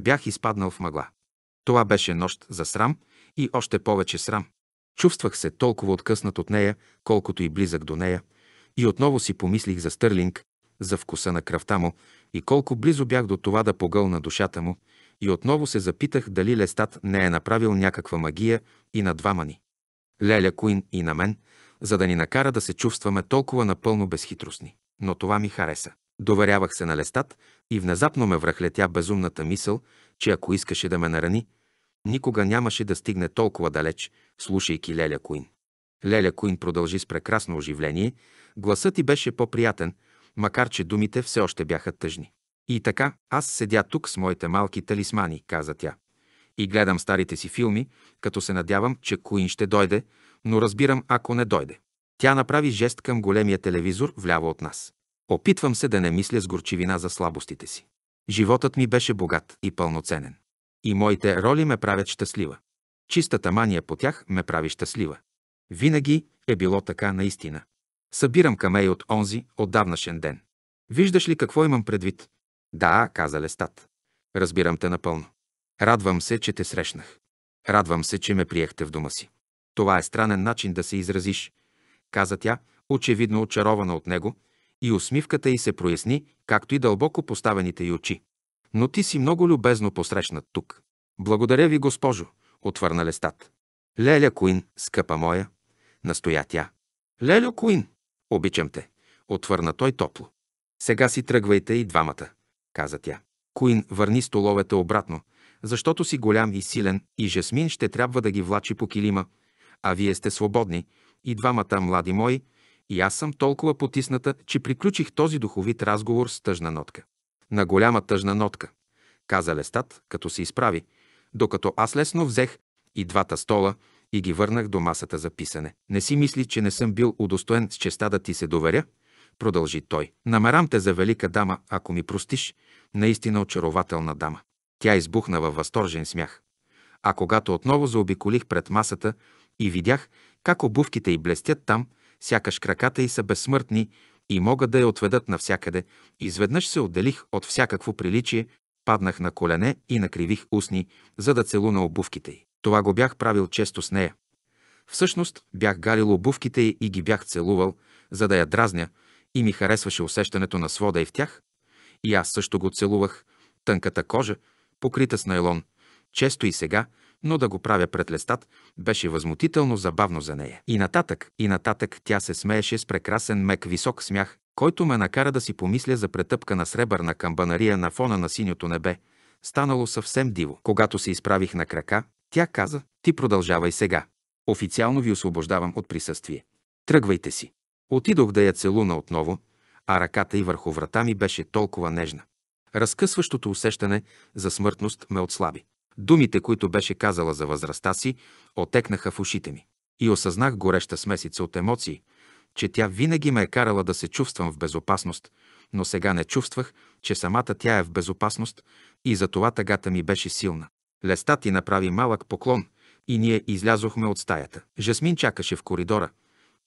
Бях изпаднал в мъгла. Това беше нощ за срам и още повече срам. Чувствах се толкова откъснат от нея, колкото и близък до нея, и отново си помислих за Стърлинг, за вкуса на кръвта му и колко близо бях до това да погълна душата му, и отново се запитах дали Лестат не е направил някаква магия и на двама ни. Леля Куин и на мен, за да ни накара да се чувстваме толкова напълно безхитростни. Но това ми хареса. Доверявах се на лестат и внезапно ме връхлетя безумната мисъл, че ако искаше да ме нарани, никога нямаше да стигне толкова далеч, слушайки Леля Куин. Леля Куин продължи с прекрасно оживление, гласът ти беше по-приятен, макар че думите все още бяха тъжни. И така, аз седя тук с моите малки талисмани, каза тя. И гледам старите си филми, като се надявам, че Куин ще дойде, но разбирам, ако не дойде. Тя направи жест към големия телевизор вляво от нас. Опитвам се да не мисля с горчивина за слабостите си. Животът ми беше богат и пълноценен. И моите роли ме правят щастлива. Чистата мания по тях ме прави щастлива. Винаги е било така наистина. Събирам камей от онзи отдавнашен ден. Виждаш ли какво имам предвид? Да, каза Лестат. Разбирам те напълно. Радвам се, че те срещнах. Радвам се, че ме приехте в дома си. Това е странен начин да се изразиш, каза тя, очевидно очарована от него и усмивката й се проясни, както и дълбоко поставените й очи. Но ти си много любезно посрещнат тук. Благодаря ви, госпожо, отвърна лестат. Леля Куин, скъпа моя, настоя тя. Лелю Куин, обичам те, отвърна той топло. Сега си тръгвайте и двамата, каза тя. Куин върни столовете обратно, защото си голям и силен и Жасмин ще трябва да ги влачи по килима, а вие сте свободни и двамата млади мои, и аз съм толкова потисната, че приключих този духовит разговор с тъжна нотка. На голяма тъжна нотка, каза Лестат, като се изправи, докато аз лесно взех и двата стола и ги върнах до масата за писане. Не си мисли, че не съм бил удостоен с честа да ти се доверя, продължи той. Намерам те за велика дама, ако ми простиш, наистина очарователна дама. Тя избухна във възторжен смях. А когато отново заобиколих пред масата и видях как обувките й блестят там, сякаш краката й са безсмъртни и могат да я отведат навсякъде. Изведнъж се отделих от всякакво приличие, паднах на колене и накривих устни, за да целуна обувките й. Това го бях правил често с нея. Всъщност бях галил обувките й и ги бях целувал, за да я дразня, и ми харесваше усещането на свода и в тях. И аз също го целувах, тънката кожа, покрита с найлон. Често и сега, но да го правя пред лестат беше възмутително забавно за нея. И нататък, и нататък тя се смееше с прекрасен мек висок смях, който ме накара да си помисля за претъпка на сребърна камбанария на фона на синьото небе. Станало съвсем диво. Когато се изправих на крака, тя каза, ти продължавай сега. Официално ви освобождавам от присъствие. Тръгвайте си. Отидох да я целуна отново, а ръката и върху врата ми беше толкова нежна. Разкъсващото усещане за смъртност ме отслаби. Думите, които беше казала за възрастта си, отекнаха в ушите ми. И осъзнах гореща смесица от емоции, че тя винаги ме е карала да се чувствам в безопасност, но сега не чувствах, че самата тя е в безопасност и затова тъгата ми беше силна. Леста ти направи малък поклон и ние излязохме от стаята. Жасмин чакаше в коридора,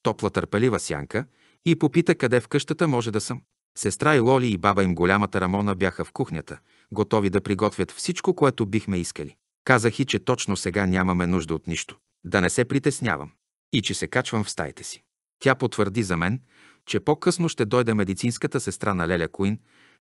топла търпелива сянка и попита къде в къщата може да съм. Сестра и Лоли и баба им голямата Рамона бяха в кухнята, готови да приготвят всичко, което бихме искали. Казах и, че точно сега нямаме нужда от нищо. Да не се притеснявам. И че се качвам в стаите си. Тя потвърди за мен, че по-късно ще дойде медицинската сестра на Леля Куин,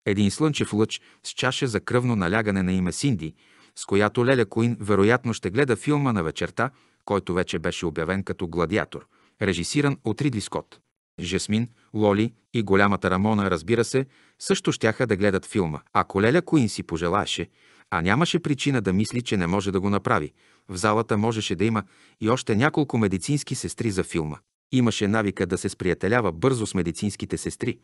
един слънчев лъч с чаша за кръвно налягане на име Синди, с която Леля Куин вероятно ще гледа филма на вечерта, който вече беше обявен като «Гладиатор», режисиран от Ридли Скот. Жасмин, Лоли и голямата Рамона, разбира се, също щяха да гледат филма. Ако Леля Куин си пожелаеше, а нямаше причина да мисли, че не може да го направи, в залата можеше да има и още няколко медицински сестри за филма. Имаше навика да се сприятелява бързо с медицинските сестри,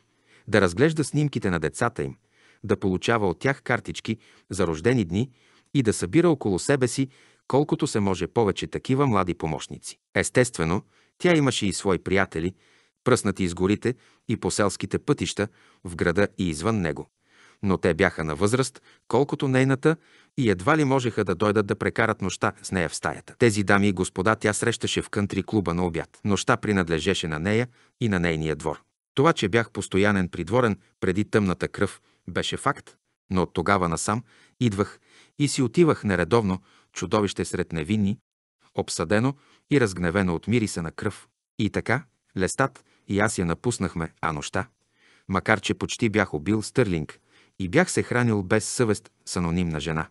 да разглежда снимките на децата им, да получава от тях картички за рождени дни и да събира около себе си колкото се може повече такива млади помощници. Естествено, тя имаше и свои приятели – пръснати из горите и по селските пътища в града и извън него. Но те бяха на възраст, колкото нейната, и едва ли можеха да дойдат да прекарат нощта с нея в стаята. Тези дами и господа тя срещаше в кънтри клуба на обяд. Нощта принадлежеше на нея и на нейния двор. Това, че бях постоянен придворен преди тъмната кръв, беше факт, но от тогава насам идвах и си отивах нередовно, чудовище сред невинни, обсадено и разгневено от мириса на кръв. И така, Лестат, и аз я напуснахме, а нощта, макар че почти бях убил Стърлинг и бях се хранил без съвест с анонимна жена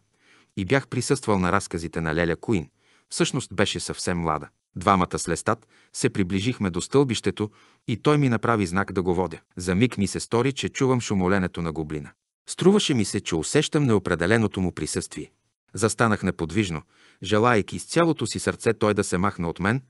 и бях присъствал на разказите на Леля Куин, всъщност беше съвсем млада. Двамата с лестат се приближихме до стълбището и той ми направи знак да го водя. За миг ми се стори, че чувам шумоленето на гоблина. Струваше ми се, че усещам неопределеното му присъствие. Застанах неподвижно, желаяки с цялото си сърце той да се махне от мен,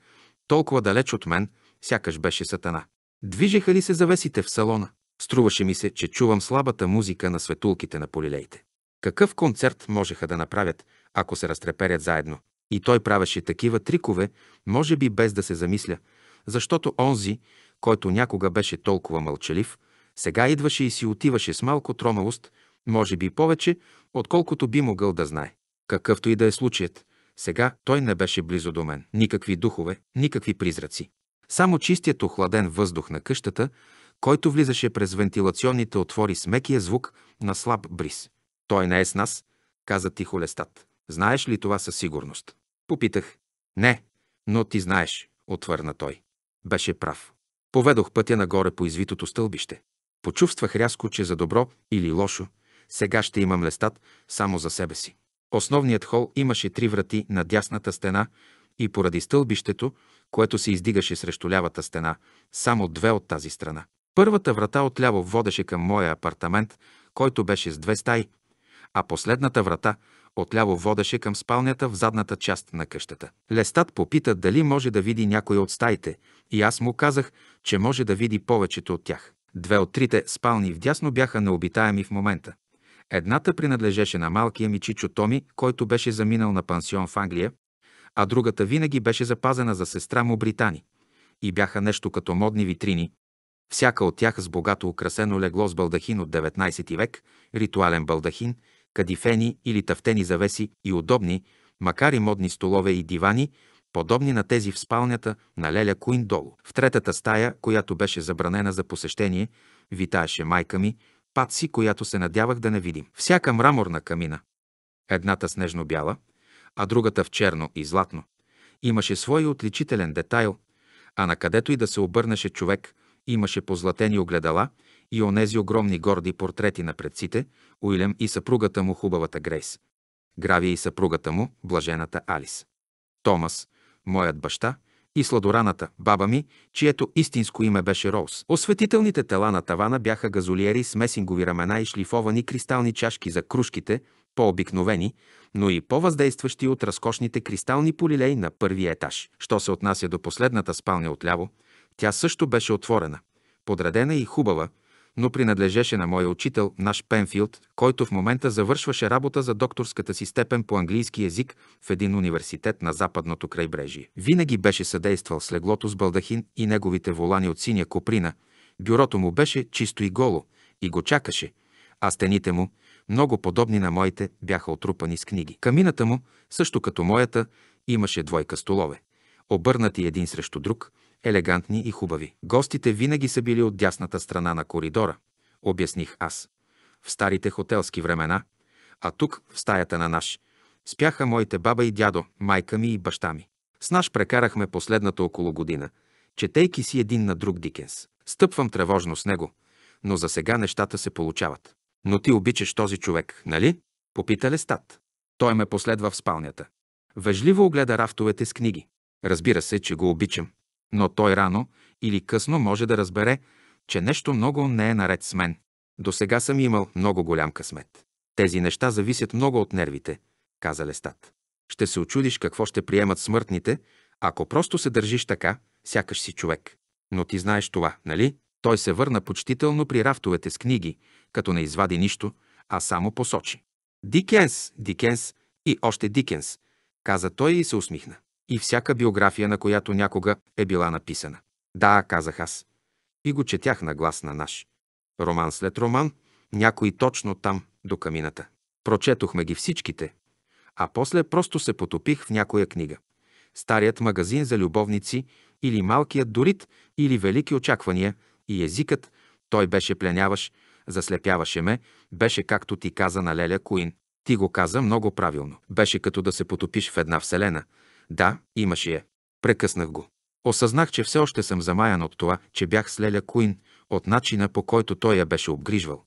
толкова далеч от мен, сякаш беше сатана. Движеха ли се завесите в салона? Струваше ми се, че чувам слабата музика на светулките на полилейте. Какъв концерт можеха да направят, ако се разтреперят заедно? И той правеше такива трикове, може би без да се замисля, защото онзи, който някога беше толкова мълчалив, сега идваше и си отиваше с малко тромалост, може би повече, отколкото би могъл да знае. Какъвто и да е случаят, сега той не беше близо до мен. Никакви духове, никакви призраци. Само чистият охладен въздух на къщата, който влизаше през вентилационните отвори с мекия звук на слаб бриз. Той не е с нас, каза тихо Лестат. Знаеш ли това със сигурност? Попитах. Не, но ти знаеш, отвърна той. Беше прав. Поведох пътя нагоре по извитото стълбище. Почувствах рязко, че за добро или лошо, сега ще имам лестат само за себе си. Основният хол имаше три врати на дясната стена и поради стълбището което се издигаше срещу лявата стена, само две от тази страна. Първата врата отляво водеше към моя апартамент, който беше с две стаи, а последната врата отляво водеше към спалнята в задната част на къщата. Лестат попита дали може да види някой от стаите и аз му казах, че може да види повечето от тях. Две от трите спални вдясно бяха необитаеми в момента. Едната принадлежеше на малкия ми чичо Томи, който беше заминал на пансион в Англия, а другата винаги беше запазена за сестра му Британи и бяха нещо като модни витрини, всяка от тях с богато украсено легло с балдахин от 19 век, ритуален балдахин, кадифени или тъфтени завеси и удобни, макар и модни столове и дивани, подобни на тези в спалнята на Леля Куин долу. В третата стая, която беше забранена за посещение, витаеше майка ми, паци, която се надявах да не видим. Всяка мраморна камина. Едната снежно-бяла, а другата в черно и златно. Имаше свой отличителен детайл, а на където и да се обърнеше човек, имаше позлатени огледала и онези огромни горди портрети на предците, Уилям и съпругата му хубавата Грейс. Гравия и съпругата му, блажената Алис. Томас, моят баща, и сладораната, баба ми, чието истинско име беше Роуз. Осветителните тела на тавана бяха газолиери с месингови рамена и шлифовани кристални чашки за кружките, по-обикновени, но и по-въздействащи от разкошните кристални полилей на първия етаж. Що се отнася до последната спалня отляво, тя също беше отворена, подредена и хубава, но принадлежеше на моя учител, наш Пенфилд, който в момента завършваше работа за докторската си степен по английски язик в един университет на западното крайбрежие. Винаги беше съдействал с леглото с балдахин и неговите волани от синя коприна. Бюрото му беше чисто и голо и го чакаше, а стените му, много подобни на моите, бяха отрупани с книги. Камината му, също като моята, имаше двойка столове, обърнати един срещу друг, елегантни и хубави. Гостите винаги са били от дясната страна на коридора, обясних аз. В старите хотелски времена, а тук, в стаята на наш, спяха моите баба и дядо, майка ми и баща ми. С наш прекарахме последната около година, четейки си един на друг Дикенс. Стъпвам тревожно с него, но за сега нещата се получават. Но ти обичаш този човек, нали? Попита Лестат. Той ме последва в спалнята. Вежливо огледа рафтовете с книги. Разбира се, че го обичам. Но той рано или късно може да разбере, че нещо много не е наред с мен. До сега съм имал много голям късмет. Тези неща зависят много от нервите, каза Лестат. Ще се очудиш какво ще приемат смъртните, ако просто се държиш така, сякаш си човек. Но ти знаеш това, нали? Той се върна почтително при рафтовете с книги като не извади нищо, а само посочи. Дикенс, Дикенс и още Дикенс, каза той и се усмихна. И всяка биография, на която някога е била написана. Да, казах аз. И го четях на глас на наш. Роман след роман, някой точно там, до камината. Прочетохме ги всичките, а после просто се потопих в някоя книга. Старият магазин за любовници или малкият дорит или велики очаквания и езикът, той беше пленяваш, Заслепяваше ме, беше както ти каза на Леля Куин. Ти го каза много правилно. Беше като да се потопиш в една вселена. Да, имаше я. Прекъснах го. Осъзнах, че все още съм замаян от това, че бях с Леля Куин, от начина по който той я беше обгрижвал.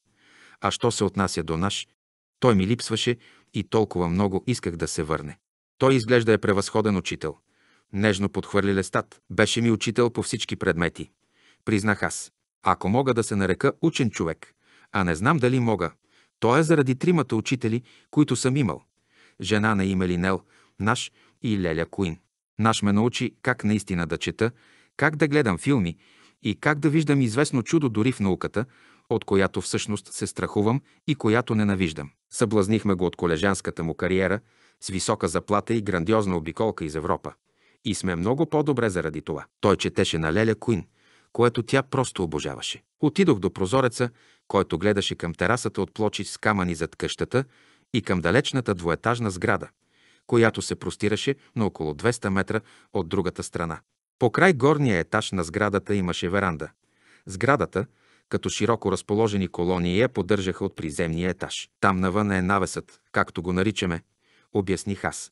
А що се отнася до наш, той ми липсваше и толкова много исках да се върне. Той изглежда е превъзходен учител. Нежно подхвърли лестат. Беше ми учител по всички предмети. Признах аз. Ако мога да се нарека учен човек, а не знам дали мога. То е заради тримата учители, които съм имал. Жена на име Линел, наш и Леля Куин. Наш ме научи как наистина да чета, как да гледам филми и как да виждам известно чудо дори в науката, от която всъщност се страхувам и която ненавиждам. Съблазнихме го от колежанската му кариера с висока заплата и грандиозна обиколка из Европа. И сме много по-добре заради това. Той четеше на Леля Куин, което тя просто обожаваше. Отидох до прозореца, който гледаше към терасата от плочи с камъни зад къщата и към далечната двоетажна сграда, която се простираше на около 200 метра от другата страна. По край горния етаж на сградата имаше веранда. Сградата, като широко разположени колонии, я поддържаха от приземния етаж. Там навън е навесът, както го наричаме, обясних аз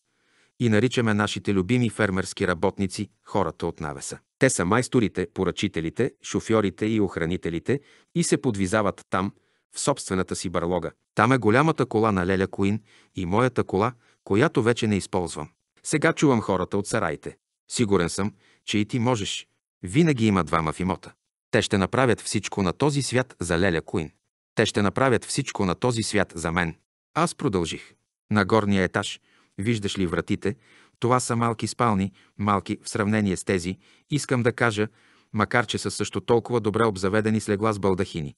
и наричаме нашите любими фермерски работници хората от навеса. Те са майсторите, поръчителите, шофьорите и охранителите и се подвизават там, в собствената си барлога. Там е голямата кола на Леля Куин и моята кола, която вече не използвам. Сега чувам хората от сараите. Сигурен съм, че и ти можеш. Винаги има два мафимота: Те ще направят всичко на този свят за Леля Куин. Те ще направят всичко на този свят за мен. Аз продължих. На горния етаж – Виждаш ли вратите? Това са малки спални, малки в сравнение с тези, искам да кажа, макар че са също толкова добре обзаведени с легла с балдахини,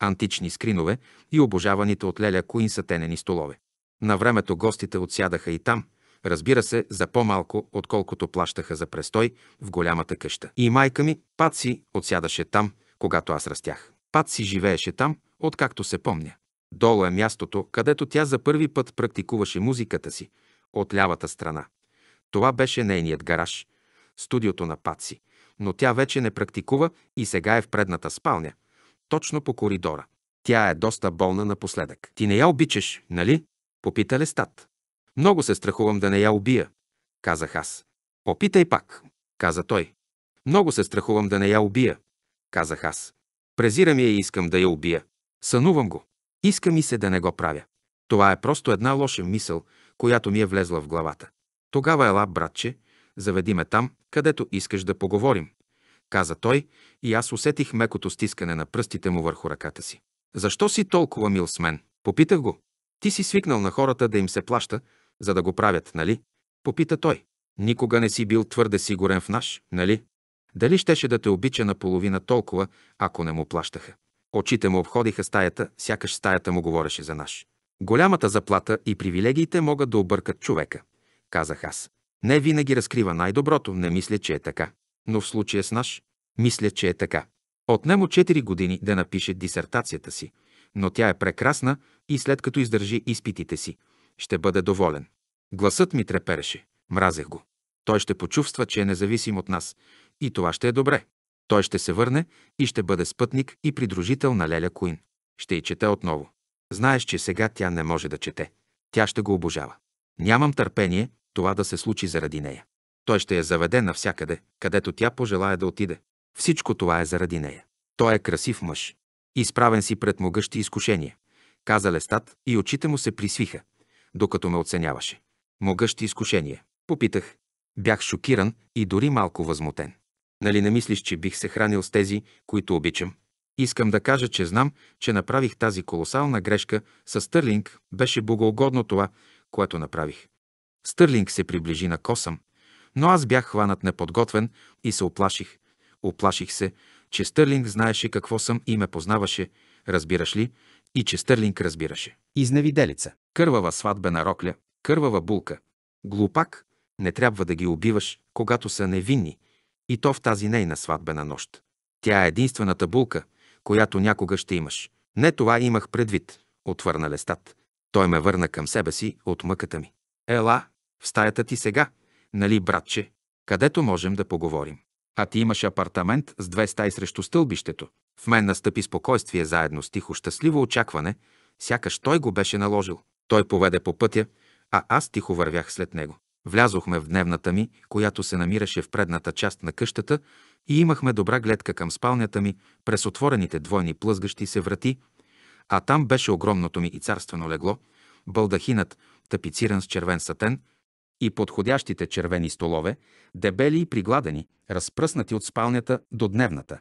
антични скринове и обожаваните от Леля Куин сатенени столове. На времето гостите отсядаха и там, разбира се, за по-малко, отколкото плащаха за престой в голямата къща. И майка ми, Паци, отсядаше там, когато аз растях. Паци живееше там, откакто се помня. Долу е мястото, където тя за първи път практикуваше музиката си – от лявата страна. Това беше нейният гараж, студиото на Паци, но тя вече не практикува и сега е в предната спалня, точно по коридора. Тя е доста болна напоследък. Ти не я обичаш, нали? Попита Лестат. Много се страхувам да не я убия, казах аз. Опитай пак, каза той. Много се страхувам да не я убия, казах аз. Презирам я е и искам да я убия. Сънувам го. Иска ми се да не го правя. Това е просто една лоша мисъл, която ми е влезла в главата. Тогава ела, братче, заведи ме там, където искаш да поговорим, каза той и аз усетих мекото стискане на пръстите му върху ръката си. Защо си толкова мил с мен? Попитах го. Ти си свикнал на хората да им се плаща, за да го правят, нали? Попита той. Никога не си бил твърде сигурен в наш, нали? Дали щеше да те обича наполовина толкова, ако не му плащаха? Очите му обходиха стаята, сякаш стаята му говореше за наш. Голямата заплата и привилегиите могат да объркат човека, казах аз. Не винаги разкрива най-доброто, не мисля, че е така. Но в случая с наш, мисля, че е така. Отнемо 4 години да напише дисертацията си, но тя е прекрасна и след като издържи изпитите си, ще бъде доволен. Гласът ми трепереше. Мразех го. Той ще почувства, че е независим от нас. И това ще е добре. Той ще се върне и ще бъде спътник и придружител на Леля Куин. Ще й чете отново. Знаеш, че сега тя не може да чете. Тя ще го обожава. Нямам търпение това да се случи заради нея. Той ще я заведе навсякъде, където тя пожелая да отиде. Всичко това е заради нея. Той е красив мъж. Изправен си пред могъщи изкушения. Каза Лестат и очите му се присвиха, докато ме оценяваше. Могъщи изкушения. Попитах. Бях шокиран и дори малко възмутен. Нали не мислиш, че бих се хранил с тези, които обичам? Искам да кажа, че знам, че направих тази колосална грешка с Стърлинг. Беше богоугодно това, което направих. Стърлинг се приближи на косъм, но аз бях хванат неподготвен и се оплаших. Оплаших се, че Стърлинг знаеше какво съм и ме познаваше, разбираш ли, и че Стърлинг разбираше. Изневиделица. Кървава сватбена рокля, кървава булка. Глупак, не трябва да ги убиваш, когато са невинни, и то в тази нейна сватбена нощ. Тя е единствената булка, която някога ще имаш. Не това имах предвид, отвърна лестат. Той ме върна към себе си от мъката ми. Ела, в стаята ти сега, нали, братче? Където можем да поговорим. А ти имаш апартамент с две стаи срещу стълбището. В мен настъпи спокойствие заедно с тихо щастливо очакване, сякаш той го беше наложил. Той поведе по пътя, а аз тихо вървях след него. Влязохме в дневната ми, която се намираше в предната част на къщата и имахме добра гледка към спалнята ми през отворените двойни плъзгащи се врати, а там беше огромното ми и царствено легло, балдахинът, тапициран с червен сатен и подходящите червени столове, дебели и пригладени, разпръснати от спалнята до дневната,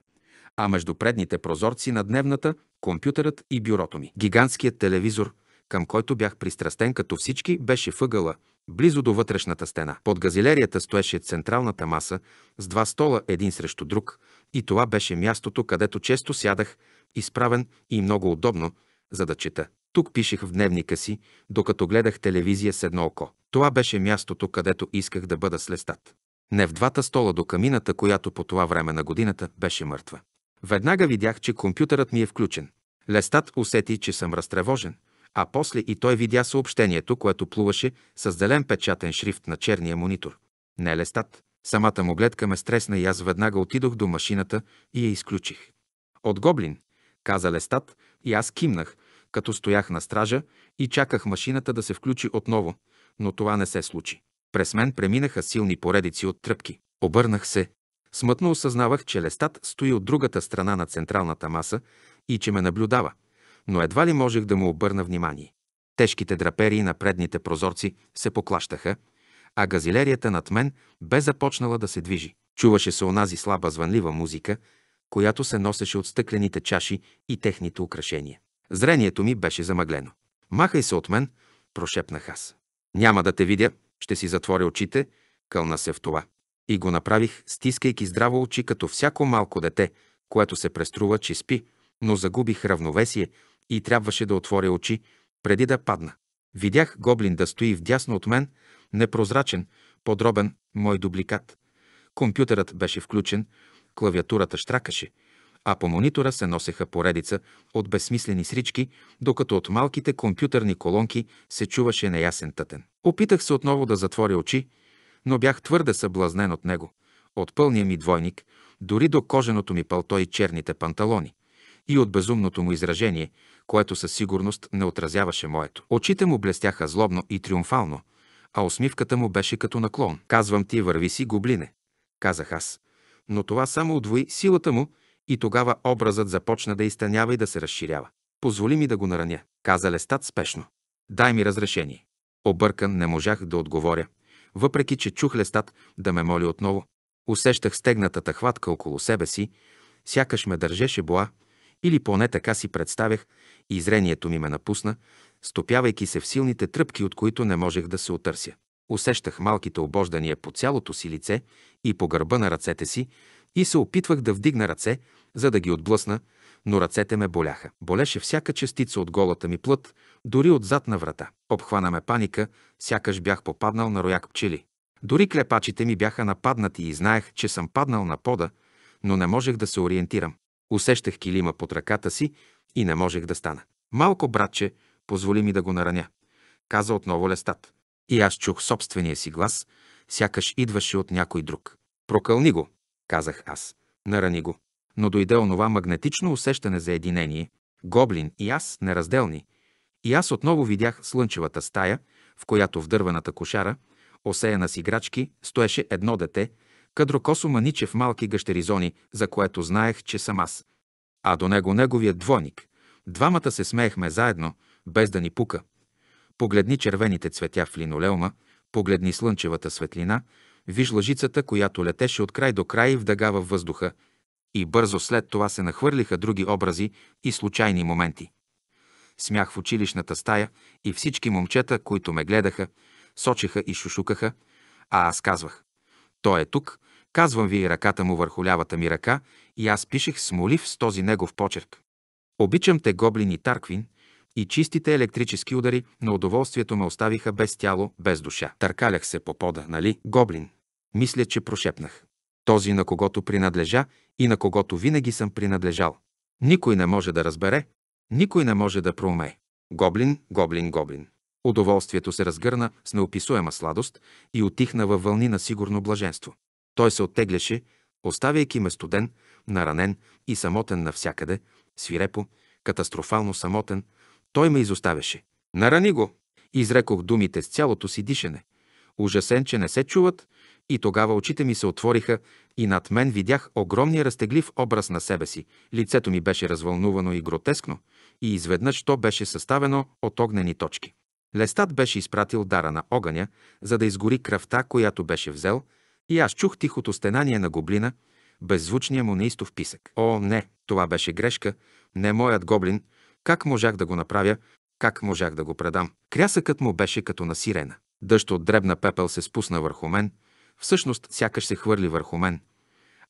а между предните прозорци на дневната – компютърът и бюрото ми. Гигантският телевизор, към който бях пристрастен като всички, беше въгъла – близо до вътрешната стена. Под газилерията стоеше централната маса с два стола един срещу друг и това беше мястото, където често сядах, изправен и много удобно, за да чета. Тук пишех в дневника си, докато гледах телевизия с едно око. Това беше мястото, където исках да бъда слестат. Не в двата стола до камината, която по това време на годината беше мъртва. Веднага видях, че компютърът ми е включен. Лестат усети, че съм разтревожен – а после и той видя съобщението, което плуваше с зелен печатен шрифт на черния монитор. Не е лестат. Самата му гледка ме стресна и аз веднага отидох до машината и я изключих. От гоблин, каза лестат, и аз кимнах, като стоях на стража и чаках машината да се включи отново, но това не се случи. През мен преминаха силни поредици от тръпки. Обърнах се. Смътно осъзнавах, че лестат стои от другата страна на централната маса и че ме наблюдава – но едва ли можех да му обърна внимание. Тежките драперии на предните прозорци се поклащаха, а газилерията над мен бе започнала да се движи. Чуваше се онази слаба звънлива музика, която се носеше от стъклените чаши и техните украшения. Зрението ми беше замъглено. «Махай се от мен», прошепнах аз. «Няма да те видя, ще си затворя очите», кълна се в това. И го направих, стискайки здраво очи като всяко малко дете, което се преструва, че спи, но загубих равновесие и трябваше да отворя очи, преди да падна. Видях гоблин да стои вдясно от мен, непрозрачен, подробен, мой дубликат. Компютърът беше включен, клавиатурата штракаше, а по монитора се носеха поредица от безсмислени срички, докато от малките компютърни колонки се чуваше неясен тътен. Опитах се отново да затворя очи, но бях твърде съблазнен от него, от пълния ми двойник, дори до коженото ми палто и черните панталони, и от безумното му изражение, което със сигурност не отразяваше моето. Очите му блестяха злобно и триумфално, а усмивката му беше като наклон. Казвам ти, върви си, гоблине, казах аз. Но това само удвои силата му и тогава образът започна да изтънява и да се разширява. Позволи ми да го нараня, каза Лестат спешно. Дай ми разрешение. Объркан не можах да отговоря, въпреки че чух Лестат да ме моли отново. Усещах стегнатата хватка около себе си, сякаш ме държеше боа, или поне така си представях и зрението ми ме напусна, стопявайки се в силните тръпки, от които не можех да се отърся. Усещах малките обождания по цялото си лице и по гърба на ръцете си и се опитвах да вдигна ръце, за да ги отблъсна, но ръцете ме боляха. Болеше всяка частица от голата ми плът, дори отзад на врата. Обхвана ме паника, сякаш бях попаднал на рояк пчели. Дори клепачите ми бяха нападнати и знаех, че съм паднал на пода, но не можех да се ориентирам. Усещах килима под ръката си и не можех да стана. Малко братче, позволи ми да го нараня, каза отново лестат. И аз чух собствения си глас, сякаш идваше от някой друг. Прокълни го, казах аз. Нарани го. Но дойде онова магнетично усещане за единение. Гоблин и аз неразделни. И аз отново видях слънчевата стая, в която в дървената кошара, осеяна с играчки, стоеше едно дете, кадрокосо маниче в малки гъщеризони, за което знаех, че съм аз а до него неговият двойник. Двамата се смеехме заедно, без да ни пука. Погледни червените цветя в линолеума, погледни слънчевата светлина, виж лъжицата, която летеше от край до край и вдагава въздуха. И бързо след това се нахвърлиха други образи и случайни моменти. Смях в училищната стая и всички момчета, които ме гледаха, сочеха и шушукаха, а аз казвах. Той е тук, казвам ви ръката му върху лявата ми ръка и аз пишех с молив с този негов почерк. Обичам те гоблин и Тарквин и чистите електрически удари на удоволствието ме оставиха без тяло, без душа. Търкалях се по пода, нали, гоблин? Мисля, че прошепнах. Този, на когото принадлежа и на когото винаги съм принадлежал. Никой не може да разбере, никой не може да проумее. Гоблин, гоблин, гоблин. Удоволствието се разгърна с неописуема сладост и отихна във вълни на сигурно блаженство. Той се оттегляше, оставяйки ме студен, наранен и самотен навсякъде, свирепо, катастрофално самотен, той ме изоставяше. Нарани го! Изрекох думите с цялото си дишане. Ужасен, че не се чуват, и тогава очите ми се отвориха и над мен видях огромния разтеглив образ на себе си. Лицето ми беше развълнувано и гротескно, и изведнъж то беше съставено от огнени точки. Лестат беше изпратил дара на огъня, за да изгори кръвта, която беше взел, и аз чух тихото стенание на гоблина, беззвучния му неистов писък. О, не, това беше грешка, не моят гоблин, как можах да го направя, как можах да го предам. Крясъкът му беше като на сирена. Дъжд от дребна пепел се спусна върху мен, всъщност сякаш се хвърли върху мен,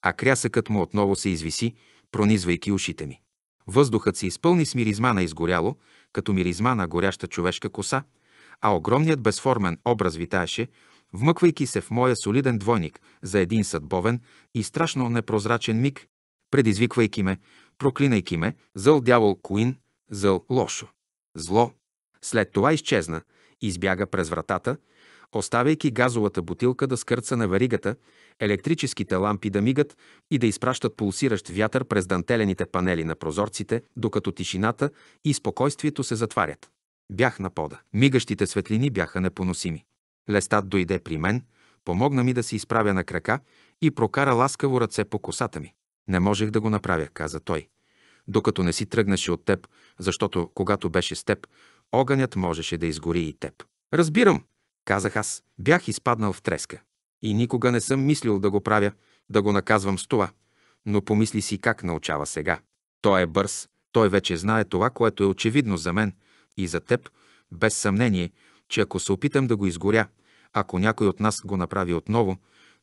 а крясъкът му отново се извиси, пронизвайки ушите ми. Въздухът се изпълни с миризма на изгоряло, като миризма на горяща човешка коса, а огромният безформен образ витаеше, вмъквайки се в моя солиден двойник за един съдбовен и страшно непрозрачен миг, предизвиквайки ме, проклинайки ме, зъл дявол Куин, зъл лошо, зло. След това изчезна, избяга през вратата, оставяйки газовата бутилка да скърца на варигата, електрическите лампи да мигат и да изпращат пулсиращ вятър през дантелените панели на прозорците, докато тишината и спокойствието се затварят. Бях на пода. Мигащите светлини бяха непоносими. Лестат дойде при мен, помогна ми да се изправя на крака и прокара ласкаво ръце по косата ми. Не можех да го направя, каза той, докато не си тръгнаше от теб, защото когато беше с теб, огънят можеше да изгори и теб. Разбирам, казах аз, бях изпаднал в треска. И никога не съм мислил да го правя, да го наказвам с това, но помисли си как научава сега. Той е бърз, той вече знае това, което е очевидно за мен и за теб, без съмнение, че ако се опитам да го изгоря, ако някой от нас го направи отново,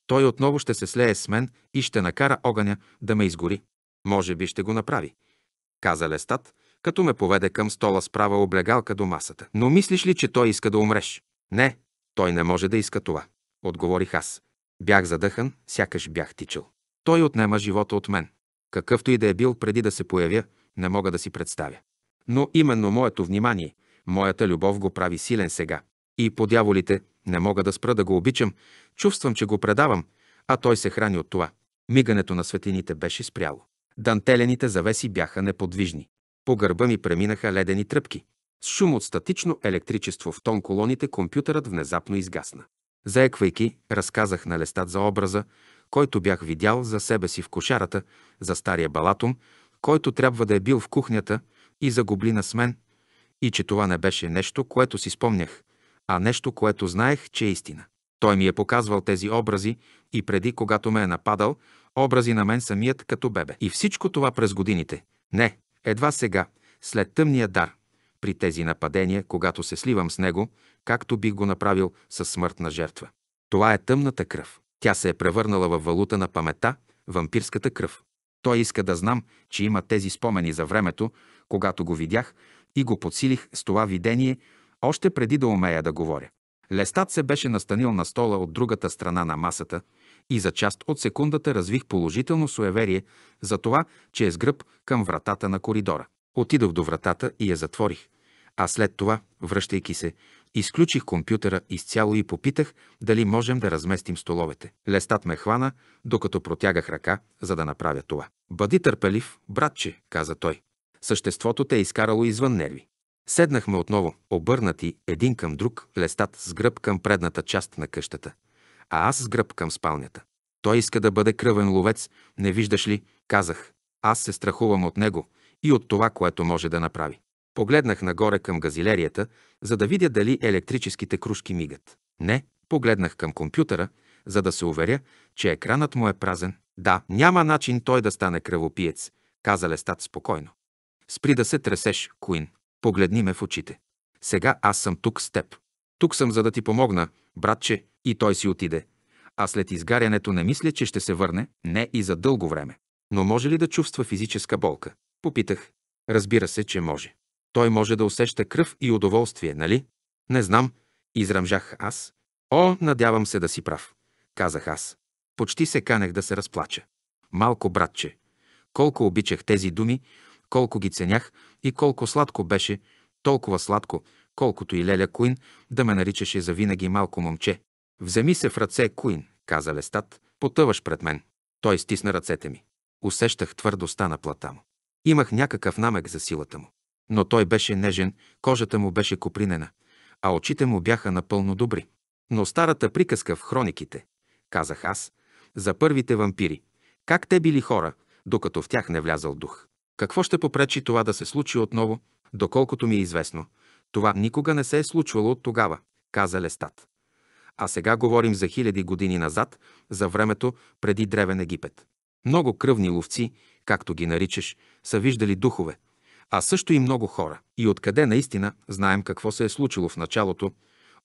той отново ще се слее с мен и ще накара огъня да ме изгори. Може би ще го направи, каза Лестат, като ме поведе към стола с права облегалка до масата. Но мислиш ли, че той иска да умреш? Не, той не може да иска това, отговорих аз. Бях задъхан, сякаш бях тичал. Той отнема живота от мен. Какъвто и да е бил преди да се появя, не мога да си представя. Но именно моето внимание, Моята любов го прави силен сега. И по дяволите, не мога да спра да го обичам, чувствам, че го предавам, а той се храни от това. Мигането на светлините беше спряло. Дантелените завеси бяха неподвижни. По гърба ми преминаха ледени тръпки. С шум от статично електричество в тон колоните компютърът внезапно изгасна. Заеквайки, разказах на Лестат за образа, който бях видял за себе си в кошарата, за стария балатум, който трябва да е бил в кухнята и за гоблина с мен – и че това не беше нещо, което си спомнях, а нещо, което знаех, че е истина. Той ми е показвал тези образи и преди, когато ме е нападал, образи на мен самият като бебе. И всичко това през годините. Не, едва сега, след тъмния дар, при тези нападения, когато се сливам с него, както бих го направил със смъртна жертва. Това е тъмната кръв. Тя се е превърнала в валута на памета, вампирската кръв. Той иска да знам, че има тези спомени за времето, когато го видях и го подсилих с това видение, още преди да умея да говоря. Лестат се беше настанил на стола от другата страна на масата и за част от секундата развих положително суеверие за това, че е с гръб към вратата на коридора. Отидох до вратата и я затворих, а след това, връщайки се, изключих компютъра изцяло и попитах дали можем да разместим столовете. Лестат ме хвана, докато протягах ръка, за да направя това. Бъди търпелив, братче, каза той. Съществото те е изкарало извън нерви. Седнахме отново, обърнати един към друг, лестат с гръб към предната част на къщата, а аз с гръб към спалнята. Той иска да бъде кръвен ловец, не виждаш ли, казах. Аз се страхувам от него и от това, което може да направи. Погледнах нагоре към газилерията, за да видя дали електрическите кружки мигат. Не, погледнах към компютъра, за да се уверя, че екранът му е празен. Да, няма начин той да стане кръвопиец, каза Лестат спокойно. Спри да се тресеш, Куин. Погледни ме в очите. Сега аз съм тук с теб. Тук съм, за да ти помогна, братче, и той си отиде. А след изгарянето не мисля, че ще се върне, не и за дълго време. Но може ли да чувства физическа болка? Попитах. Разбира се, че може. Той може да усеща кръв и удоволствие, нали? Не знам, израмжах аз. О, надявам се да си прав, казах аз. Почти се канех да се разплача. Малко братче, колко обичах тези думи, колко ги ценях и колко сладко беше, толкова сладко, колкото и Леля Куин да ме наричаше за винаги малко момче. Вземи се в ръце, Куин, каза Лестат, потъваш пред мен. Той стисна ръцете ми. Усещах твърдостта на плата му. Имах някакъв намек за силата му. Но той беше нежен, кожата му беше копринена, а очите му бяха напълно добри. Но старата приказка в хрониките, казах аз, за първите вампири, как те били хора, докато в тях не влязал дух. Какво ще попречи това да се случи отново, доколкото ми е известно? Това никога не се е случвало от тогава, каза Лестат. А сега говорим за хиляди години назад, за времето преди Древен Египет. Много кръвни ловци, както ги наричаш, са виждали духове, а също и много хора. И откъде наистина знаем какво се е случило в началото,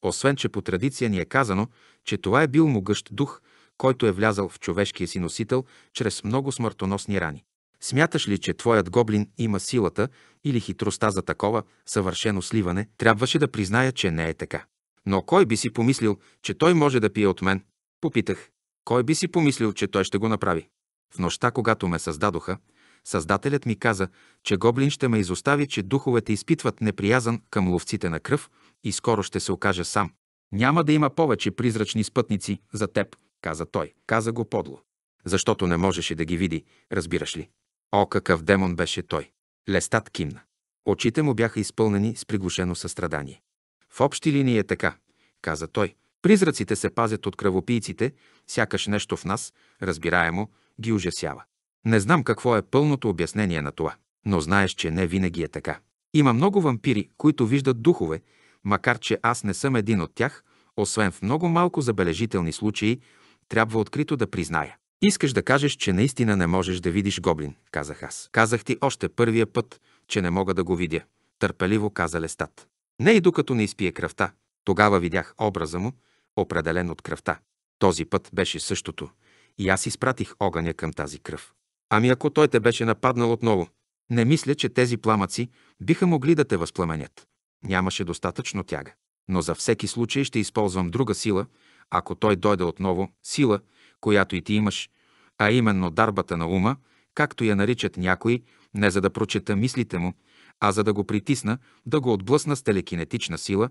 освен че по традиция ни е казано, че това е бил могъщ дух, който е влязал в човешкия си носител чрез много смъртоносни рани. Смяташ ли, че твоят гоблин има силата или хитростта за такова съвършено сливане? Трябваше да призная, че не е така. Но кой би си помислил, че той може да пие от мен? Попитах. Кой би си помислил, че той ще го направи? В нощта, когато ме създадоха, Създателят ми каза, че гоблин ще ме изостави, че духовете изпитват неприязан към ловците на кръв и скоро ще се окаже сам. Няма да има повече призрачни спътници за теб, каза той. Каза го подло. Защото не можеше да ги види, разбираш ли. О, какъв демон беше той! Лестат кимна. Очите му бяха изпълнени с приглушено състрадание. В общи линии е така, каза той. Призраците се пазят от кръвопийците, сякаш нещо в нас, разбираемо, ги ужасява. Не знам какво е пълното обяснение на това, но знаеш, че не винаги е така. Има много вампири, които виждат духове, макар че аз не съм един от тях, освен в много малко забележителни случаи, трябва открито да призная искаш да кажеш, че наистина не можеш да видиш гоблин, казах аз. Казах ти още първия път, че не мога да го видя, търпеливо каза лестат. Не и докато не изпие кръвта. Тогава видях образа му, определен от кръвта. Този път беше същото. И аз изпратих огъня към тази кръв. Ами ако той те беше нападнал отново, не мисля, че тези пламъци биха могли да те възпламенят. Нямаше достатъчно тяга. Но за всеки случай ще използвам друга сила, ако той дойде отново, сила – която и ти имаш, а именно дарбата на ума, както я наричат някои, не за да прочета мислите му, а за да го притисна, да го отблъсна с телекинетична сила,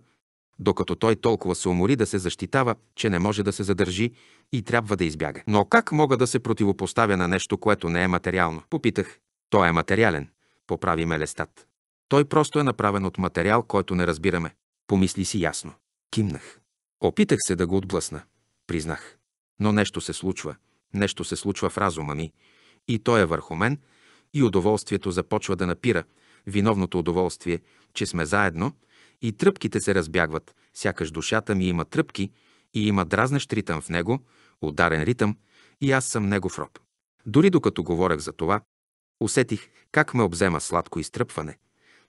докато той толкова се умори да се защитава, че не може да се задържи и трябва да избяга. Но как мога да се противопоставя на нещо, което не е материално? Попитах. Той е материален, поправи ме Лестат. Той просто е направен от материал, който не разбираме. Помисли си ясно. Кимнах. Опитах се да го отблъсна, признах. Но нещо се случва, нещо се случва в разума ми, и то е върху мен, и удоволствието започва да напира, виновното удоволствие, че сме заедно, и тръпките се разбягват, сякаш душата ми има тръпки и има дразнещ ритъм в него, ударен ритъм, и аз съм негов роб. Дори докато говорех за това, усетих как ме обзема сладко изтръпване.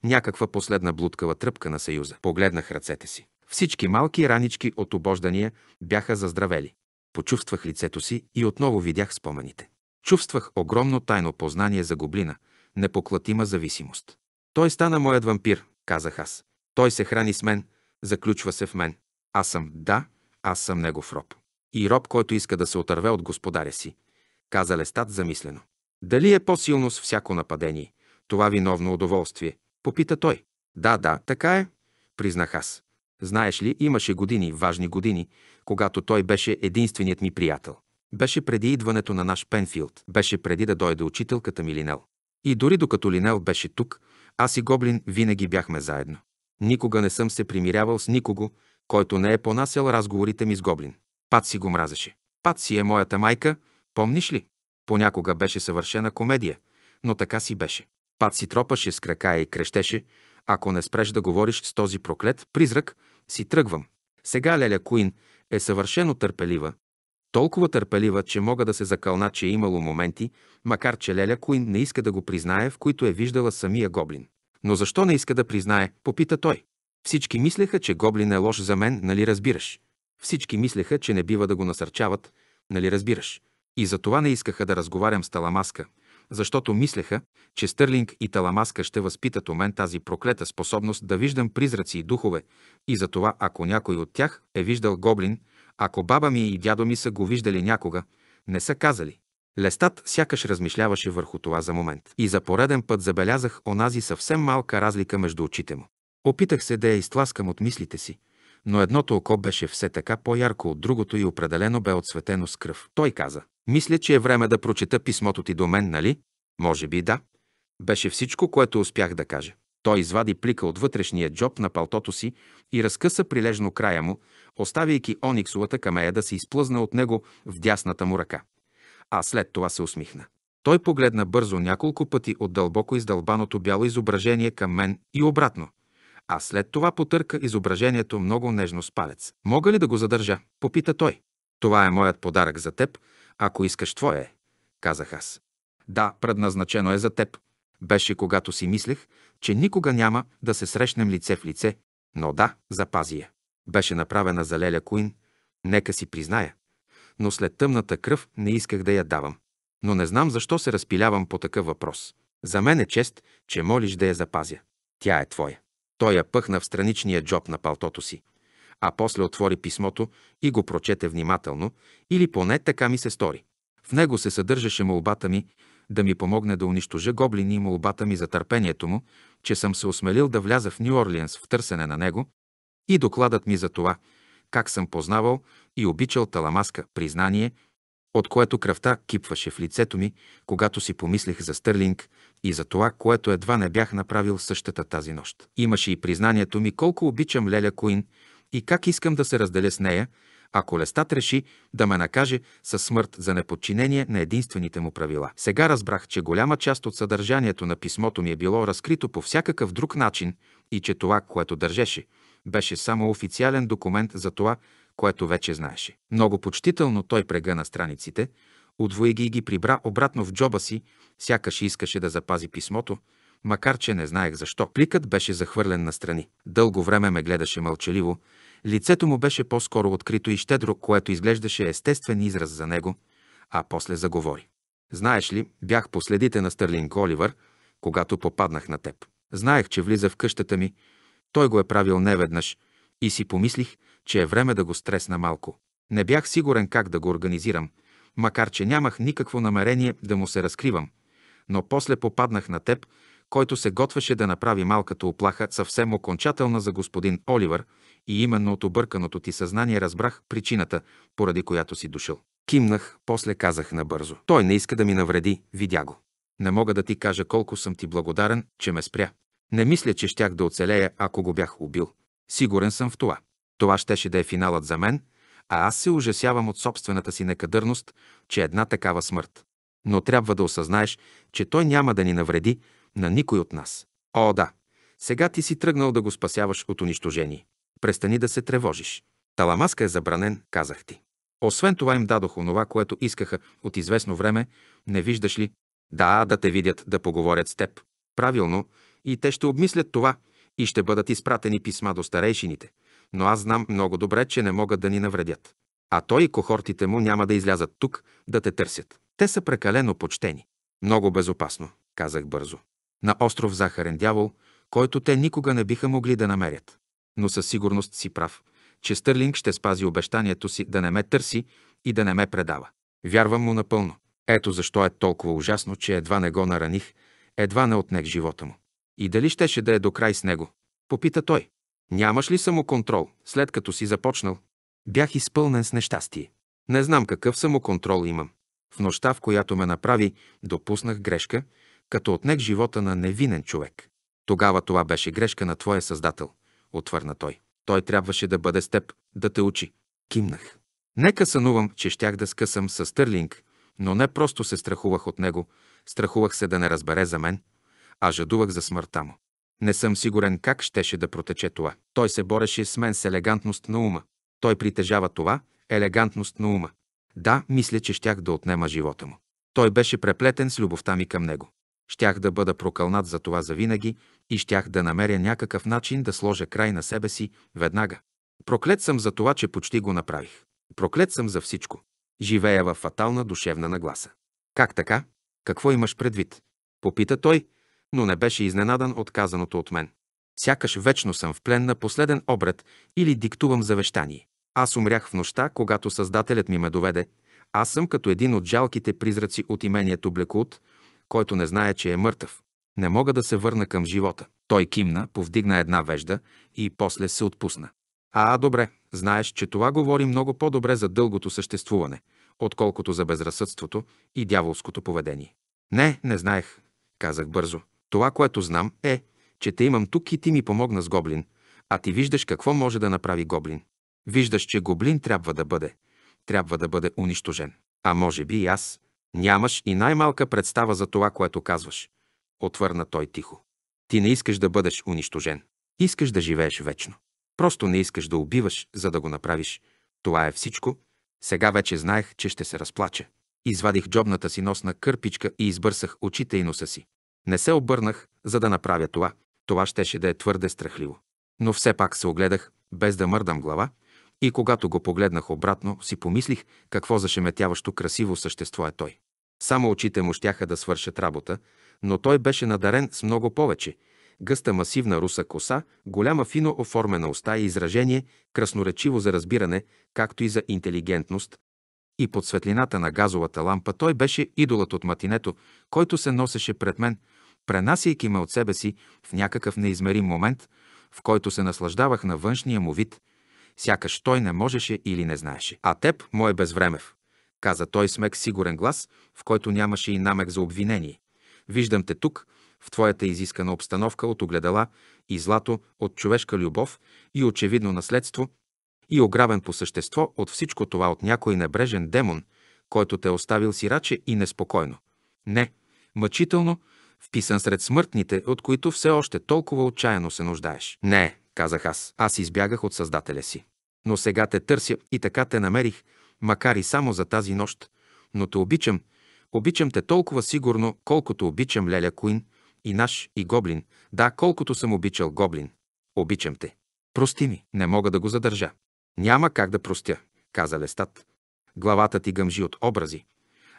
Някаква последна блудкава тръпка на Съюза. Погледнах ръцете си. Всички малки ранички от обождания бяха заздравели почувствах лицето си и отново видях спомените. Чувствах огромно тайно познание за гоблина, непоклатима зависимост. Той стана моят вампир, казах аз. Той се храни с мен, заключва се в мен. Аз съм, да, аз съм негов роб. И роб, който иска да се отърве от господаря си, каза Лестат замислено. Дали е по-силно с всяко нападение? Това виновно удоволствие, попита той. Да, да, така е, признах аз. Знаеш ли, имаше години, важни години, когато той беше единственият ми приятел. Беше преди идването на наш Пенфилд, беше преди да дойде учителката ми Линел. И дори докато Линел беше тук, аз и Гоблин винаги бяхме заедно. Никога не съм се примирявал с никого, който не е понасял разговорите ми с Гоблин. Пат си го мразеше. Пат си е моята майка, помниш ли? Понякога беше съвършена комедия, но така си беше. Пат си тропаше с крака и крещеше, ако не спреш да говориш с този проклет призрак, си тръгвам. Сега Леля Куин е съвършено търпелива. Толкова търпелива, че мога да се закълна, че е имало моменти, макар че Леля Куин не иска да го признае, в които е виждала самия Гоблин. Но защо не иска да признае, попита той. Всички мислеха, че Гоблин е лош за мен, нали разбираш? Всички мислеха, че не бива да го насърчават, нали разбираш? И за това не искаха да разговарям с Таламаска защото мислеха, че Стърлинг и Таламаска ще възпитат у мен тази проклета способност да виждам призраци и духове, и затова ако някой от тях е виждал гоблин, ако баба ми и дядо ми са го виждали някога, не са казали. Лестат сякаш размишляваше върху това за момент. И за пореден път забелязах онази съвсем малка разлика между очите му. Опитах се да я изтласкам от мислите си, но едното око беше все така по-ярко от другото и определено бе отсветено с кръв. Той каза, мисля, че е време да прочета писмото ти до мен, нали? Може би да. Беше всичко, което успях да кажа. Той извади плика от вътрешния джоб на палтото си и разкъса прилежно края му, оставяйки ониксовата камея да се изплъзна от него в дясната му ръка. А след това се усмихна. Той погледна бързо няколко пъти от дълбоко издълбаното бяло изображение към мен и обратно а след това потърка изображението много нежно с палец. Мога ли да го задържа? Попита той. Това е моят подарък за теб, ако искаш твое е, казах аз. Да, предназначено е за теб. Беше когато си мислех, че никога няма да се срещнем лице в лице, но да, запази я. Беше направена за Леля Куин, нека си призная, но след тъмната кръв не исках да я давам. Но не знам защо се разпилявам по такъв въпрос. За мен е чест, че молиш да я запазя. Тя е твоя. Той я пъхна в страничния джоб на палтото си, а после отвори писмото и го прочете внимателно, или поне така ми се стори. В него се съдържаше молбата ми да ми помогне да унищожа гоблини и молбата ми за търпението му, че съм се осмелил да вляза в Нью-Орлиенс в търсене на него и докладът ми за това, как съм познавал и обичал Таламаска признание, от което кръвта кипваше в лицето ми, когато си помислих за Стърлинг, и за това, което едва не бях направил същата тази нощ. Имаше и признанието ми колко обичам Леля Куин и как искам да се разделя с нея, ако Лестат реши да ме накаже със смърт за неподчинение на единствените му правила. Сега разбрах, че голяма част от съдържанието на писмото ми е било разкрито по всякакъв друг начин и че това, което държеше, беше само официален документ за това, което вече знаеше. Много почтително той прега на страниците, Отвои ги и ги прибра обратно в джоба си, сякаш искаше да запази писмото, макар че не знаех защо. Пликът беше захвърлен настрани. Дълго време ме гледаше мълчаливо, лицето му беше по-скоро открито и щедро, което изглеждаше естествен израз за него, а после заговори. Знаеш ли, бях последите на Стърлинг Оливър, когато попаднах на теб. Знаех, че влиза в къщата ми, той го е правил неведнъж и си помислих, че е време да го стресна малко. Не бях сигурен как да го организирам – макар че нямах никакво намерение да му се разкривам, но после попаднах на теб, който се готвеше да направи малката оплаха съвсем окончателна за господин Оливър и именно от обърканото ти съзнание разбрах причината, поради която си дошъл. Кимнах, после казах набързо. Той не иска да ми навреди, видя го. Не мога да ти кажа колко съм ти благодарен, че ме спря. Не мисля, че щях да оцелея, ако го бях убил. Сигурен съм в това. Това щеше да е финалът за мен – а аз се ужасявам от собствената си некадърност, че една такава смърт. Но трябва да осъзнаеш, че той няма да ни навреди на никой от нас. О, да, сега ти си тръгнал да го спасяваш от унищожение. Престани да се тревожиш. Таламаска е забранен, казах ти. Освен това им дадох онова, което искаха от известно време, не виждаш ли? Да, да те видят, да поговорят с теб. Правилно, и те ще обмислят това, и ще бъдат изпратени писма до старейшините – но аз знам много добре, че не могат да ни навредят. А той и кохортите му няма да излязат тук да те търсят. Те са прекалено почтени. Много безопасно, казах бързо. На остров Захарен дявол, който те никога не биха могли да намерят. Но със сигурност си прав, че Стърлинг ще спази обещанието си да не ме търси и да не ме предава. Вярвам му напълно. Ето защо е толкова ужасно, че едва не го нараних, едва не отнех живота му. И дали щеше да е до край с него? Попита той. Нямаш ли самоконтрол, след като си започнал? Бях изпълнен с нещастие. Не знам какъв самоконтрол имам. В нощта, в която ме направи, допуснах грешка, като отнех живота на невинен човек. Тогава това беше грешка на твоя създател, отвърна той. Той трябваше да бъде с теб, да те учи. Кимнах. Нека сънувам, че щях да скъсам с Стърлинг, но не просто се страхувах от него, страхувах се да не разбере за мен, а жадувах за смъртта му. Не съм сигурен как щеше да протече това. Той се бореше с мен с елегантност на ума. Той притежава това – елегантност на ума. Да, мисля, че щях да отнема живота му. Той беше преплетен с любовта ми към него. Щях да бъда прокълнат за това завинаги и щях да намеря някакъв начин да сложа край на себе си веднага. Проклет съм за това, че почти го направих. Проклет съм за всичко. Живея в фатална душевна нагласа. Как така? Какво имаш предвид? Попита той но не беше изненадан от казаното от мен. Сякаш вечно съм в плен на последен обред или диктувам завещание. Аз умрях в нощта, когато Създателят ми ме доведе. Аз съм като един от жалките призраци от имението Блекут, който не знае, че е мъртъв. Не мога да се върна към живота. Той кимна, повдигна една вежда и после се отпусна. А, добре, знаеш, че това говори много по-добре за дългото съществуване, отколкото за безразсъдството и дяволското поведение. Не, не знаех, казах бързо. Това, което знам, е, че те имам тук и ти ми помогна с гоблин, а ти виждаш какво може да направи гоблин. Виждаш, че гоблин трябва да бъде. Трябва да бъде унищожен. А може би и аз. Нямаш и най-малка представа за това, което казваш. Отвърна той тихо. Ти не искаш да бъдеш унищожен. Искаш да живееш вечно. Просто не искаш да убиваш, за да го направиш. Това е всичко. Сега вече знаех, че ще се разплача. Извадих джобната си носна кърпичка и избърсах очите и носа си. Не се обърнах, за да направя това. Това щеше да е твърде страхливо. Но все пак се огледах, без да мърдам глава, и когато го погледнах обратно, си помислих какво зашеметяващо красиво същество е той. Само очите му щяха да свършат работа, но той беше надарен с много повече. Гъста масивна руса коса, голяма фино оформена уста и изражение, красноречиво за разбиране, както и за интелигентност. И под светлината на газовата лампа той беше идолът от матинето, който се носеше пред мен – пренасяйки ме от себе си в някакъв неизмерим момент, в който се наслаждавах на външния му вид, сякаш той не можеше или не знаеше. А теб, мой безвремев, каза той с мек сигурен глас, в който нямаше и намек за обвинение. Виждам те тук, в твоята изискана обстановка от огледала и злато от човешка любов и очевидно наследство, и ограбен по същество от всичко това от някой небрежен демон, който те оставил сираче и неспокойно. Не, мъчително, вписан сред смъртните, от които все още толкова отчаяно се нуждаеш. Не, казах аз. Аз избягах от Създателя си. Но сега те търся и така те намерих, макар и само за тази нощ. Но те обичам. Обичам те толкова сигурно, колкото обичам Леля Куин, и наш, и Гоблин. Да, колкото съм обичал Гоблин. Обичам те. Прости ми, не мога да го задържа. Няма как да простя, каза Лестат. Главата ти гъмжи от образи,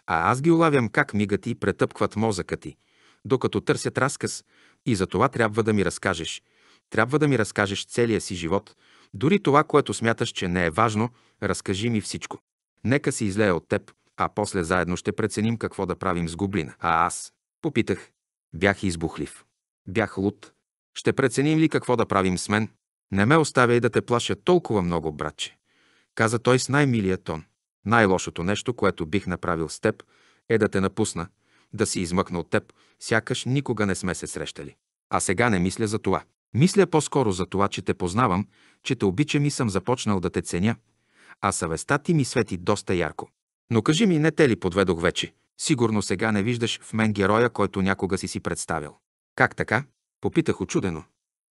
а аз ги улавям как мигат и претъпкват мозъка ти – докато търсят разказ и за това трябва да ми разкажеш. Трябва да ми разкажеш целия си живот, дори това, което смяташ, че не е важно, разкажи ми всичко. Нека се излее от теб, а после заедно ще преценим какво да правим с Гублина. А аз? Попитах. Бях избухлив. Бях луд. Ще преценим ли какво да правим с мен? Не ме оставяй да те плаша толкова много, братче, каза той с най-милия тон. Най-лошото нещо, което бих направил с теб, е да те напусна, да си измъкна от теб, сякаш никога не сме се срещали. А сега не мисля за това. Мисля по-скоро за това, че те познавам, че те обичам и съм започнал да те ценя, а съвестта ти ми свети доста ярко. Но кажи ми, не те ли подведох вече? Сигурно сега не виждаш в мен героя, който някога си си представил. Как така? Попитах очудено.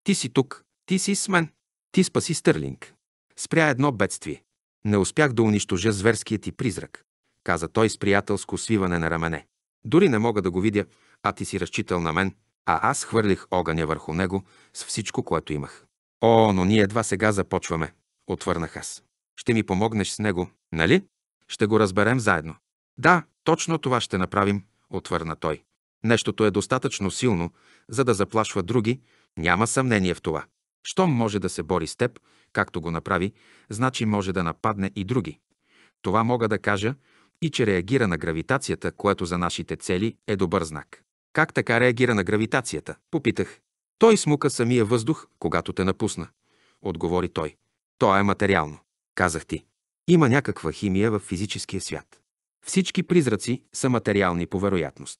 Ти си тук, ти си с мен. Ти спаси Стърлинг. Спря едно бедствие. Не успях да унищожа зверският ти призрак, каза той с приятелско свиване на рамене. Дори не мога да го видя, а ти си разчитал на мен, а аз хвърлих огъня върху него с всичко, което имах. О, но ние едва сега започваме, отвърнах аз. Ще ми помогнеш с него, нали? Ще го разберем заедно. Да, точно това ще направим, отвърна той. Нещото е достатъчно силно, за да заплашва други, няма съмнение в това. Щом може да се бори с теб, както го направи, значи може да нападне и други. Това мога да кажа и че реагира на гравитацията, което за нашите цели е добър знак. Как така реагира на гравитацията? Попитах. Той смука самия въздух, когато те напусна. Отговори той. То е материално. Казах ти. Има някаква химия в физическия свят. Всички призраци са материални по вероятност.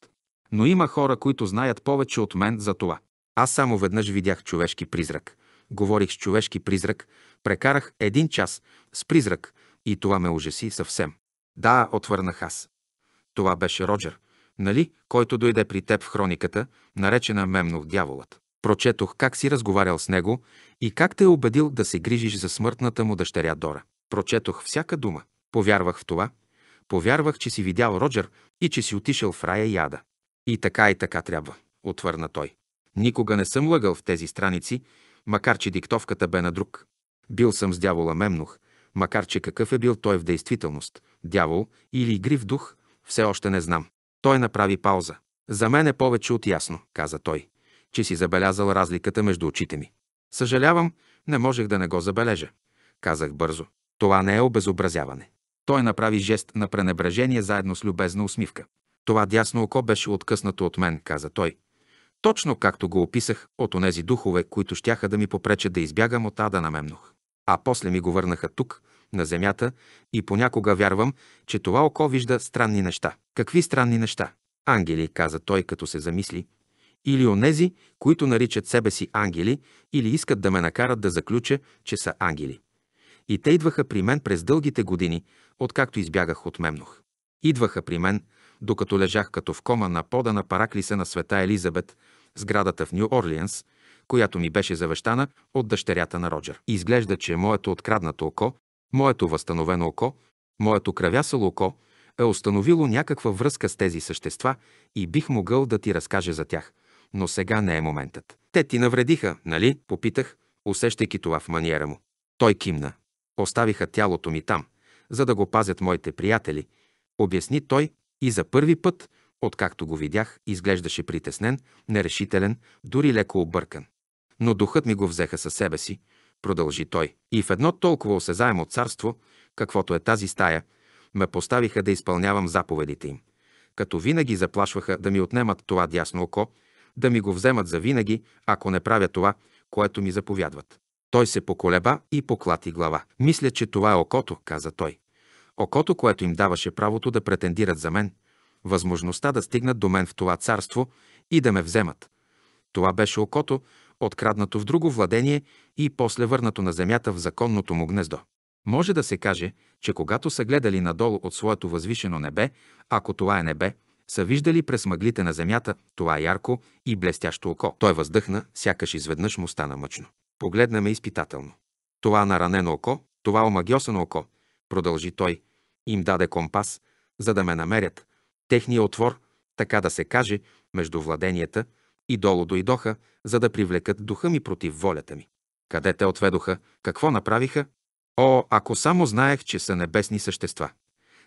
Но има хора, които знаят повече от мен за това. Аз само веднъж видях човешки призрак. Говорих с човешки призрак, прекарах един час с призрак и това ме ужаси съвсем. Да, отвърнах аз. Това беше Роджер, нали, който дойде при теб в хрониката, наречена Мемнов дяволът. Прочетох как си разговарял с него и как те е убедил да се грижиш за смъртната му дъщеря Дора. Прочетох всяка дума. Повярвах в това. Повярвах, че си видял Роджер и че си отишъл в рая яда. И така и така трябва, отвърна той. Никога не съм лъгал в тези страници, макар че диктовката бе на друг. Бил съм с дявола Мемнух, макар че какъв е бил той в действителност, дявол или игрив дух, все още не знам. Той направи пауза. За мен е повече от ясно, каза той, че си забелязал разликата между очите ми. Съжалявам, не можех да не го забележа, казах бързо. Това не е обезобразяване. Той направи жест на пренебрежение заедно с любезна усмивка. Това дясно око беше откъснато от мен, каза той. Точно както го описах от онези духове, които щяха да ми попречат да избягам от ада на Мемнох. А после ми го върнаха тук, на земята и понякога вярвам, че това око вижда странни неща. Какви странни неща? Ангели, каза той, като се замисли, или онези, които наричат себе си ангели, или искат да ме накарат да заключа, че са ангели. И те идваха при мен през дългите години, откакто избягах от Мемнох. Идваха при мен, докато лежах като в кома на пода на параклиса на света Елизабет, сградата в Нью Орлиенс, която ми беше завещана от дъщерята на Роджер. Изглежда, че моето откраднато око Моето възстановено око, моето кръвясало око е установило някаква връзка с тези същества и бих могъл да ти разкажа за тях, но сега не е моментът. Те ти навредиха, нали? Попитах, усещайки това в маниера му. Той кимна. Оставиха тялото ми там, за да го пазят моите приятели, обясни той и за първи път, откакто го видях, изглеждаше притеснен, нерешителен, дори леко объркан. Но духът ми го взеха със себе си, продължи той. И в едно толкова осезаемо царство, каквото е тази стая, ме поставиха да изпълнявам заповедите им. Като винаги заплашваха да ми отнемат това дясно око, да ми го вземат за винаги, ако не правя това, което ми заповядват. Той се поколеба и поклати глава. Мисля, че това е окото, каза той. Окото, което им даваше правото да претендират за мен, възможността да стигнат до мен в това царство и да ме вземат. Това беше окото, откраднато в друго владение и после върнато на земята в законното му гнездо. Може да се каже, че когато са гледали надолу от своето възвишено небе, ако това е небе, са виждали през мъглите на земята това ярко и блестящо око. Той въздъхна, сякаш изведнъж му стана мъчно. Погледна ме изпитателно. Това наранено око, това омагиосано око, продължи той, им даде компас, за да ме намерят. Техния отвор, така да се каже, между владенията – и долу дойдоха, за да привлекат духа ми против волята ми. Къде те отведоха? Какво направиха? О, ако само знаех, че са небесни същества!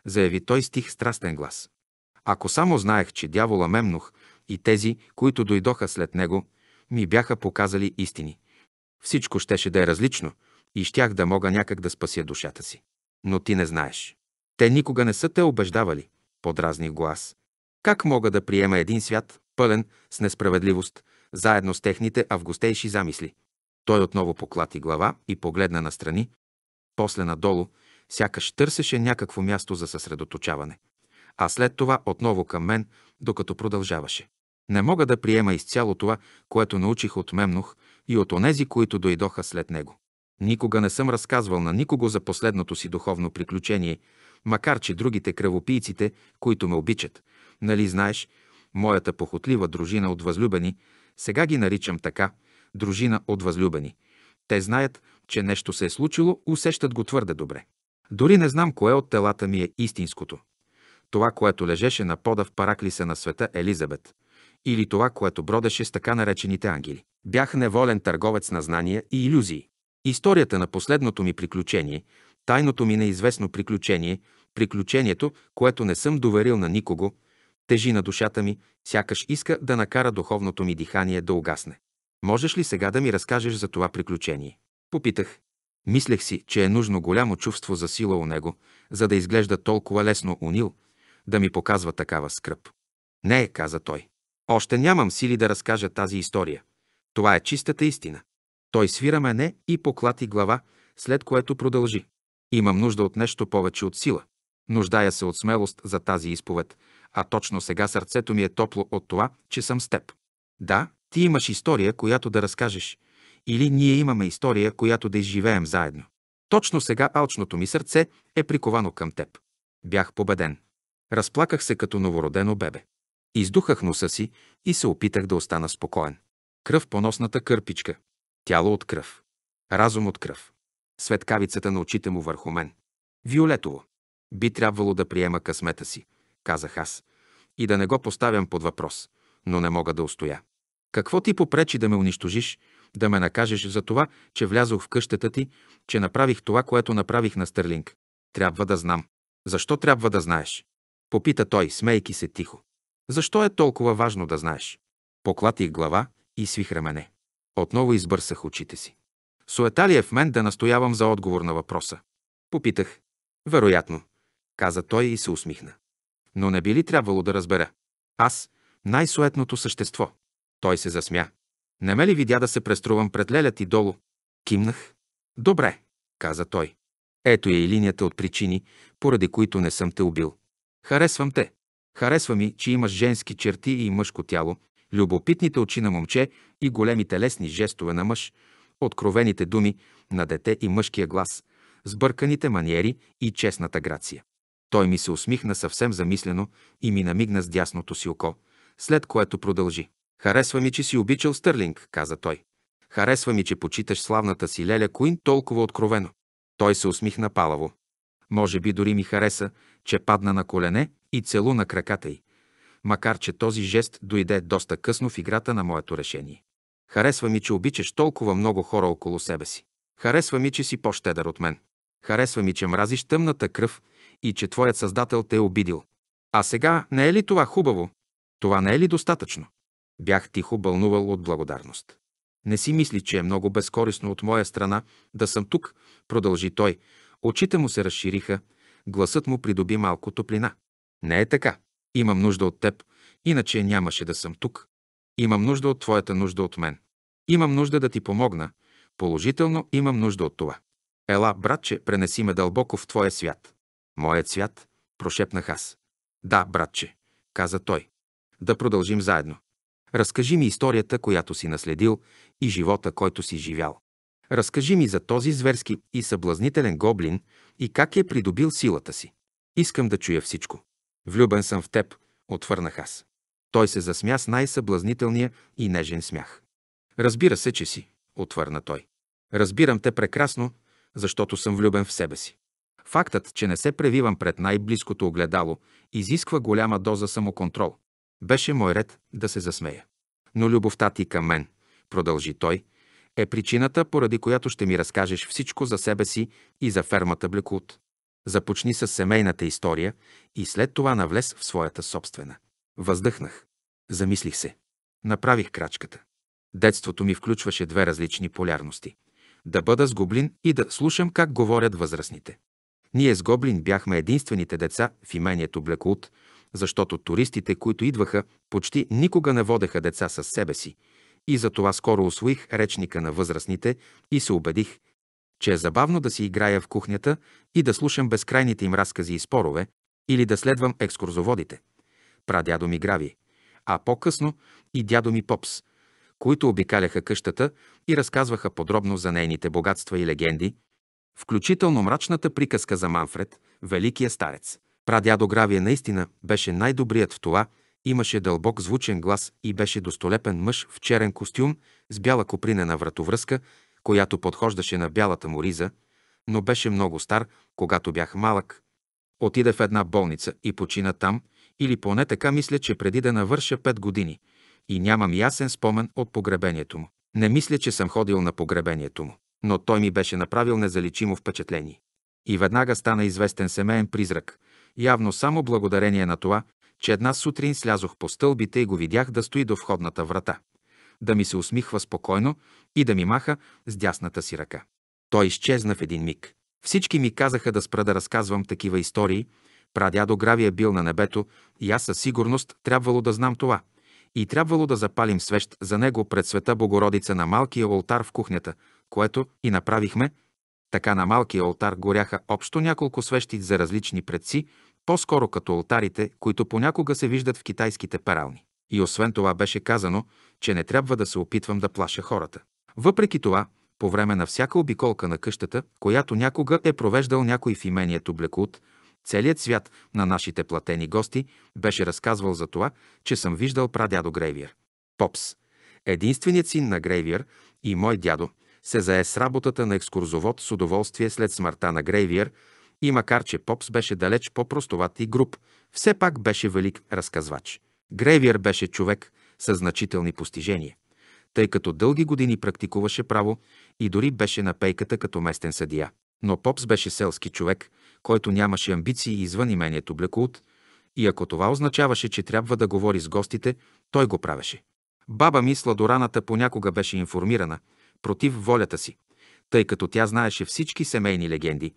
Заяви той с тих страстен глас. Ако само знаех, че дявола Мемнух и тези, които дойдоха след него, ми бяха показали истини. Всичко щеше да е различно и щях да мога някак да спася душата си. Но ти не знаеш. Те никога не са те убеждавали, подразних го аз. Как мога да приема един свят, пълен с несправедливост, заедно с техните августейши замисли. Той отново поклати глава и погледна настрани, после надолу, сякаш търсеше някакво място за съсредоточаване, а след това отново към мен, докато продължаваше. Не мога да приема изцяло това, което научих от Мемнух и от онези, които дойдоха след него. Никога не съм разказвал на никого за последното си духовно приключение, макар че другите кръвопийците, които ме обичат, нали знаеш, моята похотлива дружина от възлюбени, сега ги наричам така, дружина от възлюбени. Те знаят, че нещо се е случило, усещат го твърде добре. Дори не знам кое от телата ми е истинското. Това, което лежеше на пода в параклиса на света Елизабет, или това, което бродеше с така наречените ангели. Бях неволен търговец на знания и иллюзии. Историята на последното ми приключение, тайното ми неизвестно приключение, приключението, което не съм доверил на никого – тежи на душата ми, сякаш иска да накара духовното ми дихание да угасне. Можеш ли сега да ми разкажеш за това приключение? Попитах. Мислех си, че е нужно голямо чувство за сила у него, за да изглежда толкова лесно унил, да ми показва такава скръп. Не е, каза той. Още нямам сили да разкажа тази история. Това е чистата истина. Той свира мене и поклати глава, след което продължи. Имам нужда от нещо повече от сила. Нуждая се от смелост за тази изповед, а точно сега сърцето ми е топло от това, че съм с теб. Да, ти имаш история, която да разкажеш, или ние имаме история, която да изживеем заедно. Точно сега алчното ми сърце е приковано към теб. Бях победен. Разплаках се като новородено бебе. Издухах носа си и се опитах да остана спокоен. Кръв по носната кърпичка. Тяло от кръв. Разум от кръв. Светкавицата на очите му върху мен. Виолетово. Би трябвало да приема късмета си казах аз, и да не го поставям под въпрос, но не мога да устоя. Какво ти попречи да ме унищожиш, да ме накажеш за това, че влязох в къщата ти, че направих това, което направих на Стерлинг? Трябва да знам. Защо трябва да знаеш? Попита той, смейки се тихо. Защо е толкова важно да знаеш? Поклатих глава и свих рамене. Отново избърсах очите си. Суета ли е в мен да настоявам за отговор на въпроса? Попитах. Вероятно, каза той и се усмихна но не би ли трябвало да разбера? Аз – най-суетното същество. Той се засмя. Не ме ли видя да се преструвам пред лелят и долу? Кимнах. Добре, каза той. Ето е и линията от причини, поради които не съм те убил. Харесвам те. Харесва ми, че имаш женски черти и мъжко тяло, любопитните очи на момче и големите лесни жестове на мъж, откровените думи на дете и мъжкия глас, сбърканите маниери и честната грация. Той ми се усмихна съвсем замислено и ми намигна с дясното си око, след което продължи. Харесва ми, че си обичал Стърлинг, каза той. Харесва ми, че почиташ славната си Леля Куин толкова откровено. Той се усмихна палаво. Може би дори ми хареса, че падна на колене и целу на краката й. Макар, че този жест дойде доста късно в играта на моето решение. Харесва ми, че обичаш толкова много хора около себе си. Харесва ми, че си по-щедър от мен. Харесва ми, че мразиш тъмната кръв и че твоят създател те е обидил. А сега не е ли това хубаво? Това не е ли достатъчно? Бях тихо бълнувал от благодарност. Не си мисли, че е много безкорисно от моя страна да съм тук, продължи той. Очите му се разшириха, гласът му придоби малко топлина. Не е така. Имам нужда от теб, иначе нямаше да съм тук. Имам нужда от твоята нужда от мен. Имам нужда да ти помогна. Положително имам нужда от това. Ела, братче, пренеси ме дълбоко в твоя свят. Моят свят, прошепнах аз. Да, братче, каза той. Да продължим заедно. Разкажи ми историята, която си наследил и живота, който си живял. Разкажи ми за този зверски и съблазнителен гоблин и как е придобил силата си. Искам да чуя всичко. Влюбен съм в теб, отвърнах аз. Той се засмя с най-съблазнителния и нежен смях. Разбира се, че си, отвърна той. Разбирам те прекрасно, защото съм влюбен в себе си. Фактът, че не се превивам пред най-близкото огледало, изисква голяма доза самоконтрол. Беше мой ред да се засмея. Но любовта ти към мен, продължи той, е причината, поради която ще ми разкажеш всичко за себе си и за фермата Блекут. Започни с семейната история и след това навлез в своята собствена. Въздъхнах. Замислих се. Направих крачката. Детството ми включваше две различни полярности. Да бъда с гоблин и да слушам как говорят възрастните. Ние с Гоблин бяхме единствените деца в имението Блекулт, защото туристите, които идваха, почти никога не водеха деца с себе си. И за това скоро освоих речника на възрастните и се убедих, че е забавно да си играя в кухнята и да слушам безкрайните им разкази и спорове, или да следвам екскурзоводите. Прадядо ми Грави, а по-късно и дядо ми Попс, които обикаляха къщата и разказваха подробно за нейните богатства и легенди, включително мрачната приказка за Манфред, великия старец. Прадядо Гравия наистина беше най-добрият в това, имаше дълбок звучен глас и беше достолепен мъж в черен костюм с бяла копринена вратовръзка, която подхождаше на бялата му риза, но беше много стар, когато бях малък. Отида в една болница и почина там, или поне така мисля, че преди да навърша пет години, и нямам ясен спомен от погребението му. Не мисля, че съм ходил на погребението му но той ми беше направил незаличимо впечатление. И веднага стана известен семейен призрак, явно само благодарение на това, че една сутрин слязох по стълбите и го видях да стои до входната врата, да ми се усмихва спокойно и да ми маха с дясната си ръка. Той изчезна в един миг. Всички ми казаха да спра да разказвам такива истории. Прадядо Грави е бил на небето и аз със сигурност трябвало да знам това. И трябвало да запалим свещ за него пред света Богородица на малкия ултар в кухнята, което и направихме. Така на малкия олтар горяха общо няколко свещи за различни предци, по-скоро като олтарите, които понякога се виждат в китайските перални. И освен това беше казано, че не трябва да се опитвам да плаша хората. Въпреки това, по време на всяка обиколка на къщата, която някога е провеждал някой в имението Блекут, целият свят на нашите платени гости беше разказвал за това, че съм виждал прадядо Грейвиер. Попс, единственият син на Грейвиер и мой дядо, се зае с работата на екскурзовод с удоволствие след смъртта на Грейвиер и макар, че Попс беше далеч по-простоват и груб, все пак беше велик разказвач. Грейвиер беше човек със значителни постижения, тъй като дълги години практикуваше право и дори беше на пейката като местен съдия. Но Попс беше селски човек, който нямаше амбиции извън имението Блекулт, и ако това означаваше, че трябва да говори с гостите, той го правеше. Баба ми сладораната понякога беше информирана – против волята си, тъй като тя знаеше всички семейни легенди.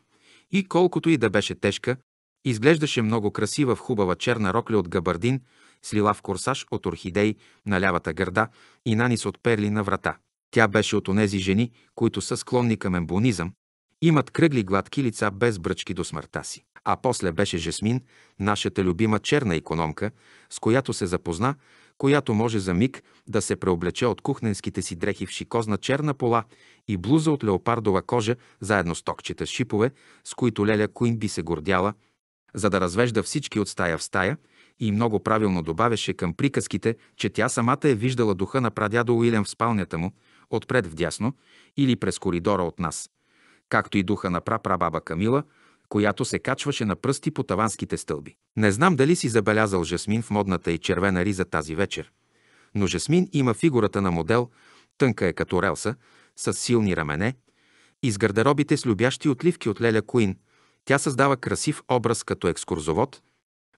И колкото и да беше тежка, изглеждаше много красива в хубава черна рокля от габардин, слила в корсаж от орхидеи на лявата гърда и нанис от перли на врата. Тя беше от онези жени, които са склонни към ембонизъм, имат кръгли гладки лица без бръчки до смъртта си. А после беше Жесмин, нашата любима черна економка, с която се запозна която може за миг да се преоблече от кухненските си дрехи в шикозна черна пола и блуза от леопардова кожа, заедно с токчета шипове, с които Леля Куин би се гордяла, за да развежда всички от стая в стая и много правилно добавяше към приказките, че тя самата е виждала духа на прадядо Уилям в спалнята му, отпред вдясно или през коридора от нас, както и духа на прапрабаба Камила – която се качваше на пръсти по таванските стълби. Не знам дали си забелязал Жасмин в модната и червена риза тази вечер, но Жасмин има фигурата на модел, тънка е като релса, с силни рамене, и с гардеробите с любящи отливки от Леля Куин. Тя създава красив образ като екскурзовод,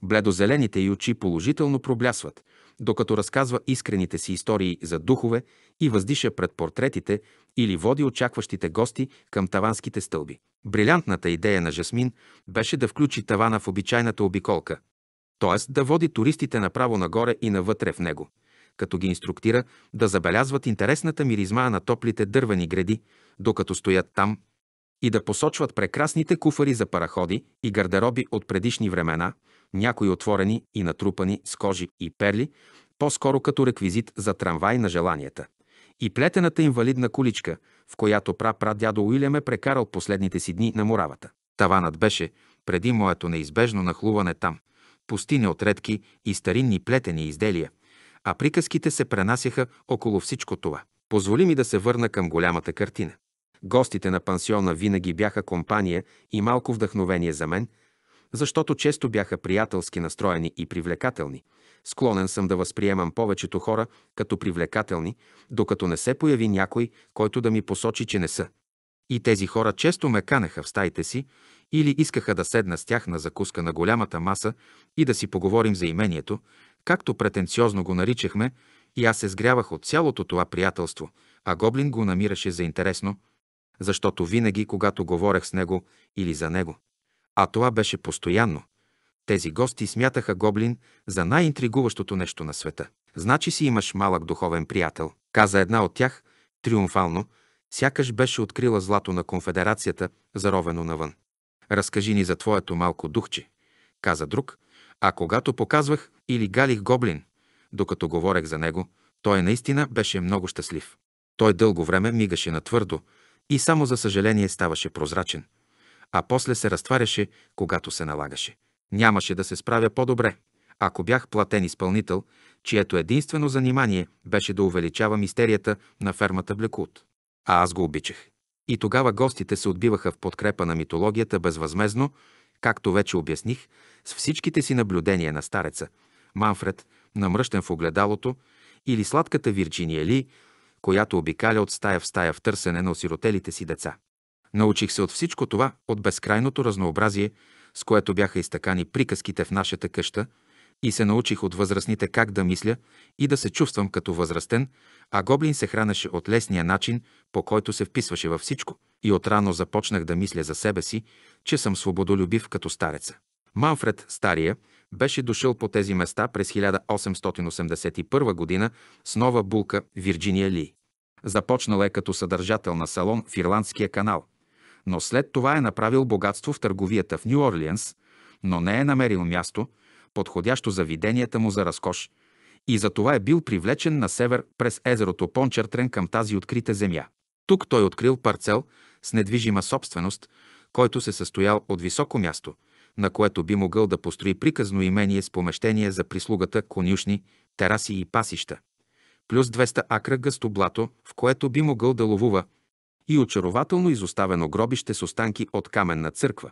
бледозелените й очи положително проблясват – докато разказва искрените си истории за духове и въздиша пред портретите или води очакващите гости към таванските стълби. Брилянтната идея на Жасмин беше да включи тавана в обичайната обиколка, т.е. да води туристите направо нагоре и навътре в него, като ги инструктира да забелязват интересната миризма на топлите дървени гради, докато стоят там – и да посочват прекрасните куфари за параходи и гардероби от предишни времена, някои отворени и натрупани с кожи и перли, по-скоро като реквизит за трамвай на желанията. И плетената инвалидна количка, в която пра пра дядо Уилям е прекарал последните си дни на муравата. Таванът беше, преди моето неизбежно нахлуване там, пустиня от редки и старинни плетени изделия, а приказките се пренасяха около всичко това. Позволи ми да се върна към голямата картина. Гостите на пансиона винаги бяха компания и малко вдъхновение за мен, защото често бяха приятелски настроени и привлекателни. Склонен съм да възприемам повечето хора като привлекателни, докато не се появи някой, който да ми посочи, че не са. И тези хора често ме канеха в стаите си или искаха да седна с тях на закуска на голямата маса и да си поговорим за имението, както претенциозно го наричахме, и аз се сгрявах от цялото това приятелство, а Гоблин го намираше за интересно – защото винаги, когато говорех с него или за него, а това беше постоянно, тези гости смятаха Гоблин за най-интригуващото нещо на света. Значи си имаш малък духовен приятел, каза една от тях, триумфално, сякаш беше открила злато на конфедерацията, заровено навън. Разкажи ни за твоето малко духче, каза друг, а когато показвах или галих Гоблин, докато говорех за него, той наистина беше много щастлив. Той дълго време мигаше на твърдо, и само за съжаление ставаше прозрачен, а после се разтваряше, когато се налагаше. Нямаше да се справя по-добре, ако бях платен изпълнител, чието единствено занимание беше да увеличава мистерията на фермата Блекут. А аз го обичах. И тогава гостите се отбиваха в подкрепа на митологията безвъзмезно, както вече обясних, с всичките си наблюдения на стареца, Манфред, намръщен в огледалото, или сладката Вирджиния Ли, която обикаля от стая в стая в търсене на осиротелите си деца. Научих се от всичко това, от безкрайното разнообразие, с което бяха изтъкани приказките в нашата къща, и се научих от възрастните как да мисля и да се чувствам като възрастен, а Гоблин се хранеше от лесния начин, по който се вписваше във всичко, и отрано започнах да мисля за себе си, че съм свободолюбив като стареца. Манфред, стария, беше дошъл по тези места през 1881 г. с нова булка Вирджиния Ли. Започнал е като съдържател на салон в Ирландския канал, но след това е направил богатство в търговията в Нью Орлиенс, но не е намерил място, подходящо за виденията му за разкош, и затова е бил привлечен на север през езерото Пончертрен към тази открита земя. Тук той открил парцел с недвижима собственост, който се състоял от високо място – на което би могъл да построи приказно имение с помещение за прислугата, конюшни, тераси и пасища, плюс 200 акра гъсто блато, в което би могъл да ловува, и очарователно изоставено гробище с останки от каменна църква,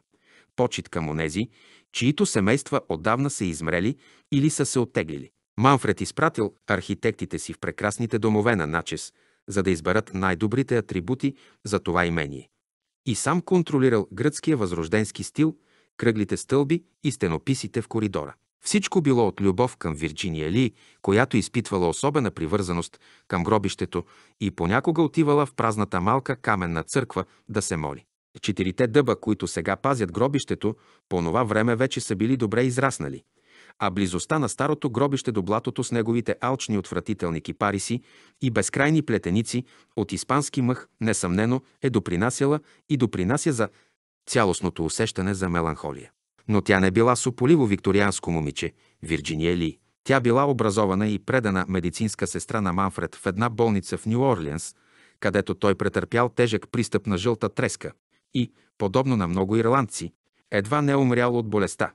почит към онези, чието семейства отдавна са измрели или са се оттеглили. Манфред изпратил архитектите си в прекрасните домове на Начес, за да изберат най-добрите атрибути за това имение. И сам контролирал гръцкия възрожденски стил – кръглите стълби и стенописите в коридора. Всичко било от любов към Вирджиния Ли, която изпитвала особена привързаност към гробището и понякога отивала в празната малка каменна църква да се моли. Четирите дъба, които сега пазят гробището, по това време вече са били добре израснали, а близостта на старото гробище до блатото с неговите алчни отвратителни кипариси и безкрайни плетеници от испански мъх несъмнено е допринасяла и допринася за цялостното усещане за меланхолия. Но тя не била суполиво викторианско момиче, Вирджиния Ли. Тя била образована и предана медицинска сестра на Манфред в една болница в Нью Орлианс, където той претърпял тежък пристъп на жълта треска и, подобно на много ирландци, едва не е умрял от болестта.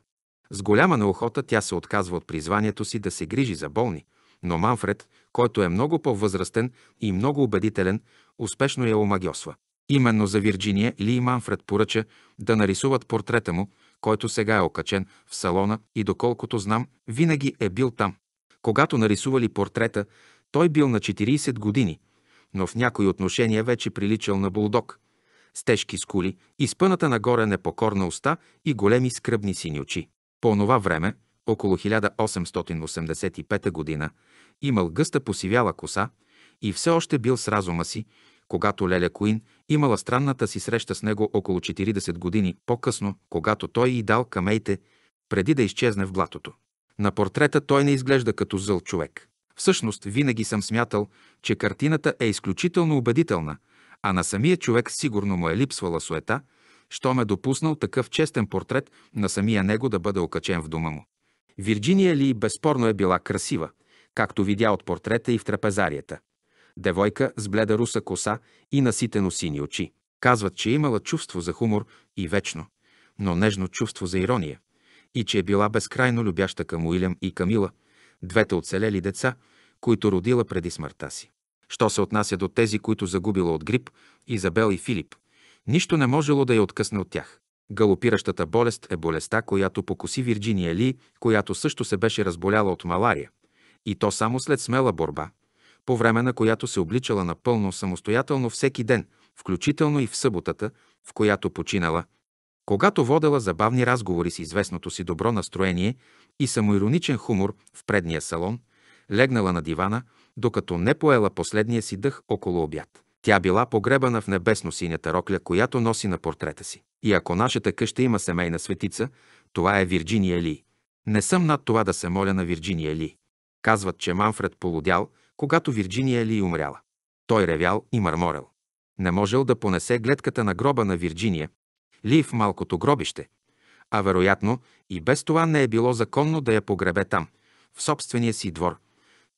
С голяма неохота тя се отказва от призванието си да се грижи за болни, но Манфред, който е много по-възрастен и много убедителен, успешно я омагиосва. Именно за Вирджиния Ли и Манфред поръча да нарисуват портрета му, който сега е окачен в салона и доколкото знам, винаги е бил там. Когато нарисували портрета, той бил на 40 години, но в някои отношения вече приличал на булдог, с тежки скули, изпъната нагоре непокорна уста и големи скръбни сини очи. По онова време, около 1885 година, имал гъста посивяла коса и все още бил с разума си, когато Леля Куин имала странната си среща с него около 40 години по-късно, когато той и дал камейте, преди да изчезне в блатото. На портрета той не изглежда като зъл човек. Всъщност, винаги съм смятал, че картината е изключително убедителна, а на самия човек сигурно му е липсвала суета, що ме допуснал такъв честен портрет на самия него да бъде окачен в дома му. Вирджиния Ли безспорно е била красива, както видя от портрета и в трапезарията девойка с бледа руса коса и наситено сини очи. Казват, че е имала чувство за хумор и вечно, но нежно чувство за ирония, и че е била безкрайно любяща към Уилям и Камила, двете оцелели деца, които родила преди смъртта си. Що се отнася до тези, които загубила от грип, Изабел и Филип, нищо не можело да я откъсне от тях. Галопиращата болест е болестта, която покоси Вирджиния Ли, която също се беше разболяла от малария. И то само след смела борба, по време на която се обличала напълно самостоятелно всеки ден, включително и в съботата, в която починала, когато водела забавни разговори с известното си добро настроение и самоироничен хумор в предния салон, легнала на дивана, докато не поела последния си дъх около обяд. Тя била погребана в небесно-синята рокля, която носи на портрета си. И ако нашата къща има семейна светица, това е Вирджиния Ли. Не съм над това да се моля на Вирджиния Ли. Казват, че Манфред полудял, когато Вирджиния Ли умряла. Той ревял и мърморел. Не можел да понесе гледката на гроба на Вирджиния, Ли в малкото гробище, а вероятно и без това не е било законно да я погребе там, в собствения си двор.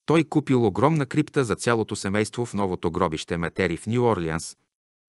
Той купил огромна крипта за цялото семейство в новото гробище Метери в Нью Орлианс,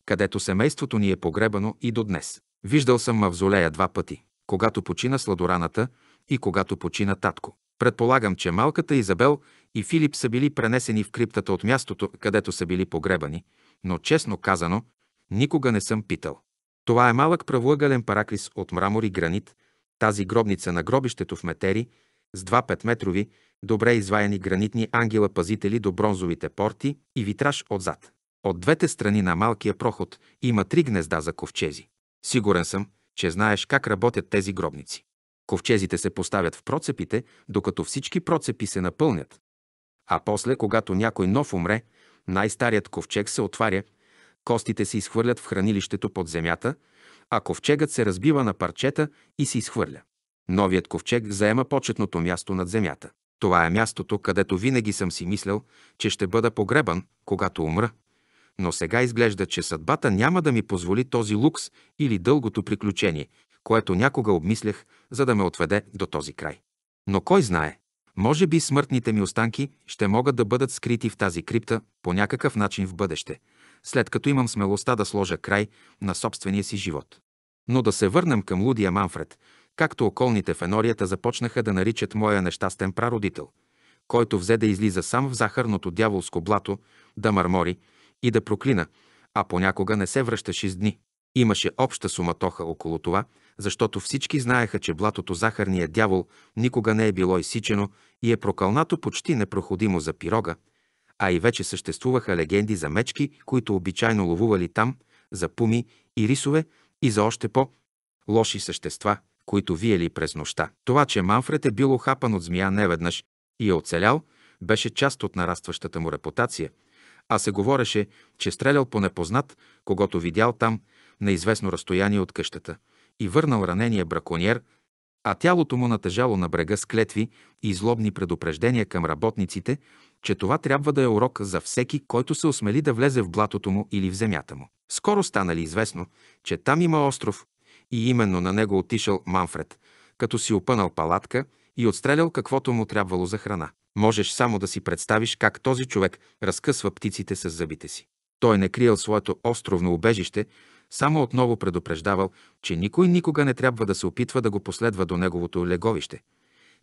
където семейството ни е погребано и до днес. Виждал съм мавзолея два пъти, когато почина сладораната и когато почина татко. Предполагам, че малката Изабел и Филип са били пренесени в криптата от мястото, където са били погребани, но честно казано, никога не съм питал. Това е малък правоъгълен параклис от мрамор и гранит, тази гробница на гробището в Метери, с два петметрови, добре изваяни гранитни ангела-пазители до бронзовите порти и витраж отзад. От двете страни на малкия проход има три гнезда за ковчези. Сигурен съм, че знаеш как работят тези гробници. Ковчезите се поставят в процепите, докато всички процепи се напълнят. А после, когато някой нов умре, най-старият ковчег се отваря, костите се изхвърлят в хранилището под земята, а ковчегът се разбива на парчета и се изхвърля. Новият ковчег заема почетното място над земята. Това е мястото, където винаги съм си мислял, че ще бъда погребан, когато умра. Но сега изглежда, че съдбата няма да ми позволи този лукс или дългото приключение, което някога обмислях, за да ме отведе до този край. Но кой знае, може би смъртните ми останки ще могат да бъдат скрити в тази крипта по някакъв начин в бъдеще, след като имам смелостта да сложа край на собствения си живот. Но да се върнем към лудия Манфред, както околните фенорията започнаха да наричат моя нещастен прародител, който взе да излиза сам в захарното дяволско блато, да мърмори и да проклина, а понякога не се връщаше с дни. Имаше обща суматоха около това – защото всички знаеха, че блатото захарния дявол никога не е било изсичено и е прокълнато почти непроходимо за пирога, а и вече съществуваха легенди за мечки, които обичайно ловували там, за пуми и рисове и за още по лоши същества, които виели през нощта. Това, че Манфред е бил охапан от змия неведнъж и е оцелял, беше част от нарастващата му репутация, а се говореше, че е стрелял по непознат, когато видял там, на известно разстояние от къщата – и върнал ранения браконьер, а тялото му натежало на брега с клетви и злобни предупреждения към работниците, че това трябва да е урок за всеки, който се осмели да влезе в блатото му или в земята му. Скоро станали известно, че там има остров и именно на него отишъл Манфред, като си опънал палатка и отстрелял каквото му трябвало за храна. Можеш само да си представиш как този човек разкъсва птиците с зъбите си. Той не криел своето островно убежище, само отново предупреждавал, че никой никога не трябва да се опитва да го последва до неговото леговище.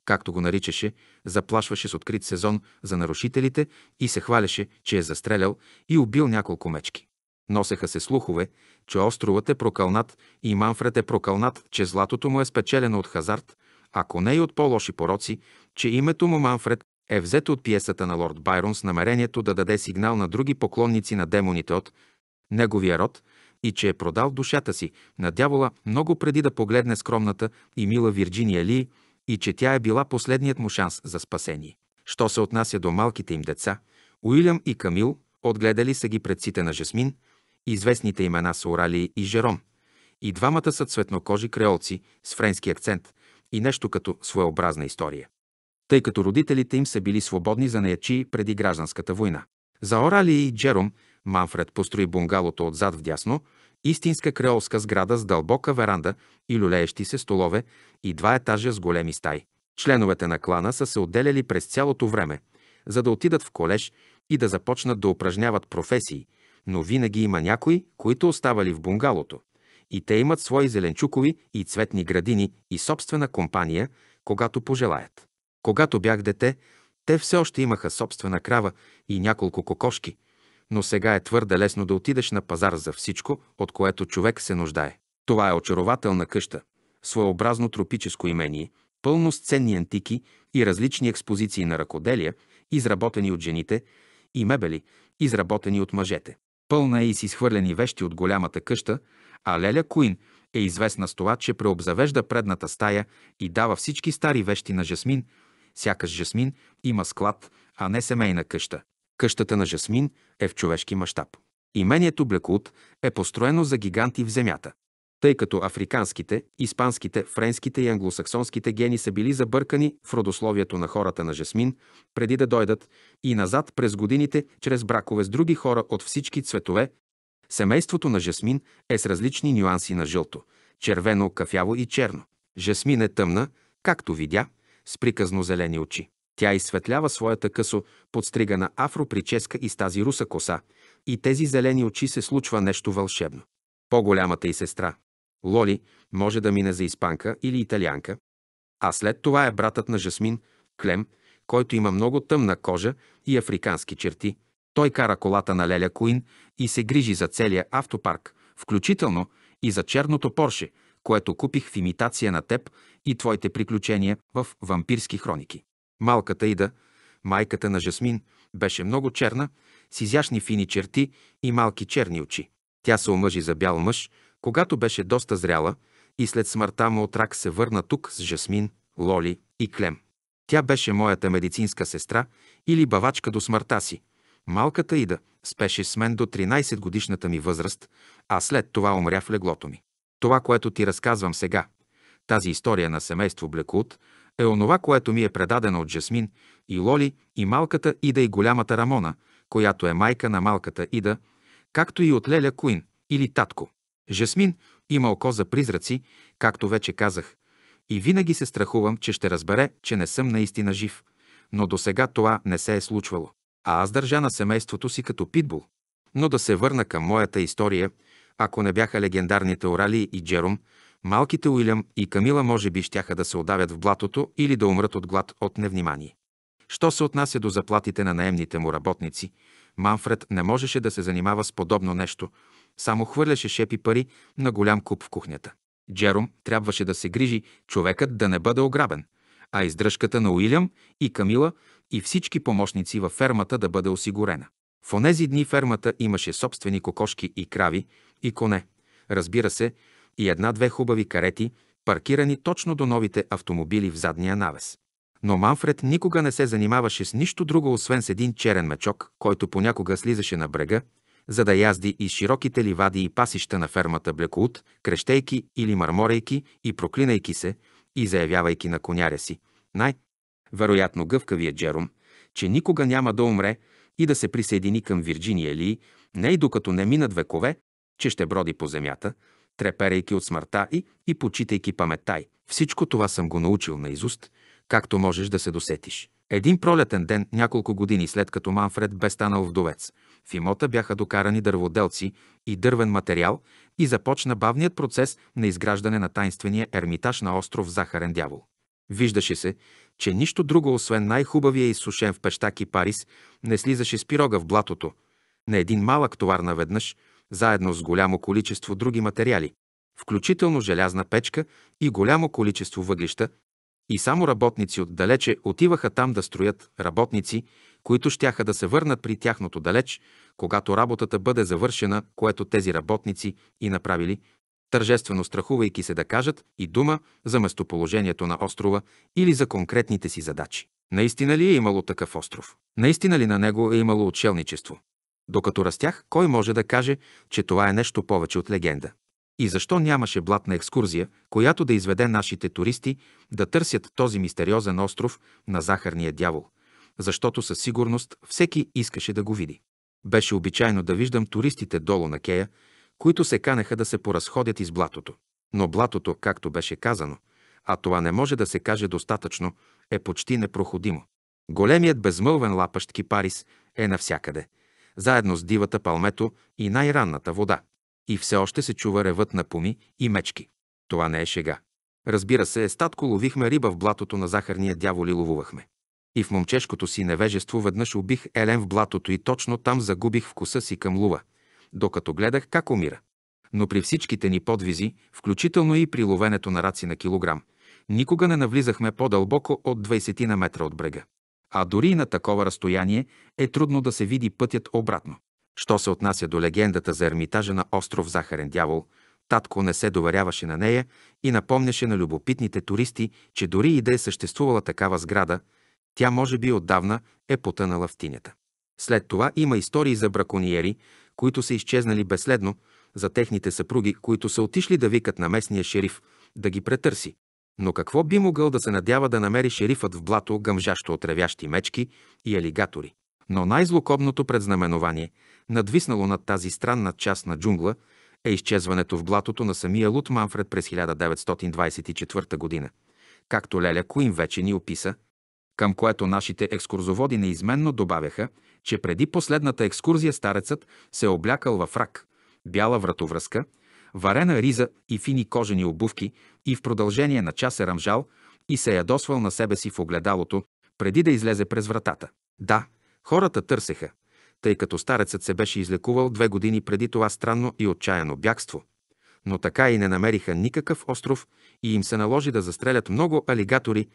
Както го наричаше, заплашваше с открит сезон за нарушителите и се хваляше, че е застрелял и убил няколко мечки. Носеха се слухове, че островът е прокълнат и Манфред е прокълнат, че златото му е спечелено от хазарт, ако не и от по-лоши пороци, че името му Манфред е взето от пиесата на Лорд Байрон с намерението да даде сигнал на други поклонници на демоните от неговия род и че е продал душата си на дявола много преди да погледне скромната и мила Вирджиния Ли и че тя е била последният му шанс за спасение. Що се отнася до малките им деца, Уилям и Камил отгледали са ги предците на Жасмин, известните имена са Орали и Жером. И двамата са цветнокожи креолци с френски акцент и нещо като своеобразна история. Тъй като родителите им са били свободни за наячи преди гражданската война. За Орали и Джером – Манфред построи бунгалото отзад в дясно, истинска креолска сграда с дълбока веранда и люлеещи се столове и два етажа с големи стаи. Членовете на клана са се отделяли през цялото време, за да отидат в колеж и да започнат да упражняват професии, но винаги има някои, които оставали в бунгалото. И те имат свои зеленчукови и цветни градини и собствена компания, когато пожелаят. Когато бях дете, те все още имаха собствена крава и няколко кокошки – но сега е твърде лесно да отидеш на пазар за всичко, от което човек се нуждае. Това е очарователна къща, своеобразно тропическо имение, пълно с ценни антики и различни експозиции на ръкоделия, изработени от жените, и мебели, изработени от мъжете. Пълна е и с изхвърлени вещи от голямата къща, а Леля Куин е известна с това, че преобзавежда предната стая и дава всички стари вещи на Жасмин, сякаш Жасмин има склад, а не семейна къща. Къщата на Жасмин е в човешки мащаб. Имението Блекут е построено за гиганти в земята. Тъй като африканските, испанските, френските и англосаксонските гени са били забъркани в родословието на хората на Жасмин, преди да дойдат и назад през годините, чрез бракове с други хора от всички цветове, семейството на Жасмин е с различни нюанси на жълто – червено, кафяво и черно. Жасмин е тъмна, както видя, с приказно зелени очи. Тя изсветлява своята късо, подстригана афроприческа и с тази руса коса, и тези зелени очи се случва нещо вълшебно. По-голямата и сестра, Лоли, може да мине за испанка или италианка, а след това е братът на Жасмин, Клем, който има много тъмна кожа и африкански черти. Той кара колата на Леля Куин и се грижи за целия автопарк, включително и за черното Порше, което купих в имитация на теб и твоите приключения в вампирски хроники. Малката Ида, майката на Жасмин, беше много черна, с изящни фини черти и малки черни очи. Тя се омъжи за бял мъж, когато беше доста зряла и след смъртта му от рак се върна тук с Жасмин, Лоли и Клем. Тя беше моята медицинска сестра или бавачка до смъртта си. Малката Ида спеше с мен до 13 годишната ми възраст, а след това умря в леглото ми. Това, което ти разказвам сега, тази история на семейство Блекут, е онова, което ми е предадено от Жасмин и Лоли и малката Ида и голямата Рамона, която е майка на малката Ида, както и от Леля Куин или татко. Жасмин има око за призраци, както вече казах, и винаги се страхувам, че ще разбере, че не съм наистина жив. Но до сега това не се е случвало. А аз държа на семейството си като питбул. Но да се върна към моята история, ако не бяха легендарните Орали и Джером, Малките Уилям и Камила може би щяха да се удавят в блатото или да умрат от глад от невнимание. Що се отнася до заплатите на наемните му работници, Манфред не можеше да се занимава с подобно нещо, само хвърляше шепи пари на голям куп в кухнята. Джером трябваше да се грижи човекът да не бъде ограбен, а издръжката на Уилям и Камила и всички помощници във фермата да бъде осигурена. В онези дни фермата имаше собствени кокошки и крави и коне. Разбира се, и една-две хубави карети, паркирани точно до новите автомобили в задния навес. Но Манфред никога не се занимаваше с нищо друго, освен с един черен мечок, който понякога слизаше на брега, за да язди из широките ливади и пасища на фермата Блекоут, крещейки или мърморейки и проклинайки се и заявявайки на коняря си, най-вероятно гъвкавия Джером, че никога няма да умре и да се присъедини към Вирджиния Ли, не и докато не минат векове, че ще броди по земята, треперейки от смъртта и, и почитайки паметта й. Всичко това съм го научил на изуст, както можеш да се досетиш. Един пролетен ден, няколко години след като Манфред бе станал вдовец, в имота бяха докарани дърводелци и дървен материал и започна бавният процес на изграждане на тайнствения ермитаж на остров Захарен дявол. Виждаше се, че нищо друго, освен най-хубавия изсушен в пещаки Парис, не слизаше с пирога в блатото. На един малък товар наведнъж – заедно с голямо количество други материали, включително желязна печка и голямо количество въглища, и само работници отдалече отиваха там да строят работници, които щяха да се върнат при тяхното далеч, когато работата бъде завършена, което тези работници и направили, тържествено страхувайки се да кажат и дума за местоположението на острова или за конкретните си задачи. Наистина ли е имало такъв остров? Наистина ли на него е имало отшелничество? Докато растях, кой може да каже, че това е нещо повече от легенда? И защо нямаше блатна екскурзия, която да изведе нашите туристи да търсят този мистериозен остров на захарния дявол? Защото със сигурност всеки искаше да го види. Беше обичайно да виждам туристите долу на кея, които се канеха да се поразходят из блатото. Но блатото, както беше казано, а това не може да се каже достатъчно, е почти непроходимо. Големият безмълвен лапащ кипарис е навсякъде – заедно с дивата палмето и най-ранната вода. И все още се чува ревът на пуми и мечки. Това не е шега. Разбира се, статко ловихме риба в блатото на захарния дявол и ловувахме. И в момчешкото си невежество веднъж убих елен в блатото и точно там загубих вкуса си към лува, докато гледах как умира. Но при всичките ни подвизи, включително и при ловенето на раци на килограм, никога не навлизахме по-дълбоко от 20 на метра от брега а дори и на такова разстояние е трудно да се види пътят обратно. Що се отнася до легендата за ермитажа на остров Захарен дявол, татко не се доверяваше на нея и напомняше на любопитните туристи, че дори и да е съществувала такава сграда, тя може би отдавна е потънала в тинята. След това има истории за бракониери, които са изчезнали безследно, за техните съпруги, които са отишли да викат на местния шериф да ги претърси. Но какво би могъл да се надява да намери шерифът в блато, гъмжащо от ревящи мечки и алигатори? Но най-злокобното предзнаменование, надвиснало над тази странна част на джунгла, е изчезването в блатото на самия Лут Манфред през 1924 година, както Леля Куин вече ни описа, към което нашите екскурзоводи неизменно добавяха, че преди последната екскурзия старецът се е облякал във фрак, бяла вратовръзка, варена риза и фини кожени обувки и в продължение на час е ръмжал и се е ядосвал на себе си в огледалото, преди да излезе през вратата. Да, хората търсеха, тъй като старецът се беше излекувал две години преди това странно и отчаяно бягство. Но така и не намериха никакъв остров и им се наложи да застрелят много алигатори,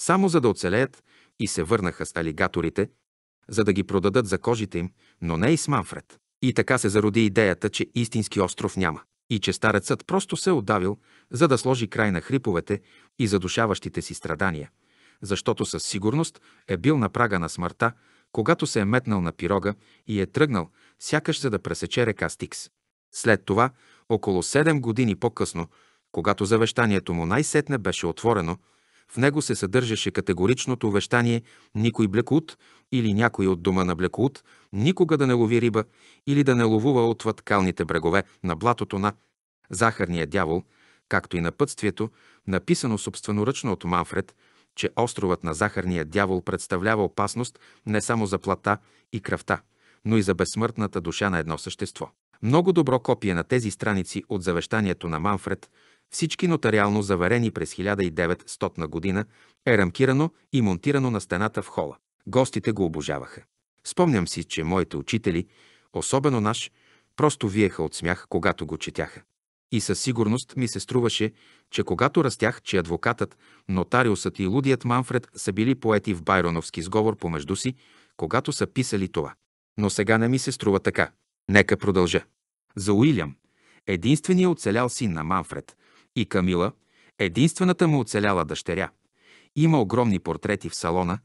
само за да оцелеят и се върнаха с алигаторите, за да ги продадат за кожите им, но не и с Манфред. И така се зароди идеята, че истински остров няма и че старецът просто се е отдавил, за да сложи край на хриповете и задушаващите си страдания, защото със сигурност е бил на прага на смъртта, когато се е метнал на пирога и е тръгнал, сякаш за да пресече река Стикс. След това, около 7 години по-късно, когато завещанието му най-сетне беше отворено, в него се съдържаше категоричното увещание никой блекут или някой от дома на блекут никога да не лови риба или да не ловува отвъд калните брегове на блатото на захарния дявол, както и на пътствието, написано собственоръчно от Манфред, че островът на захарния дявол представлява опасност не само за плата и кръвта, но и за безсмъртната душа на едно същество. Много добро копие на тези страници от завещанието на Манфред всички нотариално заверени през 1900 година, е рамкирано и монтирано на стената в хола. Гостите го обожаваха. Спомням си, че моите учители, особено наш, просто виеха от смях, когато го четяха. И със сигурност ми се струваше, че когато растях, че адвокатът, нотариусът и лудият Манфред са били поети в байроновски сговор помежду си, когато са писали това. Но сега не ми се струва така. Нека продължа. За Уилям, единственият оцелял син на Манфред, и Камила, единствената му оцеляла дъщеря. Има огромни портрети в салона,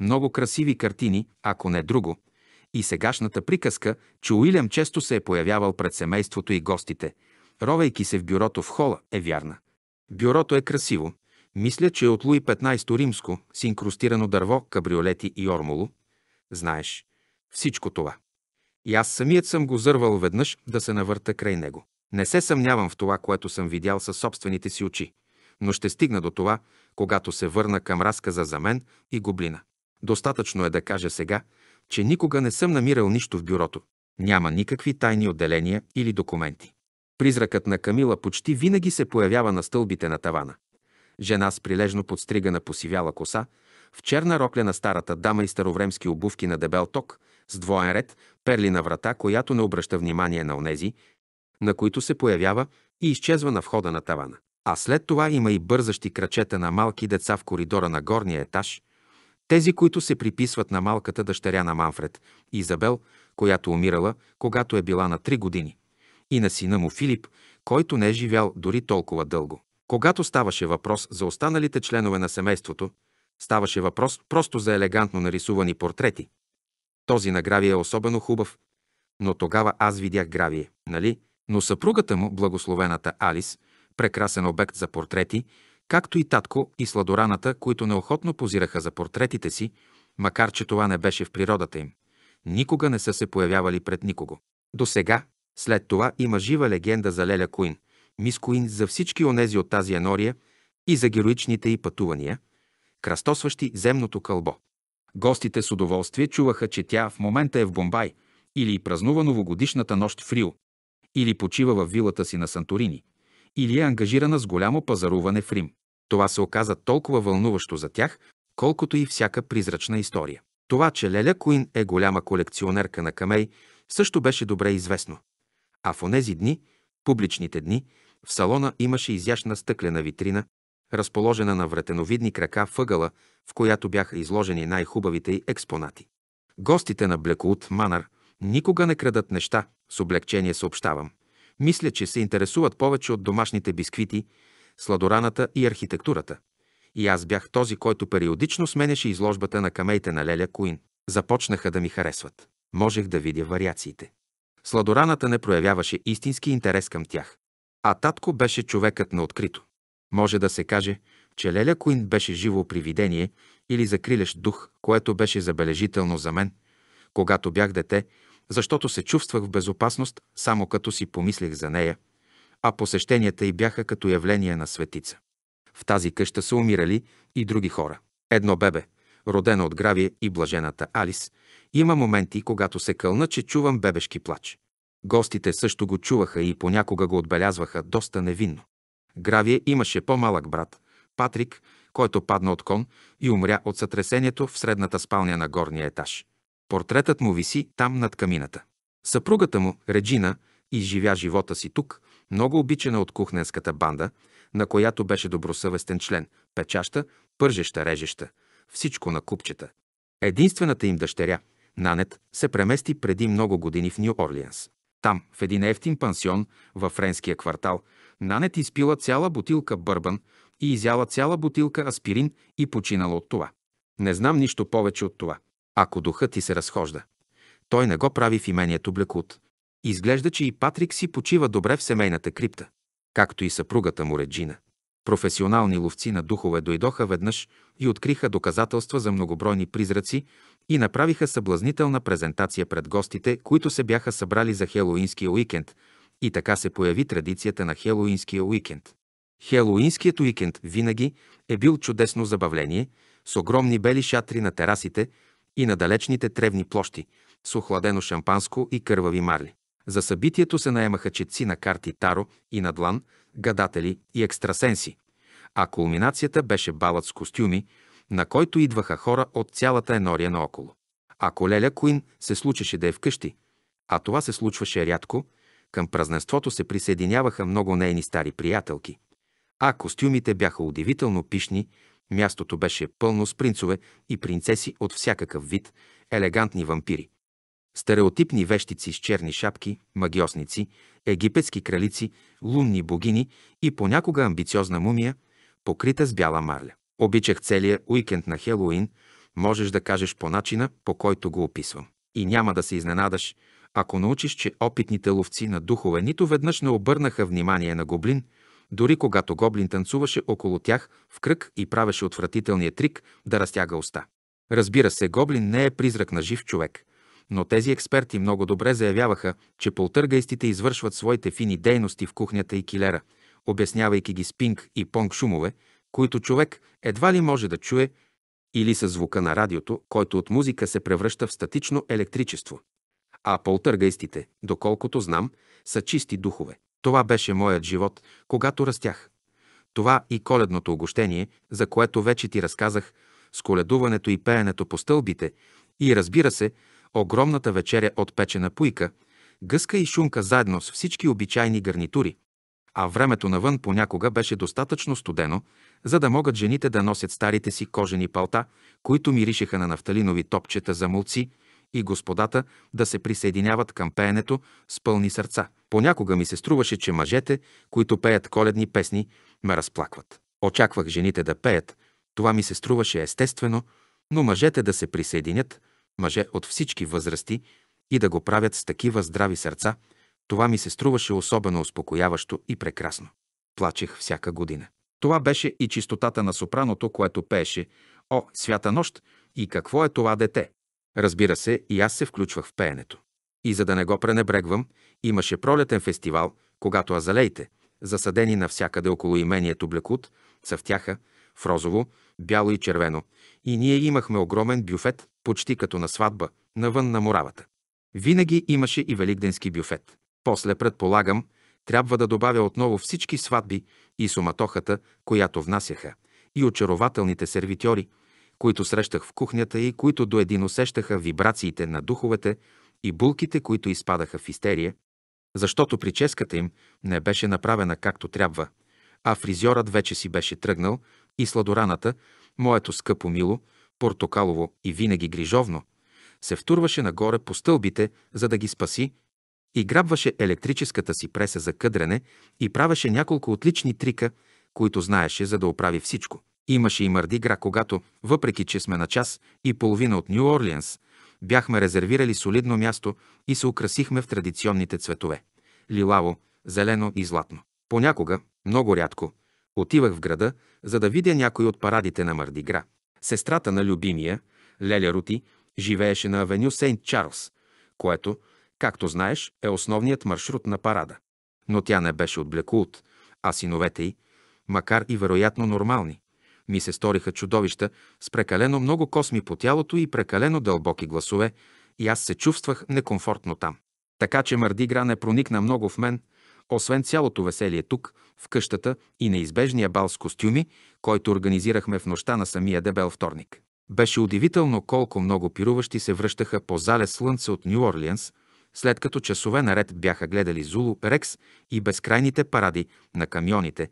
много красиви картини, ако не друго. И сегашната приказка, че Уилям често се е появявал пред семейството и гостите, ровейки се в бюрото в хола, е вярна. Бюрото е красиво. Мисля, че е от Луи 15 римско, с инкрустирано дърво, кабриолети и ормоло. Знаеш, всичко това. И аз самият съм го зървал веднъж да се навърта край него. Не се съмнявам в това, което съм видял със собствените си очи, но ще стигна до това, когато се върна към разказа за мен и гоблина. Достатъчно е да кажа сега, че никога не съм намирал нищо в бюрото. Няма никакви тайни отделения или документи. Призракът на Камила почти винаги се появява на стълбите на тавана. Жена с прилежно подстригана посивяла коса, в черна рокля на старата дама и старовремски обувки на дебел ток, с двоен ред, перли на врата, която не обръща внимание на онези, на които се появява и изчезва на входа на тавана. А след това има и бързащи крачета на малки деца в коридора на горния етаж, тези, които се приписват на малката дъщеря на Манфред, Изабел, която умирала, когато е била на три години, и на сина му Филип, който не е живял дори толкова дълго. Когато ставаше въпрос за останалите членове на семейството, ставаше въпрос просто за елегантно нарисувани портрети. Този на Гравия е особено хубав, но тогава аз видях Гравие, нали, но съпругата му, благословената Алис, прекрасен обект за портрети, както и татко и сладораната, които неохотно позираха за портретите си, макар че това не беше в природата им. Никога не са се появявали пред никого. До сега, след това има жива легенда за Леля Куин, мис Куин за всички онези от тази енория и за героичните й пътувания, кръстосващи земното кълбо. Гостите с удоволствие чуваха, че тя в момента е в Бомбай или празнува новогодишната нощ в Рио, или почива в вилата си на Санторини, или е ангажирана с голямо пазаруване в Рим. Това се оказа толкова вълнуващо за тях, колкото и всяка призрачна история. Това, че Леля Куин е голяма колекционерка на камей, също беше добре известно. А в онези дни, публичните дни, в салона имаше изящна стъклена витрина, разположена на вратеновидни крака въгъла, в която бяха изложени най-хубавите й експонати. Гостите на Блекоут Манър никога не крадат неща, с облегчение съобщавам. Мисля, че се интересуват повече от домашните бисквити, сладораната и архитектурата. И аз бях този, който периодично сменеше изложбата на камеите на Леля Куин. Започнаха да ми харесват. Можех да видя вариациите. Сладораната не проявяваше истински интерес към тях. А татко беше човекът на открито. Може да се каже, че Леля Куин беше живо привидение или закрилещ дух, което беше забележително за мен. Когато бях дете, защото се чувствах в безопасност само като си помислих за нея, а посещенията й бяха като явление на светица. В тази къща са умирали и други хора. Едно бебе, родено от гравие и блажената Алис, има моменти, когато се кълна, че чувам бебешки плач. Гостите също го чуваха и понякога го отбелязваха доста невинно. Гравие имаше по-малък брат, Патрик, който падна от кон и умря от сътресението в средната спалня на горния етаж. Портретът му виси там над камината. Съпругата му, Реджина, изживя живота си тук, много обичана от кухненската банда, на която беше добросъвестен член, печаща, пържеща, режеща, всичко на купчета. Единствената им дъщеря, Нанет, се премести преди много години в Нью Орлианс. Там, в един ефтин пансион във френския квартал, Нанет изпила цяла бутилка бърбан и изяла цяла бутилка аспирин и починала от това. Не знам нищо повече от това ако духът ти се разхожда. Той не го прави в имението Блекут. Изглежда, че и Патрик си почива добре в семейната крипта, както и съпругата му Реджина. Професионални ловци на духове дойдоха веднъж и откриха доказателства за многобройни призраци и направиха съблазнителна презентация пред гостите, които се бяха събрали за Хелоинския уикенд, и така се появи традицията на Хелоинския уикенд. Хелоинският уикенд винаги е бил чудесно забавление, с огромни бели шатри на терасите – и на далечните тревни площи с охладено шампанско и кървави марли. За събитието се наемаха четци на карти Таро и на длан, гадатели и екстрасенси, а кулминацията беше балът с костюми, на който идваха хора от цялата енория наоколо. Ако Леля Куин се случеше да е вкъщи, а това се случваше рядко, към празненството се присъединяваха много нейни стари приятелки. А костюмите бяха удивително пишни, Мястото беше пълно с принцове и принцеси от всякакъв вид, елегантни вампири. Стереотипни вещици с черни шапки, магиосници, египетски кралици, лунни богини и понякога амбициозна мумия, покрита с бяла марля. Обичах целия уикенд на Хелоуин, можеш да кажеш по начина, по който го описвам. И няма да се изненадаш, ако научиш, че опитните ловци на духове нито веднъж не обърнаха внимание на гоблин – дори когато гоблин танцуваше около тях в кръг и правеше отвратителния трик да разтяга уста. Разбира се, гоблин не е призрак на жив човек, но тези експерти много добре заявяваха, че полтъргайстите извършват своите фини дейности в кухнята и килера, обяснявайки ги спинг и понг шумове, които човек едва ли може да чуе, или със звука на радиото, който от музика се превръща в статично електричество. А полтъргайстите, доколкото знам, са чисти духове. Това беше моят живот, когато растях. Това и коледното огощение, за което вече ти разказах, с коледуването и пеенето по стълбите и, разбира се, огромната вечеря от печена пуйка, гъска и шунка заедно с всички обичайни гарнитури. А времето навън понякога беше достатъчно студено, за да могат жените да носят старите си кожени палта, които миришеха на нафталинови топчета за мулци, и господата да се присъединяват към пеенето с пълни сърца. Понякога ми се струваше, че мъжете, които пеят коледни песни, ме разплакват. Очаквах жените да пеят, това ми се струваше естествено, но мъжете да се присъединят, мъже от всички възрасти, и да го правят с такива здрави сърца, това ми се струваше особено успокояващо и прекрасно. Плачех всяка година. Това беше и чистотата на сопраното, което пееше «О, свята нощ!» и «Какво е това дете?» Разбира се, и аз се включвах в пеенето. И за да не го пренебрегвам, имаше пролетен фестивал, когато азалеите, засадени навсякъде около имението Блекут, цъфтяха в розово, бяло и червено, и ние имахме огромен бюфет, почти като на сватба, навън на муравата. Винаги имаше и великденски бюфет. После, предполагам, трябва да добавя отново всички сватби и суматохата, която внасяха, и очарователните сервитьори, които срещах в кухнята и които до един усещаха вибрациите на духовете и булките, които изпадаха в истерия, защото прическата им не беше направена както трябва, а фризьорът вече си беше тръгнал и сладораната, моето скъпо мило, портокалово и винаги грижовно, се втурваше нагоре по стълбите, за да ги спаси, и грабваше електрическата си преса за къдрене и правеше няколко отлични трика, които знаеше, за да оправи всичко. Имаше и Мърдигра, когато, въпреки че сме на час и половина от Нью Орлиенс, бяхме резервирали солидно място и се украсихме в традиционните цветове – лилаво, зелено и златно. Понякога, много рядко, отивах в града, за да видя някой от парадите на Мърдигра. Сестрата на любимия, Леля Рути, живееше на авеню Сейнт Чарлз, което, както знаеш, е основният маршрут на парада. Но тя не беше от Блекулт, а синовете й, макар и вероятно нормални, ми се сториха чудовища с прекалено много косми по тялото и прекалено дълбоки гласове, и аз се чувствах некомфортно там. Така че Мардигра не проникна много в мен, освен цялото веселие тук, в къщата и неизбежния бал с костюми, който организирахме в нощта на самия дебел вторник. Беше удивително колко много пируващи се връщаха по зале слънце от Нью Орлианс, след като часове наред бяха гледали Зулу, Рекс и безкрайните паради на камионите,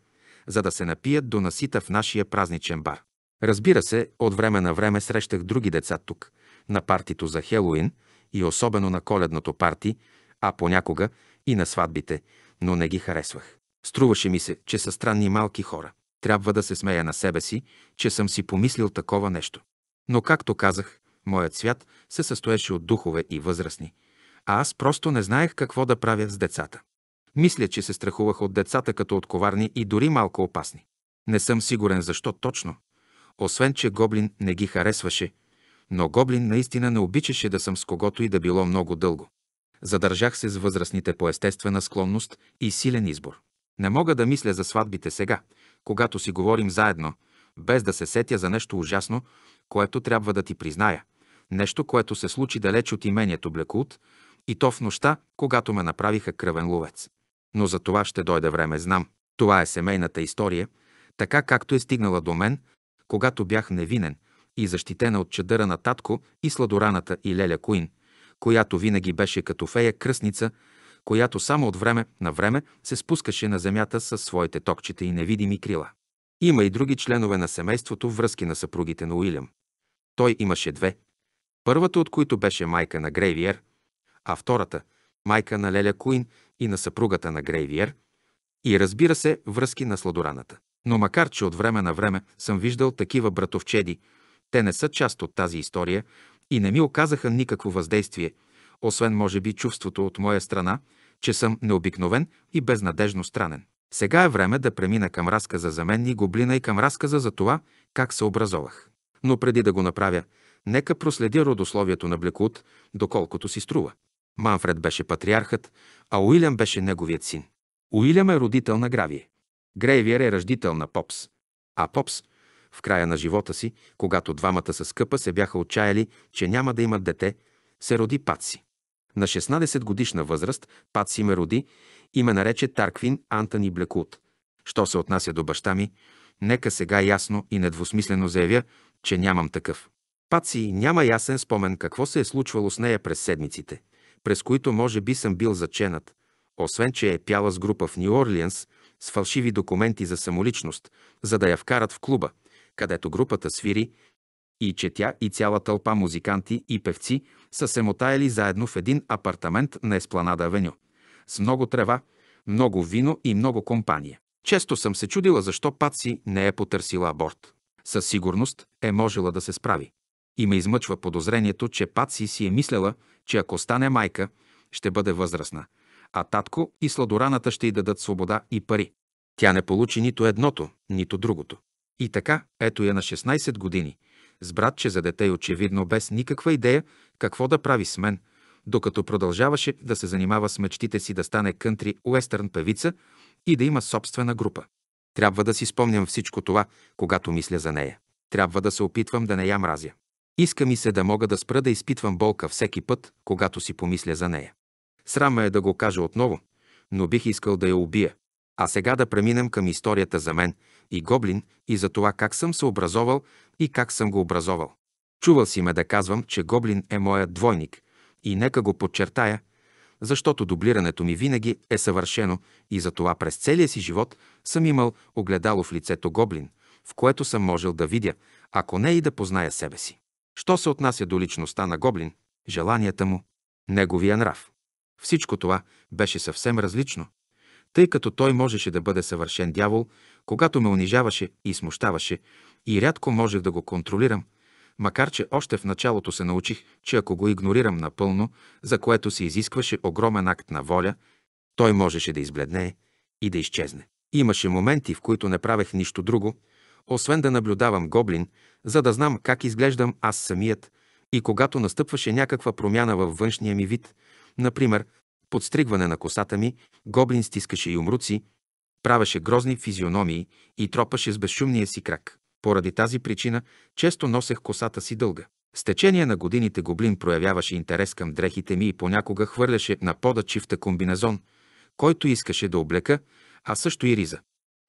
за да се напият до насита в нашия празничен бар. Разбира се, от време на време срещах други деца тук, на партито за Хелоуин и особено на коледното парти, а понякога и на сватбите, но не ги харесвах. Струваше ми се, че са странни малки хора. Трябва да се смея на себе си, че съм си помислил такова нещо. Но както казах, моят свят се състоеше от духове и възрастни, а аз просто не знаех какво да правя с децата. Мисля, че се страхувах от децата като от коварни и дори малко опасни. Не съм сигурен защо точно. Освен, че Гоблин не ги харесваше, но Гоблин наистина не обичаше да съм с когото и да било много дълго. Задържах се с възрастните по естествена склонност и силен избор. Не мога да мисля за сватбите сега, когато си говорим заедно, без да се сетя за нещо ужасно, което трябва да ти призная. Нещо, което се случи далеч от имението Блекулт, и то в нощта, когато ме направиха кръвен ловец но за това ще дойде време, знам. Това е семейната история, така както е стигнала до мен, когато бях невинен и защитена от чадъра на татко и сладораната и Леля Куин, която винаги беше като фея кръсница, която само от време на време се спускаше на земята със своите токчета и невидими крила. Има и други членове на семейството, връзки на съпругите на Уилям. Той имаше две. Първата от които беше майка на Грейвиер, а втората – майка на Леля Куин и на съпругата на Грейвиер, и разбира се, връзки на сладораната. Но макар, че от време на време съм виждал такива братовчеди, те не са част от тази история и не ми оказаха никакво въздействие, освен може би чувството от моя страна, че съм необикновен и безнадежно странен. Сега е време да премина към разказа за мен и гоблина и към разказа за това, как се образовах. Но преди да го направя, нека проследя родословието на Блекут, доколкото си струва. Манфред беше патриархът, а Уилям беше неговият син. Уилям е родител на Гравие. Грейвиер е ръждител на Попс. А Попс, в края на живота си, когато двамата с скъпа се бяха отчаяли, че няма да имат дете, се роди Патси. На 16 годишна възраст Патси ме роди и ме нарече Тарквин Антони Блекулт. Що се отнася до баща ми, нека сега ясно и недвусмислено заявя, че нямам такъв. Паци няма ясен спомен какво се е случвало с нея през седмиците през които може би съм бил заченат, освен че е пяла с група в Нью Орлиенс с фалшиви документи за самоличност, за да я вкарат в клуба, където групата свири, и че тя и цяла тълпа музиканти и певци са се мотаяли заедно в един апартамент на Еспланада Авеню, с много трева, много вино и много компания. Често съм се чудила защо Паци не е потърсила аборт. Със сигурност е можела да се справи. И ме измъчва подозрението, че Паци си е мислела, че ако стане майка, ще бъде възрастна, а татко и сладораната ще й дадат свобода и пари. Тя не получи нито едното, нито другото. И така, ето я на 16 години, с братче за дете и е очевидно без никаква идея какво да прави с мен, докато продължаваше да се занимава с мечтите си да стане кънтри уестърн певица и да има собствена група. Трябва да си спомням всичко това, когато мисля за нея. Трябва да се опитвам да не я мразя. Иска ми се да мога да спра да изпитвам болка всеки път, когато си помисля за нея. Срама е да го кажа отново, но бих искал да я убия. А сега да преминем към историята за мен и Гоблин и за това как съм се образовал и как съм го образовал. Чувал си ме да казвам, че Гоблин е моят двойник и нека го подчертая, защото дублирането ми винаги е съвършено и за това през целия си живот съм имал огледало в лицето Гоблин, в което съм можел да видя, ако не и да позная себе си. Що се отнася до личността на Гоблин, желанията му, неговия нрав. Всичко това беше съвсем различно, тъй като той можеше да бъде съвършен дявол, когато ме унижаваше и смущаваше, и рядко можех да го контролирам, макар че още в началото се научих, че ако го игнорирам напълно, за което се изискваше огромен акт на воля, той можеше да избледнее и да изчезне. Имаше моменти, в които не правех нищо друго, освен да наблюдавам гоблин, за да знам как изглеждам аз самият и когато настъпваше някаква промяна във външния ми вид, например, подстригване на косата ми, гоблин стискаше и умруци, правеше грозни физиономии и тропаше с безшумния си крак. Поради тази причина често носех косата си дълга. С течение на годините Гоблин проявяваше интерес към дрехите ми и понякога хвърляше на пода чифта комбинезон, който искаше да облека, а също и риза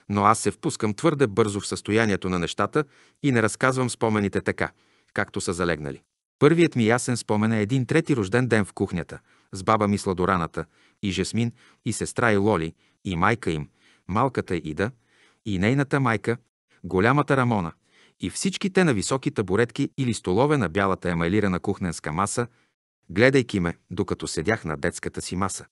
но аз се впускам твърде бързо в състоянието на нещата и не разказвам спомените така, както са залегнали. Първият ми ясен спомен е един трети рожден ден в кухнята, с баба ми сладораната, и Жесмин, и сестра и Лоли, и майка им, малката Ида, и нейната майка, голямата Рамона, и всичките на високи табуретки или столове на бялата емайлирана кухненска маса, гледайки ме, докато седях на детската си маса.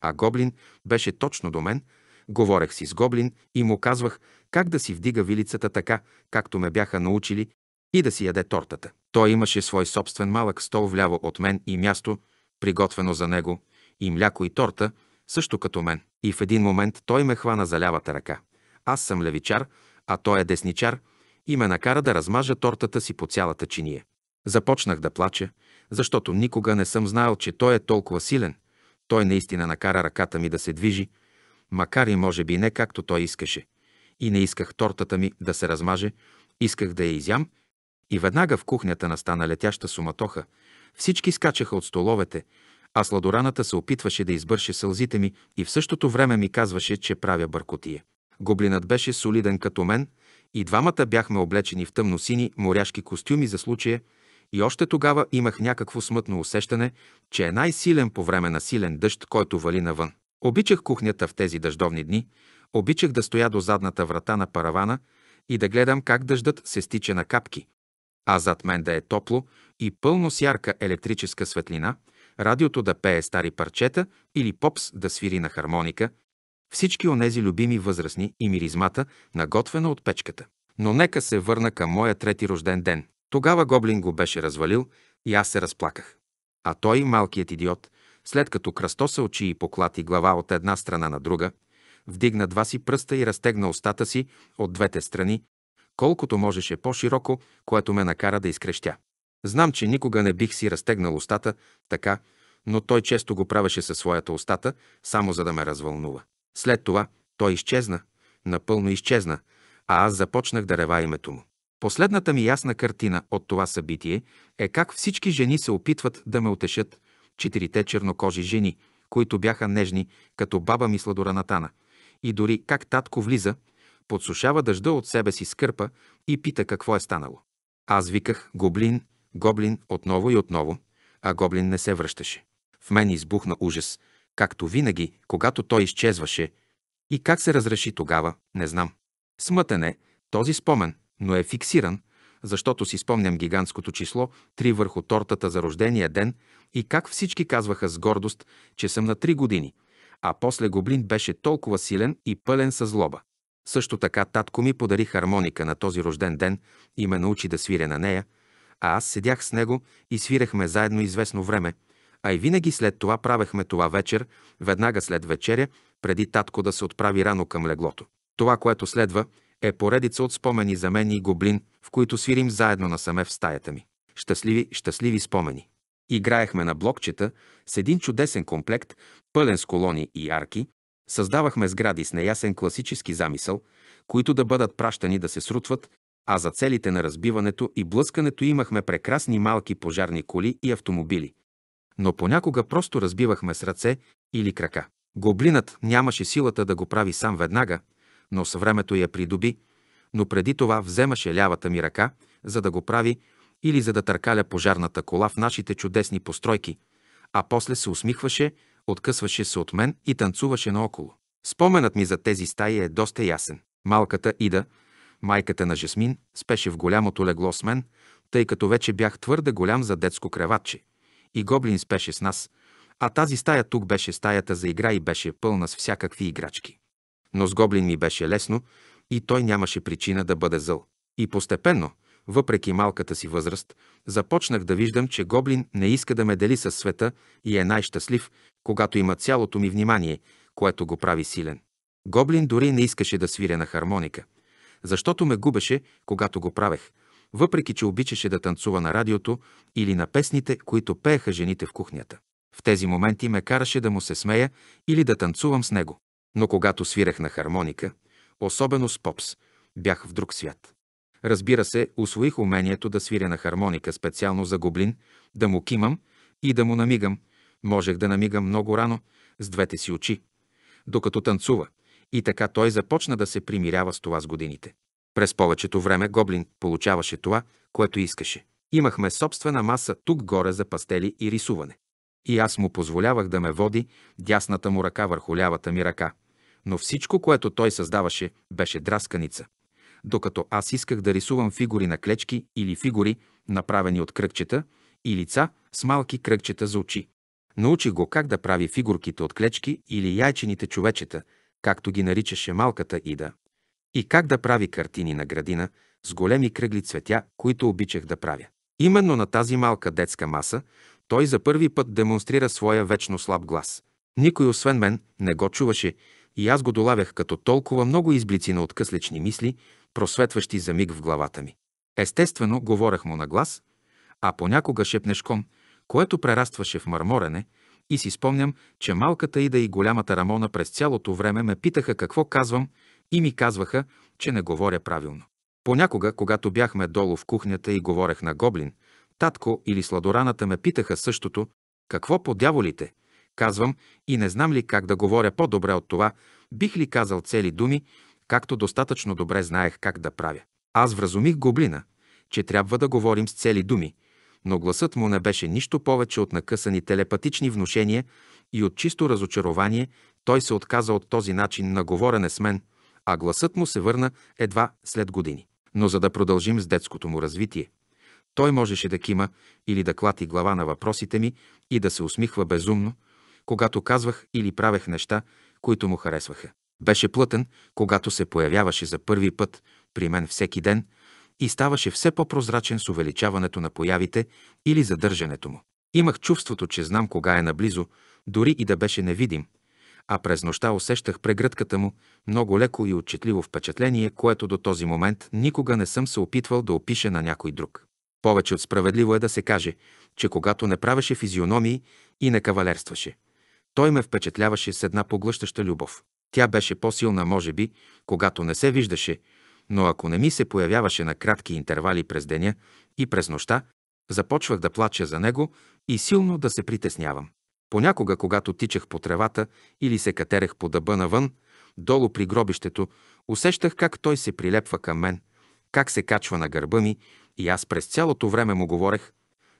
А Гоблин беше точно до мен – Говорех си с Гоблин и му казвах как да си вдига вилицата така, както ме бяха научили, и да си яде тортата. Той имаше свой собствен малък стол вляво от мен и място, приготвено за него, и мляко и торта, също като мен. И в един момент той ме хвана за лявата ръка. Аз съм левичар, а той е десничар, и ме накара да размажа тортата си по цялата чиния. Започнах да плача, защото никога не съм знаел, че той е толкова силен. Той наистина накара ръката ми да се движи, макар и може би не както той искаше. И не исках тортата ми да се размаже, исках да я изям. И веднага в кухнята настана летяща суматоха. Всички скачаха от столовете, а сладораната се опитваше да избърше сълзите ми и в същото време ми казваше, че правя бъркотия. Гоблинът беше солиден като мен и двамата бяхме облечени в тъмносини моряшки костюми за случая и още тогава имах някакво смътно усещане, че е най-силен по време на силен дъжд, който вали навън. Обичах кухнята в тези дъждовни дни, обичах да стоя до задната врата на паравана и да гледам как дъждът се стича на капки, а зад мен да е топло и пълно с ярка електрическа светлина, радиото да пее стари парчета или попс да свири на хармоника, всички онези любими възрастни и миризмата, наготвена от печката. Но нека се върна към моя трети рожден ден. Тогава Гоблин го беше развалил и аз се разплаках. А той, малкият идиот, след като кръстоса очи и поклати глава от една страна на друга, вдигна два си пръста и разтегна устата си от двете страни, колкото можеше по-широко, което ме накара да изкрещя. Знам, че никога не бих си разтегнал устата така, но той често го правеше със своята устата, само за да ме развълнува. След това той изчезна, напълно изчезна, а аз започнах да рева името му. Последната ми ясна картина от това събитие е как всички жени се опитват да ме утешат, четирите чернокожи жени, които бяха нежни, като баба ми сладоранатана, и дори как татко влиза, подсушава дъжда от себе си скърпа и пита какво е станало. Аз виках «Гоблин, гоблин» отново и отново, а гоблин не се връщаше. В мен избухна ужас, както винаги, когато той изчезваше. И как се разреши тогава, не знам. Смътен е този спомен, но е фиксиран, защото си спомням гигантското число три върху тортата за рождения ден и как всички казваха с гордост, че съм на три години, а после Гоблин беше толкова силен и пълен със злоба. Също така татко ми подари хармоника на този рожден ден и ме научи да свиря на нея, а аз седях с него и свирехме заедно известно време, а и винаги след това правехме това вечер, веднага след вечеря, преди татко да се отправи рано към леглото. Това, което следва, е поредица от спомени за мен и Гоблин – в които свирим заедно насаме в стаята ми. Щастливи, щастливи спомени. Играехме на блокчета с един чудесен комплект, пълен с колони и арки. Създавахме сгради с неясен класически замисъл, които да бъдат пращани да се срутват, а за целите на разбиването и блъскането имахме прекрасни малки пожарни коли и автомобили. Но понякога просто разбивахме с ръце или крака. Гоблинът нямаше силата да го прави сам веднага, но с времето я придоби, но преди това вземаше лявата ми ръка, за да го прави или за да търкаля пожарната кола в нашите чудесни постройки, а после се усмихваше, откъсваше се от мен и танцуваше наоколо. Споменът ми за тези стаи е доста ясен. Малката Ида, майката на Жасмин, спеше в голямото легло с мен, тъй като вече бях твърде голям за детско креватче. И Гоблин спеше с нас, а тази стая тук беше стаята за игра и беше пълна с всякакви играчки. Но с Гоблин ми беше лесно, и той нямаше причина да бъде зъл. И постепенно, въпреки малката си възраст, започнах да виждам, че Гоблин не иска да ме дели със света и е най-щастлив, когато има цялото ми внимание, което го прави силен. Гоблин дори не искаше да свиря на хармоника, защото ме губеше, когато го правех, въпреки че обичаше да танцува на радиото или на песните, които пееха жените в кухнята. В тези моменти ме караше да му се смея или да танцувам с него. Но когато свирах на хармоника, особено с попс. Бях в друг свят. Разбира се, усвоих умението да свиря на хармоника специално за гоблин, да му кимам и да му намигам. Можех да намигам много рано, с двете си очи, докато танцува. И така той започна да се примирява с това с годините. През повечето време Гоблин получаваше това, което искаше. Имахме собствена маса тук горе за пастели и рисуване. И аз му позволявах да ме води дясната му ръка върху лявата ми ръка – но всичко, което той създаваше, беше драсканица. Докато аз исках да рисувам фигури на клечки или фигури, направени от кръгчета, и лица с малки кръгчета за очи. Научих го как да прави фигурките от клечки или яйчените човечета, както ги наричаше малката Ида, и как да прави картини на градина с големи кръгли цветя, които обичах да правя. Именно на тази малка детска маса той за първи път демонстрира своя вечно слаб глас. Никой освен мен не го чуваше, и аз го долавях като толкова много изблици на откъслечни мисли, просветващи за миг в главата ми. Естествено, говорех му на глас, а понякога шепнешком, което прерастваше в мърморене, и си спомням, че малката Ида и голямата Рамона през цялото време ме питаха какво казвам и ми казваха, че не говоря правилно. Понякога, когато бяхме долу в кухнята и говорех на гоблин, татко или сладораната ме питаха същото, какво по дяволите – казвам и не знам ли как да говоря по-добре от това, бих ли казал цели думи, както достатъчно добре знаех как да правя. Аз вразумих гоблина, че трябва да говорим с цели думи, но гласът му не беше нищо повече от накъсани телепатични внушения и от чисто разочарование той се отказа от този начин на говорене с мен, а гласът му се върна едва след години. Но за да продължим с детското му развитие, той можеше да кима или да клати глава на въпросите ми и да се усмихва безумно, когато казвах или правех неща, които му харесваха. Беше плътен, когато се появяваше за първи път при мен всеки ден и ставаше все по-прозрачен с увеличаването на появите или задържането му. Имах чувството, че знам кога е наблизо, дори и да беше невидим, а през нощта усещах прегръдката му много леко и отчетливо впечатление, което до този момент никога не съм се опитвал да опиша на някой друг. Повече от справедливо е да се каже, че когато не правеше физиономии и не кавалерстваше, той ме впечатляваше с една поглъщаща любов. Тя беше по-силна, може би, когато не се виждаше, но ако не ми се появяваше на кратки интервали през деня и през нощта, започвах да плача за него и силно да се притеснявам. Понякога, когато тичах по тревата или се катерех по дъба навън, долу при гробището, усещах как той се прилепва към мен, как се качва на гърба ми и аз през цялото време му говорех,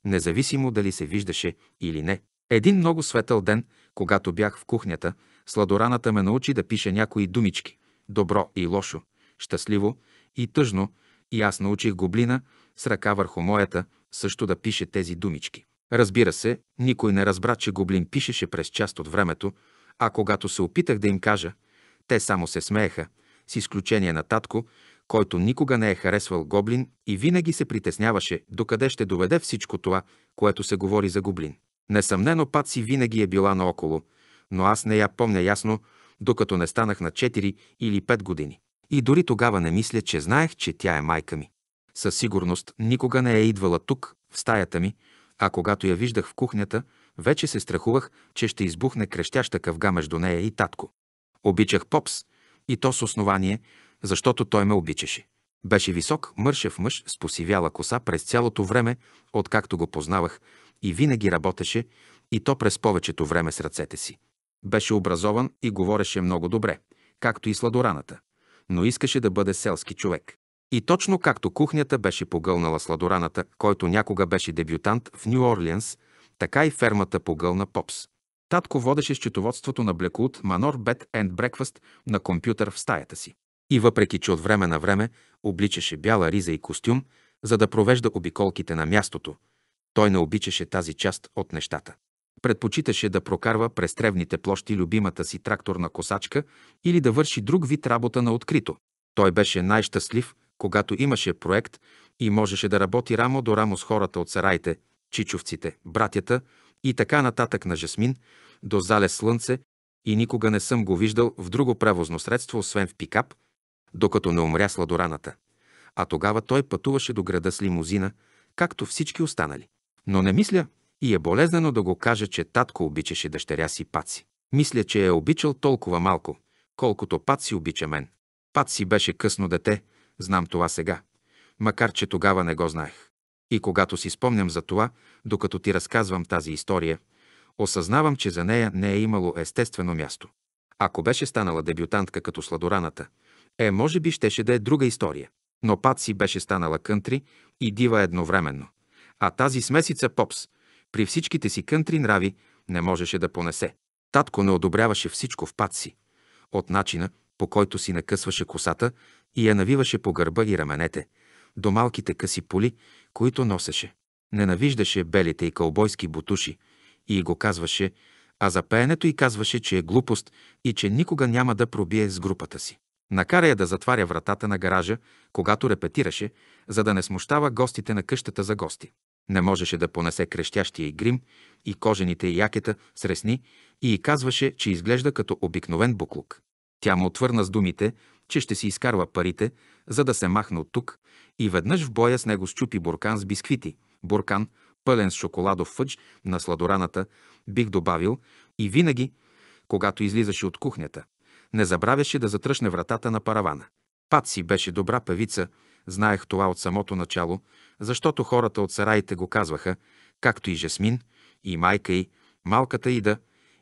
независимо дали се виждаше или не. Един много светъл ден – когато бях в кухнята, сладораната ме научи да пише някои думички – добро и лошо, щастливо и тъжно, и аз научих гоблина с ръка върху моята също да пише тези думички. Разбира се, никой не разбра, че гоблин пишеше през част от времето, а когато се опитах да им кажа, те само се смееха, с изключение на татко, който никога не е харесвал гоблин и винаги се притесняваше докъде ще доведе всичко това, което се говори за гоблин. Несъмнено пат си винаги е била наоколо, но аз не я помня ясно, докато не станах на 4 или 5 години. И дори тогава не мисля, че знаех, че тя е майка ми. Със сигурност никога не е идвала тук, в стаята ми, а когато я виждах в кухнята, вече се страхувах, че ще избухне крещяща къвга между нея и татко. Обичах Попс, и то с основание, защото той ме обичаше. Беше висок, мършев мъж с посивяла коса през цялото време, откакто го познавах, и винаги работеше, и то през повечето време с ръцете си. Беше образован и говореше много добре, както и сладораната, но искаше да бъде селски човек. И точно както кухнята беше погълнала сладораната, който някога беше дебютант в Нью Орлианс, така и фермата погълна Попс. Татко водеше счетоводството на Блекут Манор Бет енд Брекваст на компютър в стаята си. И въпреки, че от време на време обличаше бяла риза и костюм, за да провежда обиколките на мястото, той не обичаше тази част от нещата. Предпочиташе да прокарва през тревните площи любимата си тракторна косачка или да върши друг вид работа на открито. Той беше най-щастлив, когато имаше проект и можеше да работи рамо до рамо с хората от сараите, чичовците, братята и така нататък на Жасмин, до зале слънце и никога не съм го виждал в друго превозно средство, освен в пикап, докато не умря сладораната. А тогава той пътуваше до града с лимузина, както всички останали. Но не мисля и е болезнено да го кажа, че татко обичаше дъщеря си Паци. Мисля, че е обичал толкова малко, колкото Паци обича мен. Паци беше късно дете, знам това сега, макар че тогава не го знаех. И когато си спомням за това, докато ти разказвам тази история, осъзнавам, че за нея не е имало естествено място. Ако беше станала дебютантка като сладораната, е, може би щеше да е друга история. Но Пат си беше станала кънтри и дива едновременно а тази смесица попс при всичките си кънтри нрави не можеше да понесе. Татко не одобряваше всичко в пад си. От начина, по който си накъсваше косата и я навиваше по гърба и раменете, до малките къси поли, които носеше. Ненавиждаше белите и кълбойски бутуши и го казваше, а за пеенето и казваше, че е глупост и че никога няма да пробие с групата си. Накара я да затваря вратата на гаража, когато репетираше, за да не смущава гостите на къщата за гости. Не можеше да понесе крещящия и грим и кожените и якета с ресни и й казваше, че изглежда като обикновен буклук. Тя му отвърна с думите, че ще си изкарва парите, за да се махне от тук и веднъж в боя с него щупи буркан с бисквити. Буркан, пълен с шоколадов фъдж на сладораната, бих добавил, и винаги, когато излизаше от кухнята, не забравяше да затръшне вратата на паравана. Пат си беше добра певица Знаех това от самото начало, защото хората от сараите го казваха, както и Жасмин, и майка й, малката Ида,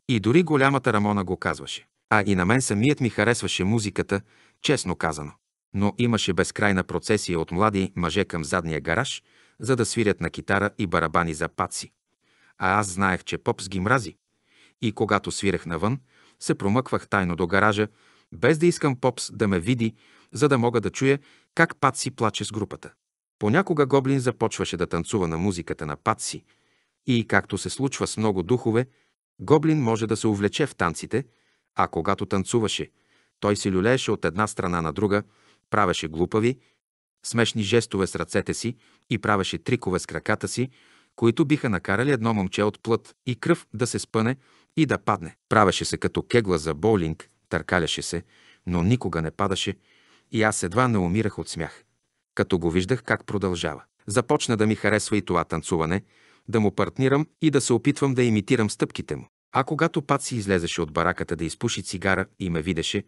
и дори голямата Рамона го казваше. А и на мен самият ми харесваше музиката, честно казано. Но имаше безкрайна процесия от млади мъже към задния гараж, за да свирят на китара и барабани за паци. А аз знаех, че Попс ги мрази. И когато свирах навън, се промъквах тайно до гаража, без да искам Попс да ме види, за да мога да чуя как Патси плаче с групата. Понякога Гоблин започваше да танцува на музиката на Патси и, както се случва с много духове, Гоблин може да се увлече в танците, а когато танцуваше, той се люлееше от една страна на друга, правеше глупави, смешни жестове с ръцете си и правеше трикове с краката си, които биха накарали едно момче от плът и кръв да се спъне и да падне. Правеше се като кегла за боулинг, търкаляше се, но никога не падаше – и аз едва не умирах от смях. Като го виждах как продължава. Започна да ми харесва и това танцуване, да му партнирам и да се опитвам да имитирам стъпките му. А когато пат си излезеше от бараката да изпуши цигара и ме видеше,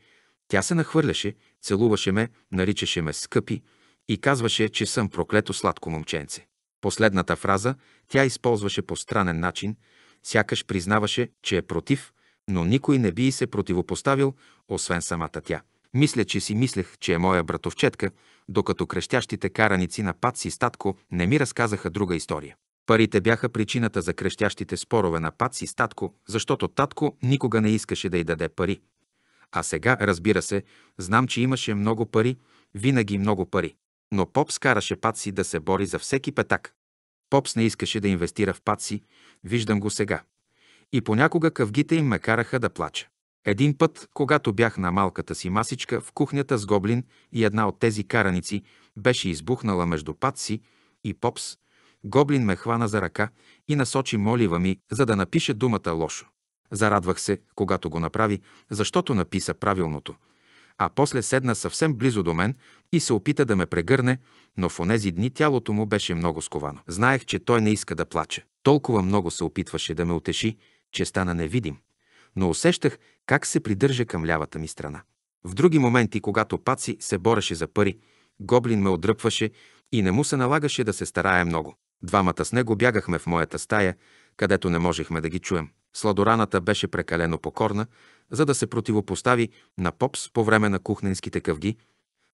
тя се нахвърляше, целуваше ме, наричаше ме скъпи и казваше, че съм проклето сладко момченце. Последната фраза тя използваше по странен начин, сякаш признаваше, че е против, но никой не би и се противопоставил, освен самата тя. Мисля, че си мислех, че е моя братовчетка, докато крещящите караници на Пац и Статко не ми разказаха друга история. Парите бяха причината за крещящите спорове на Пац и Статко, защото Татко никога не искаше да й даде пари. А сега, разбира се, знам, че имаше много пари, винаги много пари. Но Попс караше Паци да се бори за всеки петак. Попс не искаше да инвестира в Паци, виждам го сега. И понякога къвгите им ме караха да плача. Един път, когато бях на малката си масичка в кухнята с гоблин и една от тези караници беше избухнала между си и попс, гоблин ме хвана за ръка и насочи молива ми, за да напише думата лошо. Зарадвах се, когато го направи, защото написа правилното. А после седна съвсем близо до мен и се опита да ме прегърне, но в онези дни тялото му беше много сковано. Знаех, че той не иска да плаче. Толкова много се опитваше да ме утеши, че стана невидим но усещах как се придържа към лявата ми страна. В други моменти, когато Паци се бореше за пари, Гоблин ме отдръпваше и не му се налагаше да се старае много. Двамата с него бягахме в моята стая, където не можехме да ги чуем. Сладораната беше прекалено покорна, за да се противопостави на Попс по време на кухненските къвги,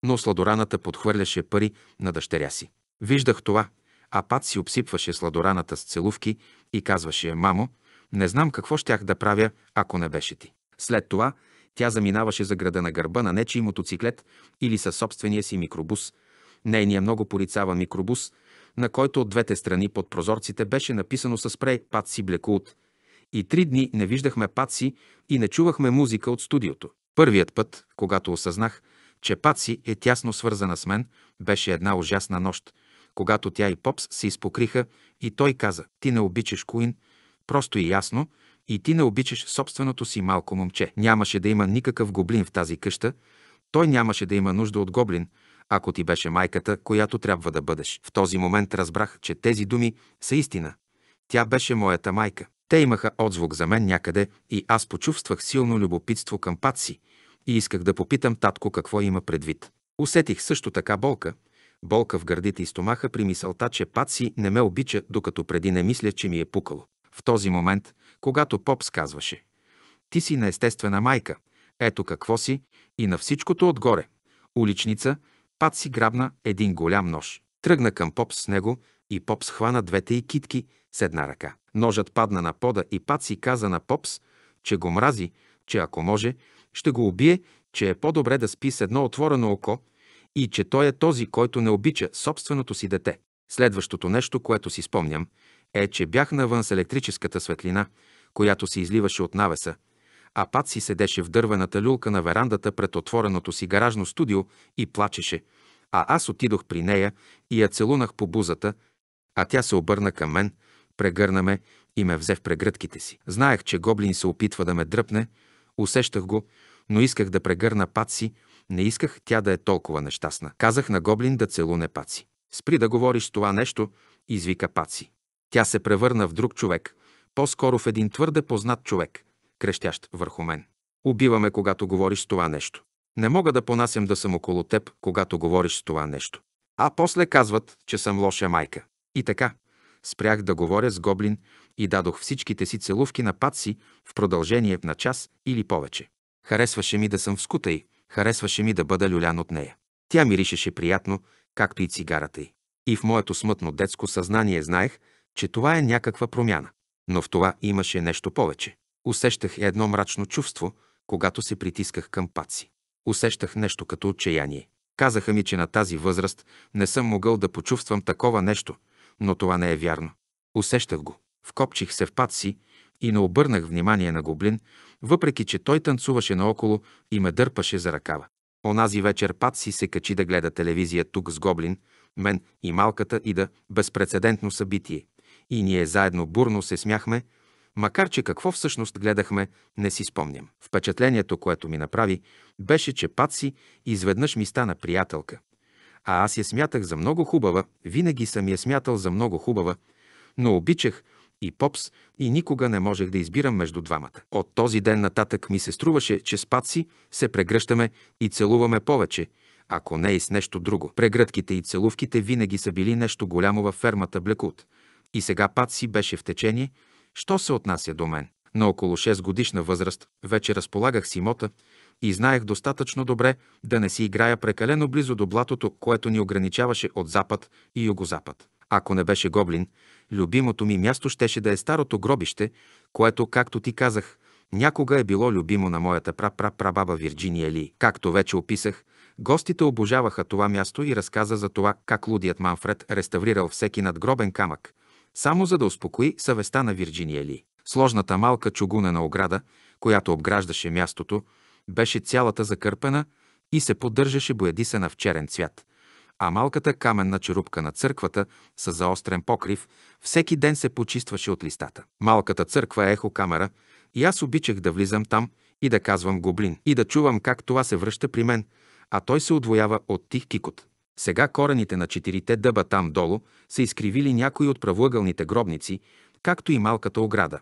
но сладораната подхвърляше пари на дъщеря си. Виждах това, а Пат си обсипваше сладораната с целувки и казваше «Мамо, не знам какво щях да правя, ако не беше ти. След това тя заминаваше за града на гърба на нечи мотоциклет или със собствения си микробус. Нейния много порицава микробус, на който от двете страни под прозорците беше написано със спрей «Патси Блекулт». И три дни не виждахме Патси и не чувахме музика от студиото. Първият път, когато осъзнах, че Патси е тясно свързана с мен, беше една ужасна нощ, когато тя и Попс се изпокриха и той каза «Ти не обичаш Куин», просто и ясно, и ти не обичаш собственото си малко момче. Нямаше да има никакъв гоблин в тази къща, той нямаше да има нужда от гоблин, ако ти беше майката, която трябва да бъдеш. В този момент разбрах, че тези думи са истина. Тя беше моята майка. Те имаха отзвук за мен някъде и аз почувствах силно любопитство към пат и исках да попитам татко какво има предвид. Усетих също така болка, болка в гърдите и стомаха при мисълта, че пат не ме обича, докато преди не мисля, че ми е пукало в този момент, когато поп сказваше «Ти си неестествена майка, ето какво си» и на всичкото отгоре. Уличница, пад си грабна един голям нож. Тръгна към поп с него и поп схвана двете и китки с една ръка. Ножът падна на пода и пад си каза на попс, че го мрази, че ако може, ще го убие, че е по-добре да спи с едно отворено око и че той е този, който не обича собственото си дете. Следващото нещо, което си спомням, е, че бях навън с електрическата светлина, която се изливаше от навеса, а пат си седеше в дървената люлка на верандата пред отвореното си гаражно студио и плачеше, а аз отидох при нея и я целунах по бузата, а тя се обърна към мен, прегърна ме и ме взе в прегръдките си. Знаех, че гоблин се опитва да ме дръпне, усещах го, но исках да прегърна си, не исках тя да е толкова нещастна. Казах на гоблин да целуне Паци. Спри да говориш това нещо, извика Паци. Тя се превърна в друг човек, по-скоро в един твърде познат човек, крещящ върху мен. Убиваме, когато говориш с това нещо. Не мога да понасям да съм около теб, когато говориш с това нещо. А после казват, че съм лоша майка. И така, спрях да говоря с Гоблин и дадох всичките си целувки на Патси в продължение на час или повече. Харесваше ми да съм в скута й, харесваше ми да бъда люлян от нея. Тя миришеше приятно, както и цигарата й. И в моето смътно детско съзнание знаех, че това е някаква промяна. Но в това имаше нещо повече. Усещах едно мрачно чувство, когато се притисках към пад си. Усещах нещо като отчаяние. Казаха ми, че на тази възраст не съм могъл да почувствам такова нещо, но това не е вярно. Усещах го. Вкопчих се в пад си и не обърнах внимание на гоблин, въпреки че той танцуваше наоколо и ме дърпаше за ръкава. Онази вечер пад си се качи да гледа телевизия тук с гоблин, мен и малката и да безпредседентно събитие. И ние заедно бурно се смяхме, макар че какво всъщност гледахме, не си спомням. Впечатлението, което ми направи, беше, че Паци изведнъж ми стана приятелка. А аз я смятах за много хубава, винаги съм я смятал за много хубава, но обичах и Попс и никога не можех да избирам между двамата. От този ден нататък ми се струваше, че с Паци се прегръщаме и целуваме повече, ако не и с нещо друго. Прегръдките и целувките винаги са били нещо голямо във фермата Блекут – и сега пат си беше в течение, що се отнася до мен. На около 6 годишна възраст вече разполагах с имота и знаех достатъчно добре да не си играя прекалено близо до блатото, което ни ограничаваше от запад и югозапад. Ако не беше гоблин, любимото ми място щеше да е старото гробище, което, както ти казах, някога е било любимо на моята пра-пра-прабаба Вирджиния Ли. Както вече описах, гостите обожаваха това място и разказа за това как лудият Манфред реставрирал всеки надгробен камък, само за да успокои съвестта на Вирджиния Ли. Сложната малка чугунена ограда, която обграждаше мястото, беше цялата закърпена и се поддържаше боядисена в черен цвят, а малката каменна черупка на църквата с заострен покрив всеки ден се почистваше от листата. Малката църква е ехокамера и аз обичах да влизам там и да казвам гоблин и да чувам как това се връща при мен, а той се отвоява от тих кикот. Сега корените на четирите дъба там долу са изкривили някои от правоъгълните гробници, както и малката ограда.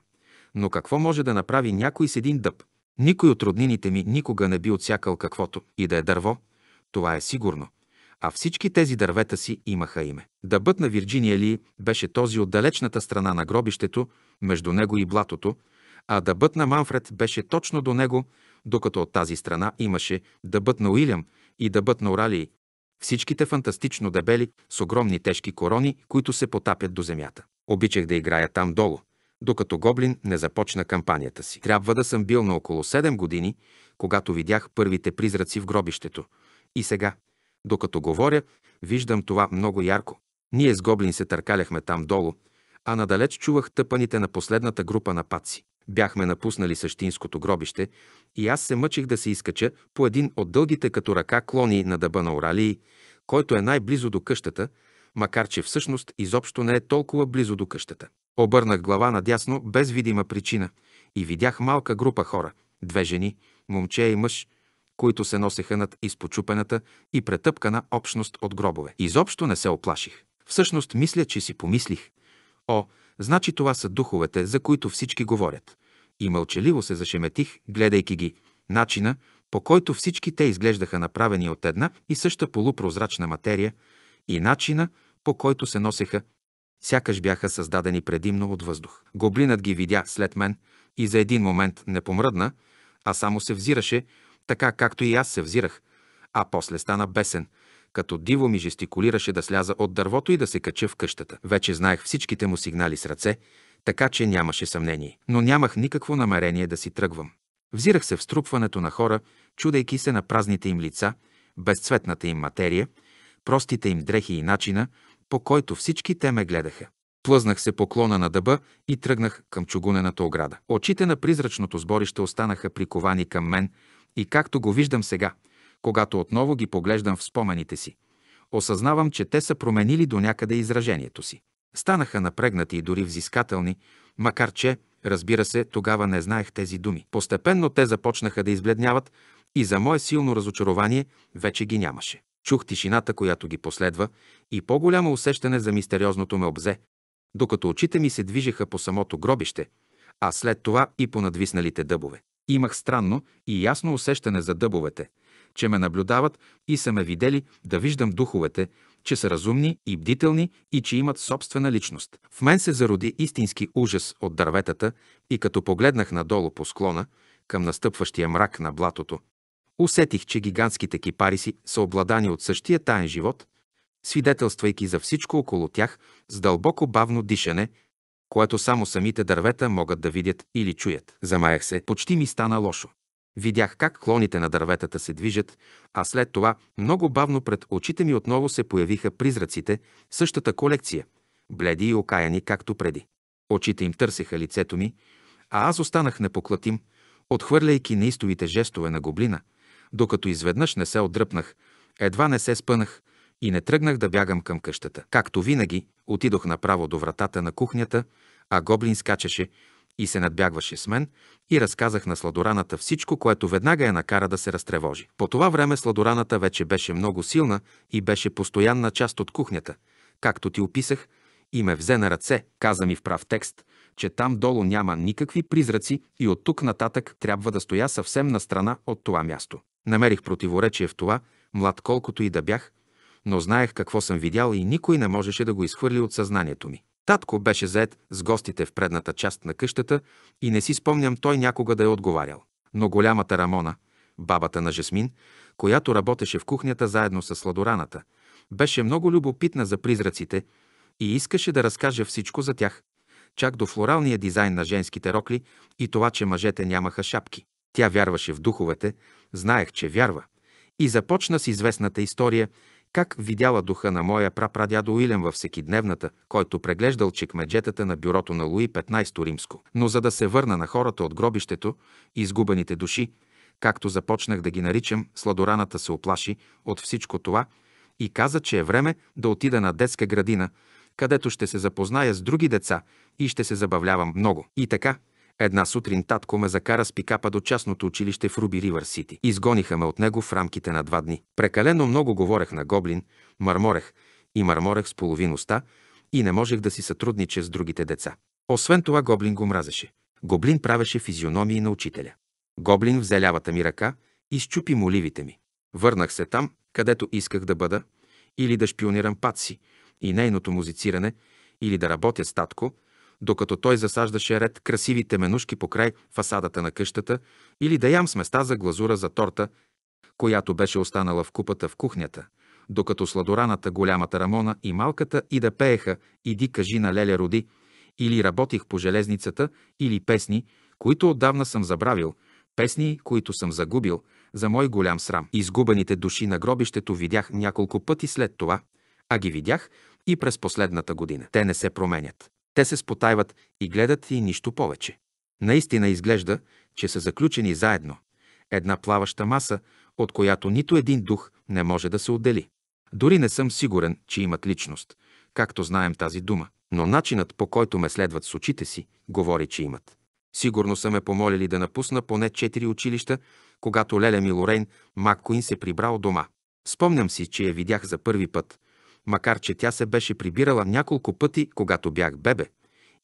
Но какво може да направи някой с един дъб? Никой от роднините ми никога не би отсякал каквото и да е дърво. Това е сигурно. А всички тези дървета си имаха име. Дъбът на Вирджиния Ли беше този от далечната страна на гробището, между него и блатото, а дъбът на Манфред беше точно до него, докато от тази страна имаше дъбът на Уилям и дъбът на Оралии, Всичките фантастично дебели, с огромни тежки корони, които се потапят до земята. Обичах да играя там долу, докато Гоблин не започна кампанията си. Трябва да съм бил на около 7 години, когато видях първите призраци в гробището. И сега, докато говоря, виждам това много ярко. Ние с Гоблин се търкаляхме там долу, а надалеч чувах тъпаните на последната група на паци. Бяхме напуснали същинското гробище и аз се мъчих да се изкача по един от дългите като ръка клони на дъба на Оралии, който е най-близо до къщата, макар че всъщност изобщо не е толкова близо до къщата. Обърнах глава надясно без видима причина и видях малка група хора – две жени, момче и мъж – които се носеха над изпочупената и претъпкана общност от гробове. Изобщо не се оплаших. Всъщност мисля, че си помислих. О, значи това са духовете, за които всички говорят и мълчаливо се зашеметих, гледайки ги, начина, по който всички те изглеждаха направени от една и съща полупрозрачна материя и начина, по който се носеха, сякаш бяха създадени предимно от въздух. Гоблинът ги видя след мен и за един момент не помръдна, а само се взираше, така както и аз се взирах, а после стана бесен, като диво ми жестикулираше да сляза от дървото и да се кача в къщата. Вече знаех всичките му сигнали с ръце така че нямаше съмнение. Но нямах никакво намерение да си тръгвам. Взирах се в струпването на хора, чудейки се на празните им лица, безцветната им материя, простите им дрехи и начина, по който всички те ме гледаха. Плъзнах се поклона на дъба и тръгнах към чугунената ограда. Очите на призрачното сборище останаха приковани към мен и както го виждам сега, когато отново ги поглеждам в спомените си, осъзнавам, че те са променили до някъде изражението си. Станаха напрегнати и дори взискателни, макар че, разбира се, тогава не знаех тези думи. Постепенно те започнаха да избледняват и за мое силно разочарование вече ги нямаше. Чух тишината, която ги последва, и по-голямо усещане за мистериозното ме обзе, докато очите ми се движеха по самото гробище, а след това и по надвисналите дъбове. Имах странно и ясно усещане за дъбовете, че ме наблюдават и са ме видели да виждам духовете, че са разумни и бдителни и че имат собствена личност. В мен се зароди истински ужас от дърветата и като погледнах надолу по склона, към настъпващия мрак на блатото, усетих, че гигантските кипариси са обладани от същия таен живот, свидетелствайки за всичко около тях с дълбоко бавно дишане, което само самите дървета могат да видят или чуят. Замаях се, почти ми стана лошо. Видях как клоните на дърветата се движат, а след това много бавно пред очите ми отново се появиха призраците, същата колекция, бледи и окаяни, както преди. Очите им търсеха лицето ми, а аз останах непоклатим, отхвърляйки неистовите жестове на гоблина, докато изведнъж не се отдръпнах, едва не се спънах и не тръгнах да бягам към къщата. Както винаги, отидох направо до вратата на кухнята, а гоблин скачаше, и се надбягваше с мен и разказах на сладораната всичко, което веднага я накара да се разтревожи. По това време сладораната вече беше много силна и беше постоянна част от кухнята, както ти описах, и ме взе на ръце, каза ми в прав текст, че там долу няма никакви призраци и от тук нататък трябва да стоя съвсем на страна от това място. Намерих противоречие в това, млад колкото и да бях, но знаех какво съм видял и никой не можеше да го изхвърли от съзнанието ми. Татко беше заед с гостите в предната част на къщата и не си спомням той някога да е отговарял. Но голямата Рамона, бабата на Жасмин, която работеше в кухнята заедно с сладораната, беше много любопитна за призраците и искаше да разкаже всичко за тях, чак до флоралния дизайн на женските рокли и това, че мъжете нямаха шапки. Тя вярваше в духовете, знаех, че вярва, и започна с известната история как видяла духа на моя прапрадядо Илен във всекидневната, който преглеждал чекмеджетата на бюрото на Луи 15 римско. Но за да се върна на хората от гробището, изгубените души, както започнах да ги наричам, сладораната се оплаши от всичко това и каза, че е време да отида на детска градина, където ще се запозная с други деца и ще се забавлявам много. И така, Една сутрин татко ме закара с пикапа до частното училище в Руби Ривър Сити. Изгониха ме от него в рамките на два дни. Прекалено много говорех на гоблин, мърморех и мърморех с половин уста и не можех да си сътруднича с другите деца. Освен това гоблин го мразеше. Гоблин правеше физиономии на учителя. Гоблин взе лявата ми ръка и счупи моливите ми. Върнах се там, където исках да бъда, или да шпионирам паци и нейното музициране, или да работя с татко – докато той засаждаше ред красиви теменушки покрай фасадата на къщата или да ям сместа за глазура за торта, която беше останала в купата в кухнята, докато сладораната, голямата Рамона и малката и да пееха «Иди кажи на Леля Роди», или работих по железницата, или песни, които отдавна съм забравил, песни, които съм загубил, за мой голям срам. Изгубените души на гробището видях няколко пъти след това, а ги видях и през последната година. Те не се променят. Те се спотайват и гледат и нищо повече. Наистина изглежда, че са заключени заедно. Една плаваща маса, от която нито един дух не може да се отдели. Дори не съм сигурен, че имат личност, както знаем тази дума, но начинът по който ме следват с очите си, говори, че имат. Сигурно са ме помолили да напусна поне четири училища, когато Леля Милорейн Маккоин се прибрал дома. Спомням си, че я видях за първи път, макар че тя се беше прибирала няколко пъти, когато бях бебе,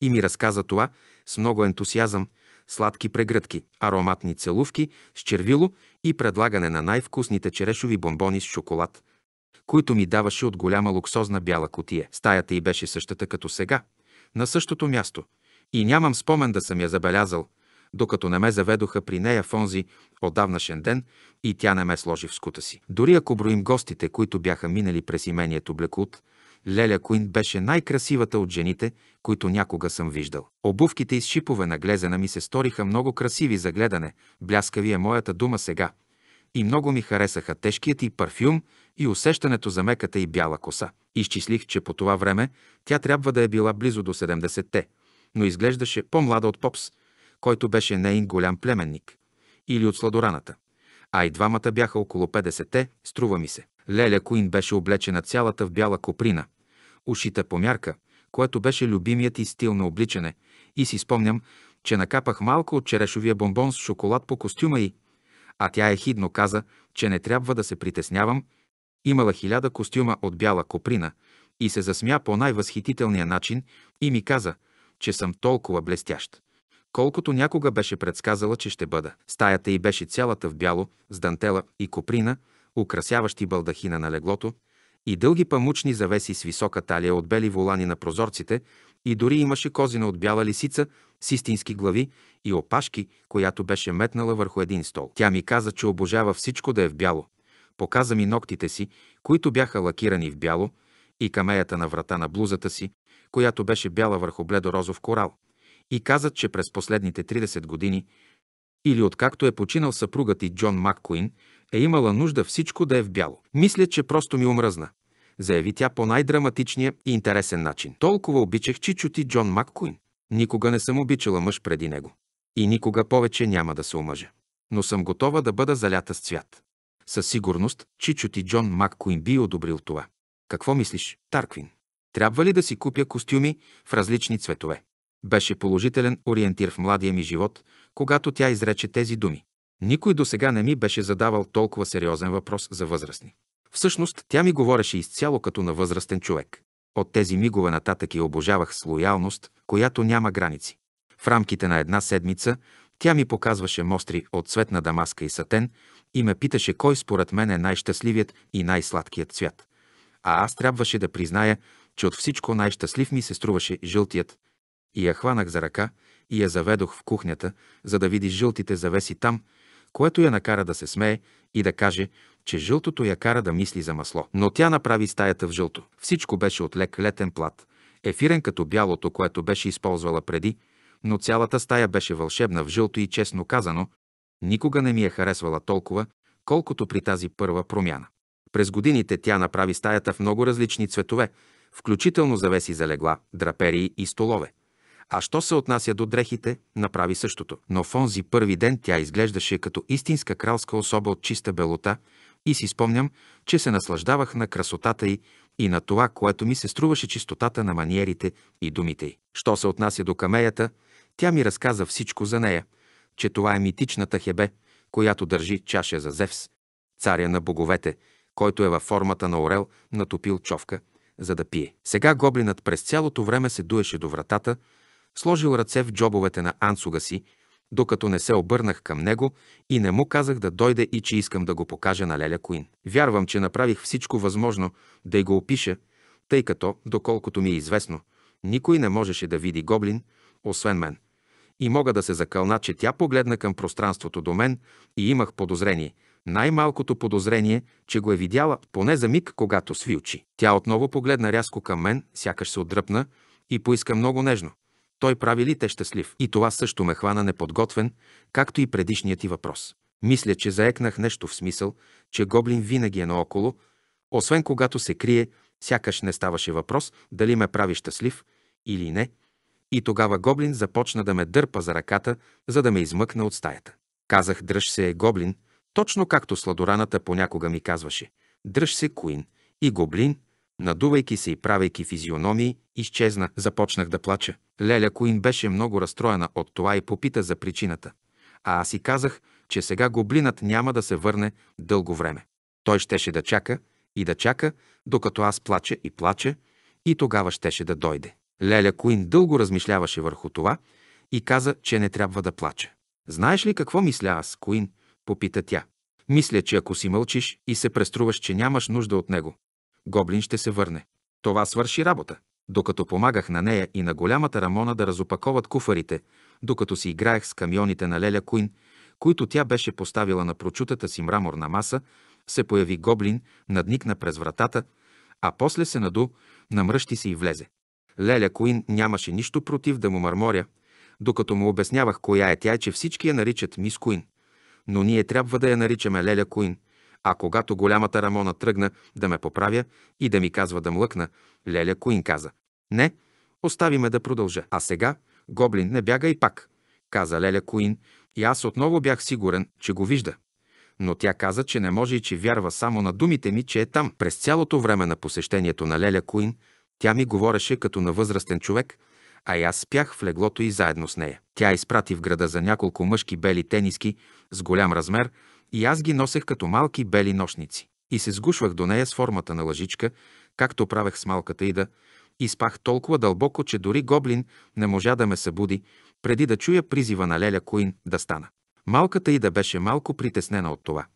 и ми разказа това с много ентусиазъм, сладки прегръдки, ароматни целувки с червило и предлагане на най-вкусните черешови бомбони с шоколад, които ми даваше от голяма луксозна бяла котия. Стаята й беше същата като сега, на същото място, и нямам спомен да съм я забелязал, докато не ме заведоха при нея в онзи отдавнашен ден и тя не ме сложи в скута си. Дори ако броим гостите, които бяха минали през имението Блекут, Леля Куин беше най-красивата от жените, които някога съм виждал. Обувките из шипове на глезена ми се сториха много красиви за гледане, бляскави е моята дума сега. И много ми харесаха тежкият и парфюм и усещането за меката и бяла коса. Изчислих, че по това време тя трябва да е била близо до 70-те, но изглеждаше по-млада от Попс – който беше нейн голям племенник, или от сладораната. А и двамата бяха около 50-те, струва ми се. Леля Куин беше облечена цялата в бяла коприна, ушита по мярка, което беше любимият и стил на обличане, и си спомням, че накапах малко от черешовия бомбон с шоколад по костюма й, а тя ехидно каза, че не трябва да се притеснявам. Имала хиляда костюма от бяла коприна и се засмя по най-възхитителния начин и ми каза, че съм толкова блестящ колкото някога беше предсказала, че ще бъда. Стаята й беше цялата в бяло, с дантела и коприна, украсяващи балдахина на леглото, и дълги памучни завеси с висока талия от бели волани на прозорците, и дори имаше козина от бяла лисица с истински глави и опашки, която беше метнала върху един стол. Тя ми каза, че обожава всичко да е в бяло. Показа ми ногтите си, които бяха лакирани в бяло, и камеята на врата на блузата си, която беше бяла върху бледорозов корал и казат, че през последните 30 години или откакто е починал съпругът и Джон Маккуин, е имала нужда всичко да е в бяло. Мисля, че просто ми омръзна. Заяви тя по най-драматичния и интересен начин. Толкова обичах Чичо ти Джон Маккуин. Никога не съм обичала мъж преди него. И никога повече няма да се омъжа. Но съм готова да бъда залята с цвят. Със сигурност Чичо ти Джон Маккуин би одобрил това. Какво мислиш, Тарквин? Трябва ли да си купя костюми в различни цветове? Беше положителен ориентир в младия ми живот, когато тя изрече тези думи. Никой до сега не ми беше задавал толкова сериозен въпрос за възрастни. Всъщност, тя ми говореше изцяло като на възрастен човек. От тези мигове нататък я обожавах с лоялност, която няма граници. В рамките на една седмица тя ми показваше мостри от цвет на дамаска и сатен и ме питаше кой според мен е най-щастливият и най-сладкият цвят. А аз трябваше да призная, че от всичко най-щастлив ми се струваше жълтият, и я хванах за ръка и я заведох в кухнята, за да види жълтите завеси там, което я накара да се смее и да каже, че жълтото я кара да мисли за масло. Но тя направи стаята в жълто. Всичко беше от лек летен плат, ефирен като бялото, което беше използвала преди, но цялата стая беше вълшебна в жълто и честно казано, никога не ми е харесвала толкова, колкото при тази първа промяна. През годините тя направи стаята в много различни цветове, включително завеси за легла, драперии и столове. А що се отнася до дрехите, направи същото. Но в онзи първи ден тя изглеждаше като истинска кралска особа от чиста белота и си спомням, че се наслаждавах на красотата й и на това, което ми се струваше чистотата на маниерите и думите й. Що се отнася до камеята, тя ми разказа всичко за нея, че това е митичната хебе, която държи чаша за Зевс, царя на боговете, който е във формата на орел, натопил човка, за да пие. Сега гоблинът през цялото време се дуеше до вратата, Сложил ръце в джобовете на ансуга си, докато не се обърнах към него и не му казах да дойде и че искам да го покажа на Леля Куин. Вярвам, че направих всичко възможно да й го опиша, тъй като, доколкото ми е известно, никой не можеше да види гоблин, освен мен. И мога да се закълна, че тя погледна към пространството до мен и имах подозрение, най-малкото подозрение, че го е видяла поне за миг, когато сви очи. Тя отново погледна рязко към мен, сякаш се отдръпна и поиска много нежно. Той прави ли те щастлив? И това също ме хвана неподготвен, както и предишният ти въпрос. Мисля, че заекнах нещо в смисъл, че гоблин винаги е наоколо, освен когато се крие, сякаш не ставаше въпрос дали ме прави щастлив или не. И тогава гоблин започна да ме дърпа за ръката, за да ме измъкне от стаята. Казах, дръж се, е гоблин, точно както сладораната понякога ми казваше. Дръж се, куин. И гоблин, Надувайки се и правейки физиономии, изчезна. Започнах да плача. Леля Куин беше много разстроена от това и попита за причината. А аз и казах, че сега гоблинът няма да се върне дълго време. Той щеше да чака и да чака, докато аз плача и плача, и тогава щеше да дойде. Леля Куин дълго размишляваше върху това и каза, че не трябва да плача. Знаеш ли какво мисля аз, Куин? попита тя. Мисля, че ако си мълчиш и се преструваш, че нямаш нужда от него, гоблин ще се върне. Това свърши работа. Докато помагах на нея и на голямата Рамона да разопаковат куфарите, докато си играех с камионите на Леля Куин, които тя беше поставила на прочутата си мраморна маса, се появи гоблин, надникна през вратата, а после се наду, намръщи се и влезе. Леля Куин нямаше нищо против да му мърморя, докато му обяснявах коя е тя, че всички я наричат мис Куин. Но ние трябва да я наричаме Леля Куин, а когато голямата Рамона тръгна да ме поправя и да ми казва да млъкна, Леля Куин каза «Не, остави ме да продължа». А сега, гоблин, не бяга и пак, каза Леля Куин и аз отново бях сигурен, че го вижда. Но тя каза, че не може и че вярва само на думите ми, че е там. През цялото време на посещението на Леля Куин, тя ми говореше като на възрастен човек, а и аз спях в леглото и заедно с нея. Тя изпрати в града за няколко мъжки бели тениски с голям размер, и аз ги носех като малки бели нощници. И се сгушвах до нея с формата на лъжичка, както правех с малката ида, и спах толкова дълбоко, че дори гоблин не можа да ме събуди, преди да чуя призива на Леля Куин да стана. Малката Ида беше малко притеснена от това,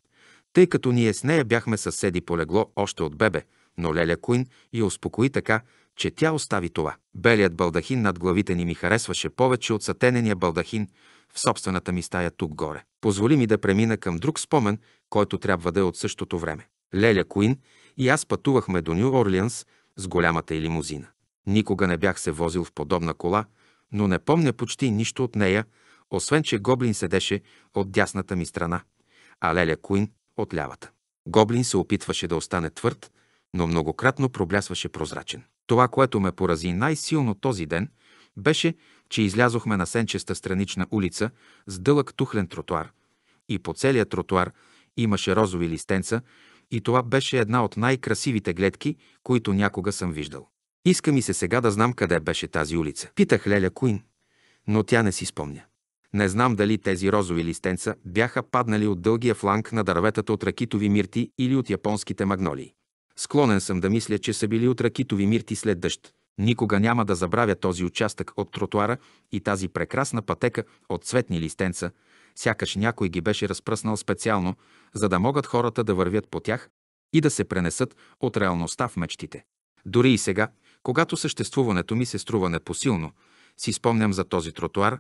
тъй като ние с нея бяхме съседи по легло още от бебе, но Леля Куин я успокои така, че тя остави това. Белият балдахин над главите ни ми харесваше повече от сатенения балдахин, в собствената ми стая тук горе. Позволи ми да премина към друг спомен, който трябва да е от същото време. Леля Куин и аз пътувахме до Нью Орлианс с голямата и лимузина. Никога не бях се возил в подобна кола, но не помня почти нищо от нея, освен че Гоблин седеше от дясната ми страна, а Леля Куин от лявата. Гоблин се опитваше да остане твърд, но многократно проблясваше прозрачен. Това, което ме порази най-силно този ден, беше, че излязохме на сенчеста странична улица с дълъг тухлен тротуар. И по целия тротуар имаше розови листенца, и това беше една от най-красивите гледки, които някога съм виждал. Иска ми се сега да знам къде беше тази улица. Питах Леля Куин, но тя не си спомня. Не знам дали тези розови листенца бяха паднали от дългия фланг на дърветата от ракитови мирти или от японските магнолии. Склонен съм да мисля, че са били от ракитови мирти след дъжд. Никога няма да забравя този участък от тротуара и тази прекрасна пътека от цветни листенца, сякаш някой ги беше разпръснал специално, за да могат хората да вървят по тях и да се пренесат от реалността в мечтите. Дори и сега, когато съществуването ми се струва непосилно, си спомням за този тротуар,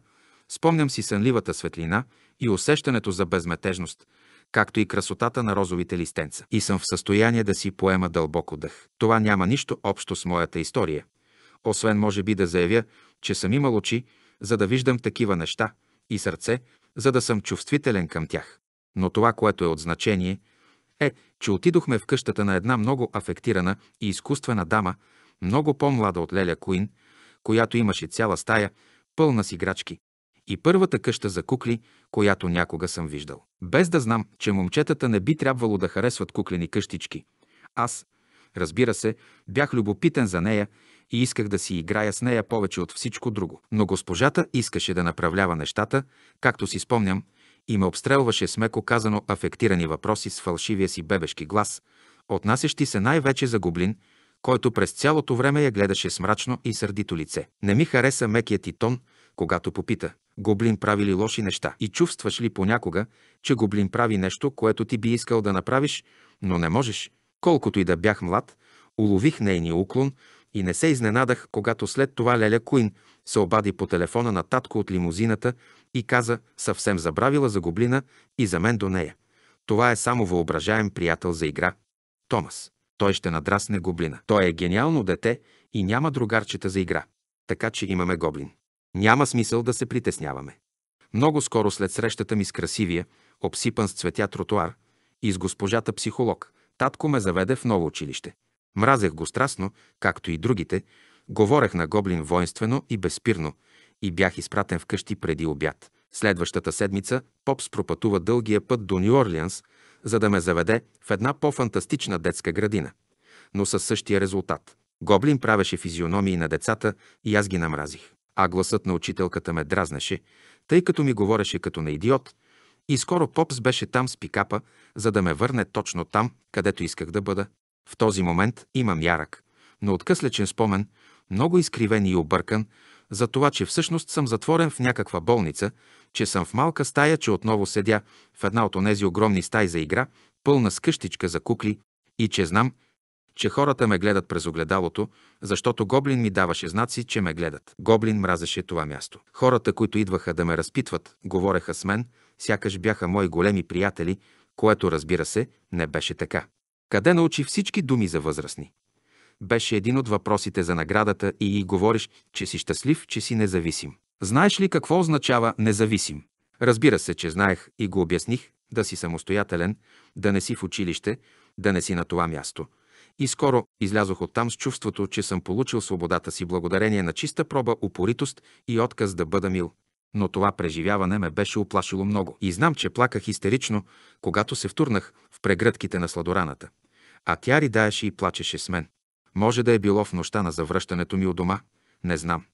спомням си сънливата светлина и усещането за безметежност, както и красотата на розовите листенца. И съм в състояние да си поема дълбоко дъх. Това няма нищо общо с моята история. Освен може би да заявя, че съм имал очи, за да виждам такива неща, и сърце, за да съм чувствителен към тях. Но това, което е от значение, е, че отидохме в къщата на една много афектирана и изкуствена дама, много по-млада от Леля Куин, която имаше цяла стая, пълна с играчки. И първата къща за кукли, която някога съм виждал. Без да знам, че момчетата не би трябвало да харесват куклени къщички. Аз, разбира се, бях любопитен за нея и исках да си играя с нея повече от всичко друго. Но госпожата искаше да направлява нещата, както си спомням, и ме обстрелваше с меко казано афектирани въпроси с фалшивия си бебешки глас, отнасящи се най-вече за гоблин, който през цялото време я гледаше с мрачно и сърдито лице. Не ми хареса мекият ти тон, когато попита «Гоблин прави ли лоши неща?» и чувстваш ли понякога, че Гоблин прави нещо, което ти би искал да направиш, но не можеш. Колкото и да бях млад, улових нейния уклон, и не се изненадах, когато след това Леля Куин се обади по телефона на татко от лимузината и каза, съвсем забравила за гоблина и за мен до нея. Това е само въображаем приятел за игра. Томас. Той ще надрасне гоблина. Той е гениално дете и няма другарчета за игра. Така че имаме гоблин. Няма смисъл да се притесняваме. Много скоро след срещата ми с красивия, обсипан с цветя тротуар и с госпожата психолог, татко ме заведе в ново училище. Мразех го страстно, както и другите, говорех на Гоблин воинствено и безпирно и бях изпратен вкъщи преди обяд. Следващата седмица Попс пропътува дългия път до Нью Орлианс, за да ме заведе в една по-фантастична детска градина, но със същия резултат. Гоблин правеше физиономии на децата и аз ги намразих. А гласът на учителката ме дразнеше, тъй като ми говореше като на идиот, и скоро Попс беше там с пикапа, за да ме върне точно там, където исках да бъда. В този момент имам ярък, но откъслечен спомен, много изкривен и объркан, за това, че всъщност съм затворен в някаква болница, че съм в малка стая, че отново седя в една от онези огромни стаи за игра, пълна с къщичка за кукли, и че знам, че хората ме гледат през огледалото, защото Гоблин ми даваше знаци, че ме гледат. Гоблин мразеше това място. Хората, които идваха да ме разпитват, говореха с мен, сякаш бяха мои големи приятели, което, разбира се, не беше така. Къде научи всички думи за възрастни? Беше един от въпросите за наградата и й говориш, че си щастлив, че си независим. Знаеш ли какво означава независим? Разбира се, че знаех и го обясних, да си самостоятелен, да не си в училище, да не си на това място. И скоро излязох оттам с чувството, че съм получил свободата си благодарение на чиста проба упоритост и отказ да бъда мил. Но това преживяване ме беше оплашило много и знам, че плаках истерично, когато се втурнах в прегръдките на сладораната а тя ридаеше и плачеше с мен. Може да е било в нощта на завръщането ми у дома, не знам.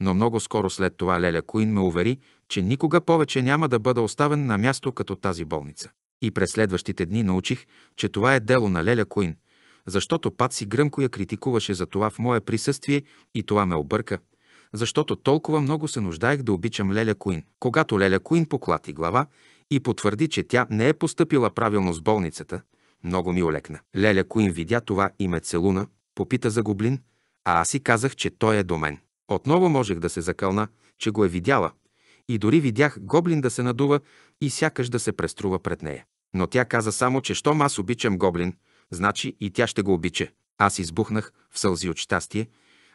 Но много скоро след това Леля Куин ме увери, че никога повече няма да бъда оставен на място като тази болница. И през следващите дни научих, че това е дело на Леля Куин, защото си гръмко я критикуваше за това в мое присъствие и това ме обърка, защото толкова много се нуждаех да обичам Леля Куин. Когато Леля Куин поклати глава и потвърди, че тя не е поступила правилно с болницата – много ми олекна. Леля Куин видя това и ме целуна, попита за гоблин, а аз си казах, че той е до мен. Отново можех да се закълна, че го е видяла, и дори видях гоблин да се надува и сякаш да се преструва пред нея. Но тя каза само, че щом аз обичам гоблин, значи и тя ще го обича. Аз избухнах в сълзи от щастие,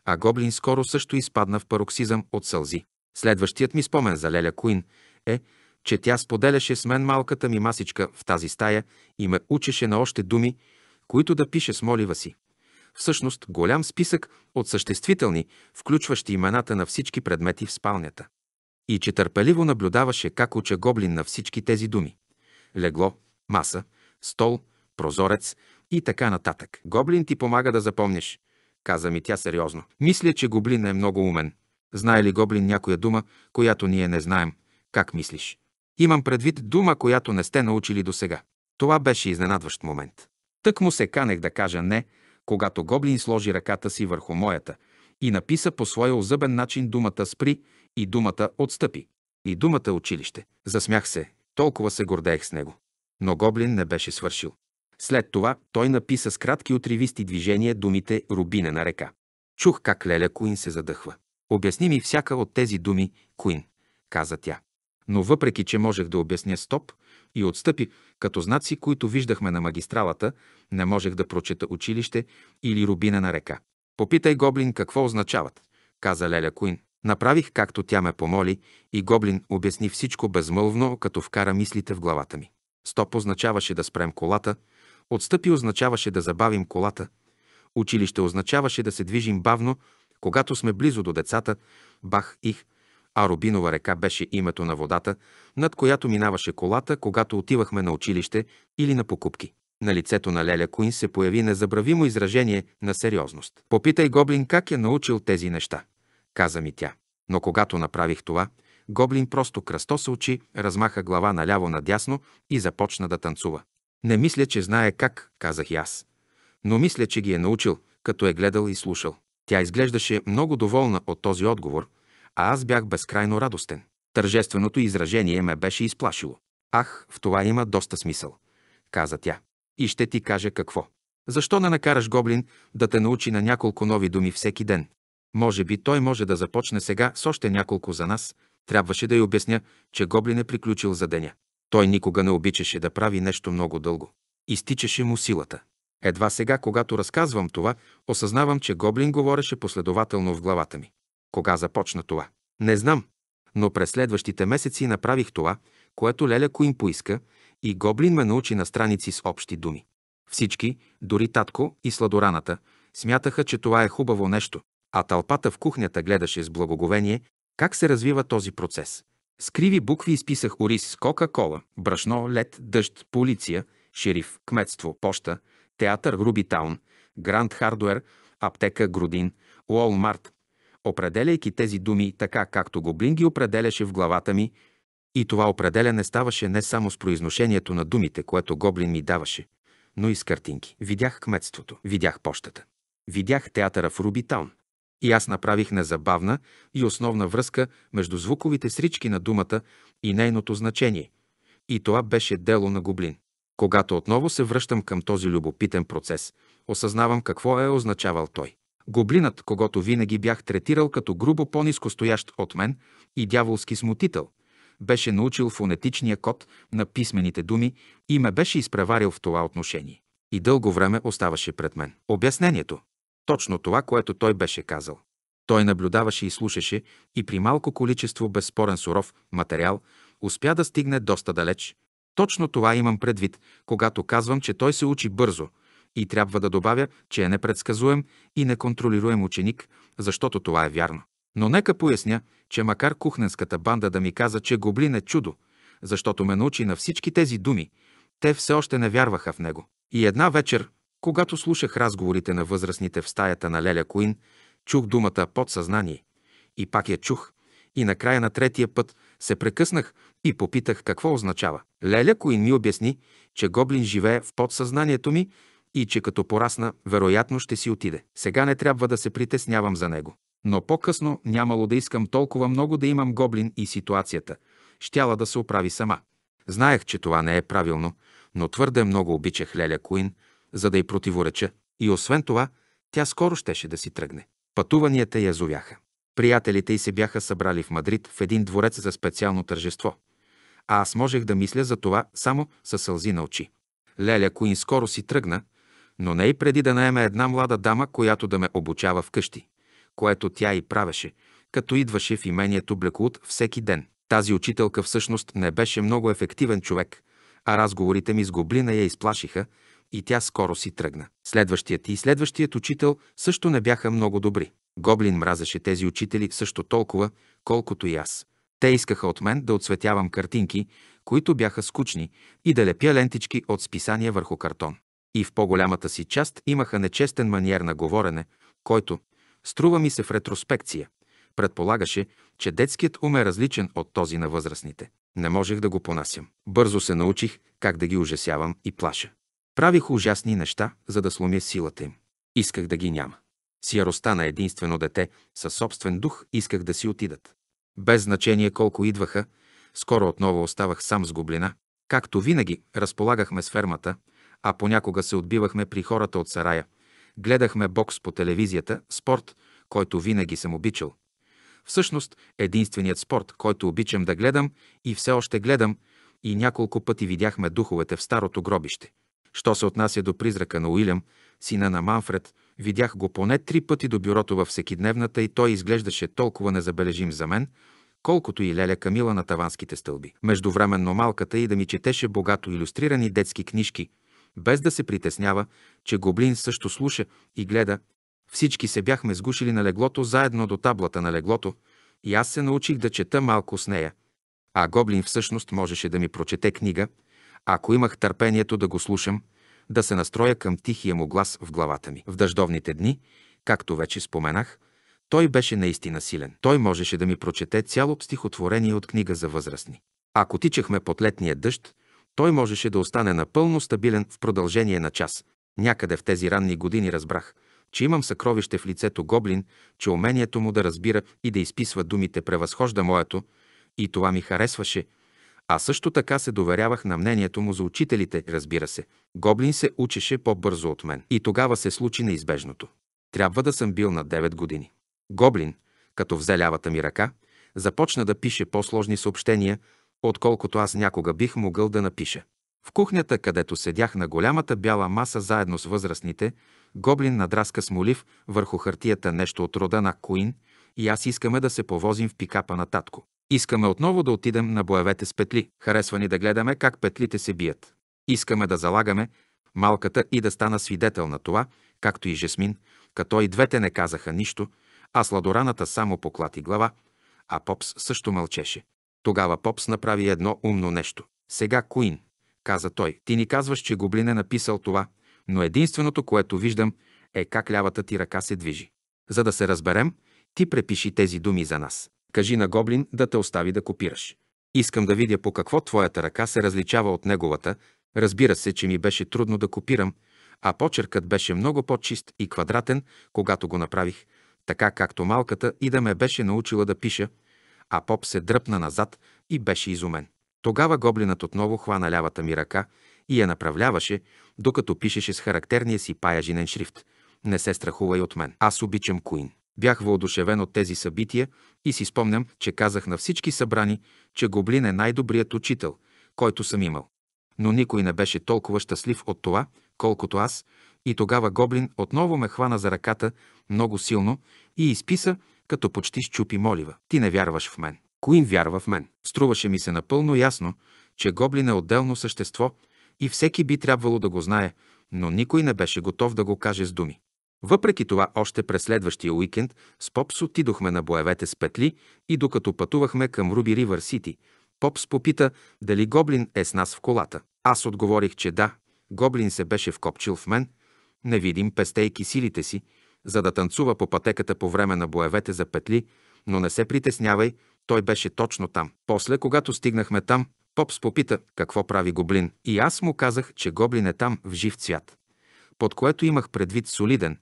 а гоблин скоро също изпадна в пароксизъм от сълзи. Следващият ми спомен за Леля Куин е, че тя споделяше с мен малката ми масичка в тази стая и ме учеше на още думи, които да пише с молива си. Всъщност, голям списък от съществителни, включващи имената на всички предмети в спалнята. И че търпеливо наблюдаваше как уча гоблин на всички тези думи. Легло, маса, стол, прозорец и така нататък. Гоблин ти помага да запомнеш, каза ми тя сериозно. Мисля, че гоблин е много умен. Знае ли гоблин някоя дума, която ние не знаем? Как мислиш? Имам предвид дума, която не сте научили до сега. Това беше изненадващ момент. Тък му се канех да кажа не, когато Гоблин сложи ръката си върху моята и написа по своя озъбен начин думата «спри» и думата «отстъпи» и думата «училище». Засмях се, толкова се гордеех с него. Но Гоблин не беше свършил. След това той написа с кратки отривисти движения думите «рубина на река». Чух как Леля Куин се задъхва. Обясни ми всяка от тези думи, Куин, каза тя. Но въпреки, че можех да обясня стоп и отстъпи, като знаци, които виждахме на магистралата, не можех да прочета училище или рубина на река. Попитай Гоблин какво означават, каза Леля Куин. Направих както тя ме помоли и Гоблин обясни всичко безмълвно, като вкара мислите в главата ми. Стоп означаваше да спрем колата, отстъпи означаваше да забавим колата, училище означаваше да се движим бавно, когато сме близо до децата, бах их, а Рубинова река беше името на водата, над която минаваше колата, когато отивахме на училище или на покупки. На лицето на Леля Куин се появи незабравимо изражение на сериозност. Попитай Гоблин как е научил тези неща, каза ми тя. Но когато направих това, Гоблин просто се очи, размаха глава наляво-надясно и започна да танцува. Не мисля, че знае как, казах и аз. Но мисля, че ги е научил, като е гледал и слушал. Тя изглеждаше много доволна от този отговор а аз бях безкрайно радостен. Тържественото изражение ме беше изплашило. Ах, в това има доста смисъл, каза тя. И ще ти кажа какво. Защо не накараш гоблин да те научи на няколко нови думи всеки ден? Може би той може да започне сега с още няколко за нас. Трябваше да й обясня, че гоблин е приключил за деня. Той никога не обичаше да прави нещо много дълго. Изтичаше му силата. Едва сега, когато разказвам това, осъзнавам, че Гоблин говореше последователно в главата ми. Кога започна това? Не знам, но през следващите месеци направих това, което Леляко им поиска и Гоблин ме научи на страници с общи думи. Всички, дори татко и сладораната, смятаха, че това е хубаво нещо, а тълпата в кухнята гледаше с благоговение как се развива този процес. Скриви букви изписах Орис с Кока-Кола, брашно, лед, дъжд, полиция, шериф, кметство, поща, театър Рубитаун, Гранд Хардуер, аптека Грудин, Уолмарт, определяйки тези думи така, както Гоблин ги определяше в главата ми, и това определяне ставаше не само с произношението на думите, което Гоблин ми даваше, но и с картинки. Видях кметството, видях пощата. видях театъра в Рубитаун. И аз направих незабавна и основна връзка между звуковите срички на думата и нейното значение. И това беше дело на Гоблин. Когато отново се връщам към този любопитен процес, осъзнавам какво е означавал той. Гоблинът, когато винаги бях третирал като грубо по-низко стоящ от мен и дяволски смутител, беше научил фонетичния код на писмените думи и ме беше изпреварил в това отношение. И дълго време оставаше пред мен. Обяснението. Точно това, което той беше казал. Той наблюдаваше и слушаше и при малко количество безспорен суров материал успя да стигне доста далеч. Точно това имам предвид, когато казвам, че той се учи бързо – и трябва да добавя, че е непредсказуем и неконтролируем ученик, защото това е вярно. Но нека поясня, че макар кухненската банда да ми каза, че гоблин е чудо, защото ме научи на всички тези думи, те все още не вярваха в него. И една вечер, когато слушах разговорите на възрастните в стаята на Леля Коин, чух думата подсъзнание. И пак я чух. И накрая на третия път се прекъснах и попитах какво означава. Леля Коин ми обясни, че гоблин живее в подсъзнанието ми и че като порасна, вероятно ще си отиде. Сега не трябва да се притеснявам за него. Но по-късно нямало да искам толкова много да имам гоблин и ситуацията. Щяла да се оправи сама. Знаех, че това не е правилно, но твърде много обичах Леля Куин, за да й противореча. И освен това, тя скоро щеше да си тръгне. Пътуванията я зовяха. Приятелите й се бяха събрали в Мадрид в един дворец за специално тържество. А аз можех да мисля за това само със сълзи на очи. Леля Куин скоро си тръгна, но не и преди да наеме една млада дама, която да ме обучава вкъщи, което тя и правеше, като идваше в имението Блекут всеки ден. Тази учителка всъщност не беше много ефективен човек, а разговорите ми с Гоблина я изплашиха и тя скоро си тръгна. Следващият и следващият учител също не бяха много добри. Гоблин мразеше тези учители също толкова, колкото и аз. Те искаха от мен да отсветявам картинки, които бяха скучни, и да лепя лентички от списания върху картон и в по-голямата си част имаха нечестен маниер на говорене, който, струва ми се в ретроспекция, предполагаше, че детският ум е различен от този на възрастните. Не можех да го понасям. Бързо се научих как да ги ужасявам и плаша. Правих ужасни неща, за да сломя силата им. Исках да ги няма. С яростта на единствено дете, със собствен дух, исках да си отидат. Без значение колко идваха, скоро отново оставах сам с гоблина. Както винаги, разполагахме с фермата – а понякога се отбивахме при хората от сарая. Гледахме бокс по телевизията, спорт, който винаги съм обичал. Всъщност, единственият спорт, който обичам да гледам и все още гледам, и няколко пъти видяхме духовете в старото гробище. Що се отнася до призрака на Уилям, сина на Манфред, видях го поне три пъти до бюрото във всекидневната и той изглеждаше толкова незабележим за мен, колкото и Леля Камила на таванските стълби. Междувременно малката и да ми четеше богато иллюстрирани детски книжки – без да се притеснява, че Гоблин също слуша и гледа. Всички се бяхме сгушили на леглото заедно до таблата на леглото и аз се научих да чета малко с нея. А Гоблин всъщност можеше да ми прочете книга, ако имах търпението да го слушам, да се настроя към тихия му глас в главата ми. В дъждовните дни, както вече споменах, той беше наистина силен. Той можеше да ми прочете цяло стихотворение от книга за възрастни. Ако тичахме под летния дъжд, той можеше да остане напълно стабилен в продължение на час. Някъде в тези ранни години разбрах, че имам съкровище в лицето Гоблин, че умението му да разбира и да изписва думите превъзхожда моето, и това ми харесваше, а също така се доверявах на мнението му за учителите, разбира се. Гоблин се учеше по-бързо от мен. И тогава се случи неизбежното. Трябва да съм бил на 9 години. Гоблин, като взе лявата ми ръка, започна да пише по-сложни съобщения, отколкото аз някога бих могъл да напиша. В кухнята, където седях на голямата бяла маса заедно с възрастните, Гоблин надраска с молив върху хартията нещо от рода на Куин и аз искаме да се повозим в пикапа на татко. Искаме отново да отидем на боевете с петли. Харесва ни да гледаме как петлите се бият. Искаме да залагаме малката и да стана свидетел на това, както и Жесмин, като и двете не казаха нищо, а сладораната само поклати глава, а Попс също мълчеше. Тогава Попс направи едно умно нещо. Сега, Куин, каза той, ти ни казваш, че Гоблин е написал това, но единственото, което виждам, е как лявата ти ръка се движи. За да се разберем, ти препиши тези думи за нас. Кажи на Гоблин да те остави да копираш. Искам да видя по какво твоята ръка се различава от неговата. Разбира се, че ми беше трудно да копирам, а почеркът беше много по-чист и квадратен, когато го направих, така както малката и да ме беше научила да пиша – а поп се дръпна назад и беше изумен. Тогава гоблинът отново хвана лявата ми ръка и я направляваше, докато пишеше с характерния си паяжинен шрифт. Не се страхувай от мен. Аз обичам Куин. Бях въодушевен от тези събития и си спомням, че казах на всички събрани, че Гоблин е най-добрият учител, който съм имал. Но никой не беше толкова щастлив от това, колкото аз, и тогава Гоблин отново ме хвана за ръката много силно и изписа като почти щупи молива. Ти не вярваш в мен. Куин вярва в мен. Струваше ми се напълно ясно, че Гоблин е отделно същество и всеки би трябвало да го знае, но никой не беше готов да го каже с думи. Въпреки това, още през следващия уикенд с Попс отидохме на боевете с петли и докато пътувахме към Руби Ривър Сити, Попс попита дали Гоблин е с нас в колата. Аз отговорих, че да, Гоблин се беше вкопчил в мен, невидим пестейки силите си, за да танцува по пътеката по време на боевете за петли, но не се притеснявай, той беше точно там. После, когато стигнахме там, Попс попита какво прави гоблин и аз му казах, че гоблин е там в жив цвят, под което имах предвид солиден,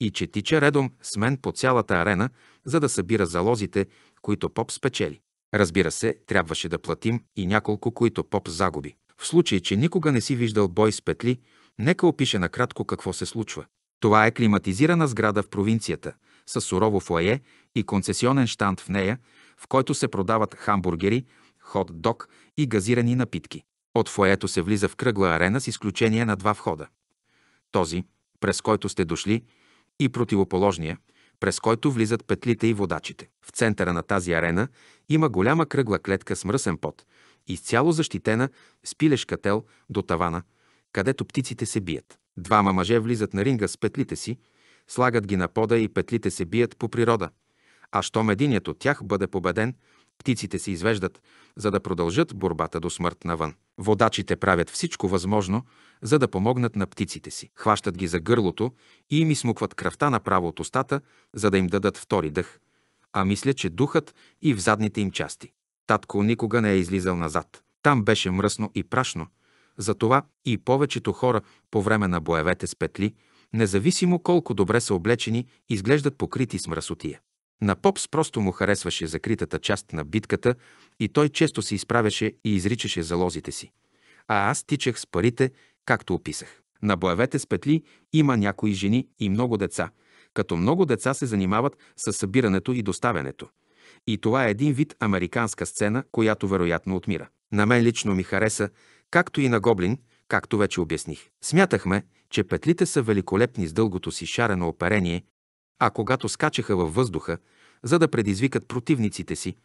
и че тича редом с мен по цялата арена, за да събира залозите, които Поп спечели. Разбира се, трябваше да платим и няколко, които Поп загуби. В случай, че никога не си виждал бой с петли, нека опише накратко какво се случва. Това е климатизирана сграда в провинцията, с сурово фойе и концесионен штант в нея, в който се продават хамбургери, хот-дог и газирани напитки. От фоето се влиза в кръгла арена с изключение на два входа. Този, през който сте дошли, и противоположния, през който влизат петлите и водачите. В центъра на тази арена има голяма кръгла клетка с мръсен пот, изцяло защитена с пилешка кател до тавана, където птиците се бият. Двама мъже влизат на ринга с петлите си, слагат ги на пода и петлите се бият по природа. А щом единият от тях бъде победен, птиците се извеждат, за да продължат борбата до смърт навън. Водачите правят всичко възможно, за да помогнат на птиците си. Хващат ги за гърлото и им измукват кръвта направо от устата, за да им дадат втори дъх. А мисля, че духът и в задните им части. Татко никога не е излизал назад. Там беше мръсно и прашно – затова и повечето хора по време на боевете с петли, независимо колко добре са облечени, изглеждат покрити с мръсотия. На Попс просто му харесваше закритата част на битката и той често се изправяше и изричаше залозите си. А аз тичах с парите, както описах. На боевете с петли има някои жени и много деца, като много деца се занимават с събирането и доставянето. И това е един вид американска сцена, която вероятно отмира. На мен лично ми хареса, както и на гоблин, както вече обясних. Смятахме, че петлите са великолепни с дългото си шарено оперение, а когато скачаха във въздуха, за да предизвикат противниците си,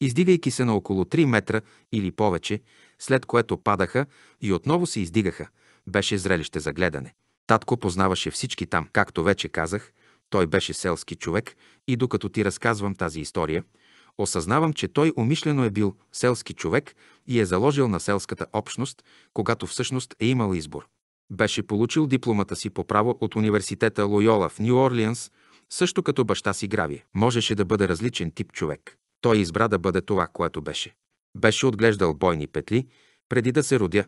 издигайки се на около 3 метра или повече, след което падаха и отново се издигаха, беше зрелище за гледане. Татко познаваше всички там. Както вече казах, той беше селски човек и докато ти разказвам тази история – Осъзнавам, че той умишлено е бил селски човек и е заложил на селската общност, когато всъщност е имал избор. Беше получил дипломата си по право от университета Лойола в Нью Орлианс, също като баща си Грави. Можеше да бъде различен тип човек. Той избра да бъде това, което беше. Беше отглеждал бойни петли, преди да се родя,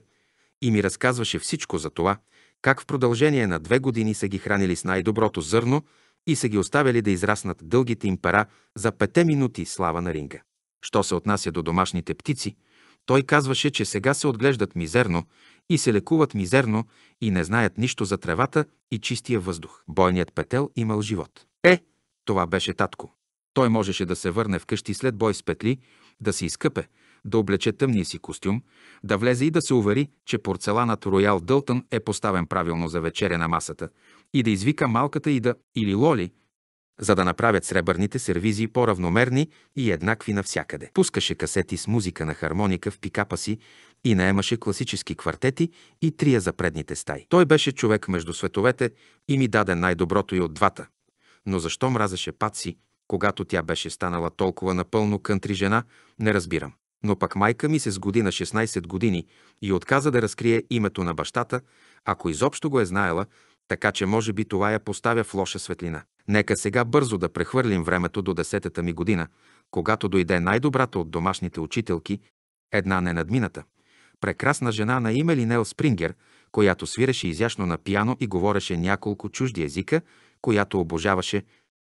и ми разказваше всичко за това, как в продължение на две години са ги хранили с най-доброто зърно – и са ги оставяли да израснат дългите им пера за пете минути слава на ринга. Що се отнася до домашните птици, той казваше, че сега се отглеждат мизерно и се лекуват мизерно и не знаят нищо за тревата и чистия въздух. Бойният петел имал живот. Е, това беше татко. Той можеше да се върне вкъщи след бой с петли, да се изкъпе, да облече тъмния си костюм, да влезе и да се увери, че порцеланът Роял Дълтън е поставен правилно за вечеря на масата, и да извика малката ида или лоли, за да направят сребърните сервизи по-равномерни и еднакви навсякъде. Пускаше касети с музика на хармоника в пикапа си и наемаше класически квартети и трия за предните стаи. Той беше човек между световете и ми даде най-доброто и от двата. Но защо мразеше Паци, когато тя беше станала толкова напълно кънтри жена, не разбирам. Но пък майка ми се сгоди на 16 години и отказа да разкрие името на бащата, ако изобщо го е знаела, така че може би това я поставя в лоша светлина. Нека сега бързо да прехвърлим времето до десетата ми година, когато дойде най-добрата от домашните учителки, една ненадмината, прекрасна жена на име Линел Спрингер, която свиреше изящно на пиано и говореше няколко чужди езика, която обожаваше,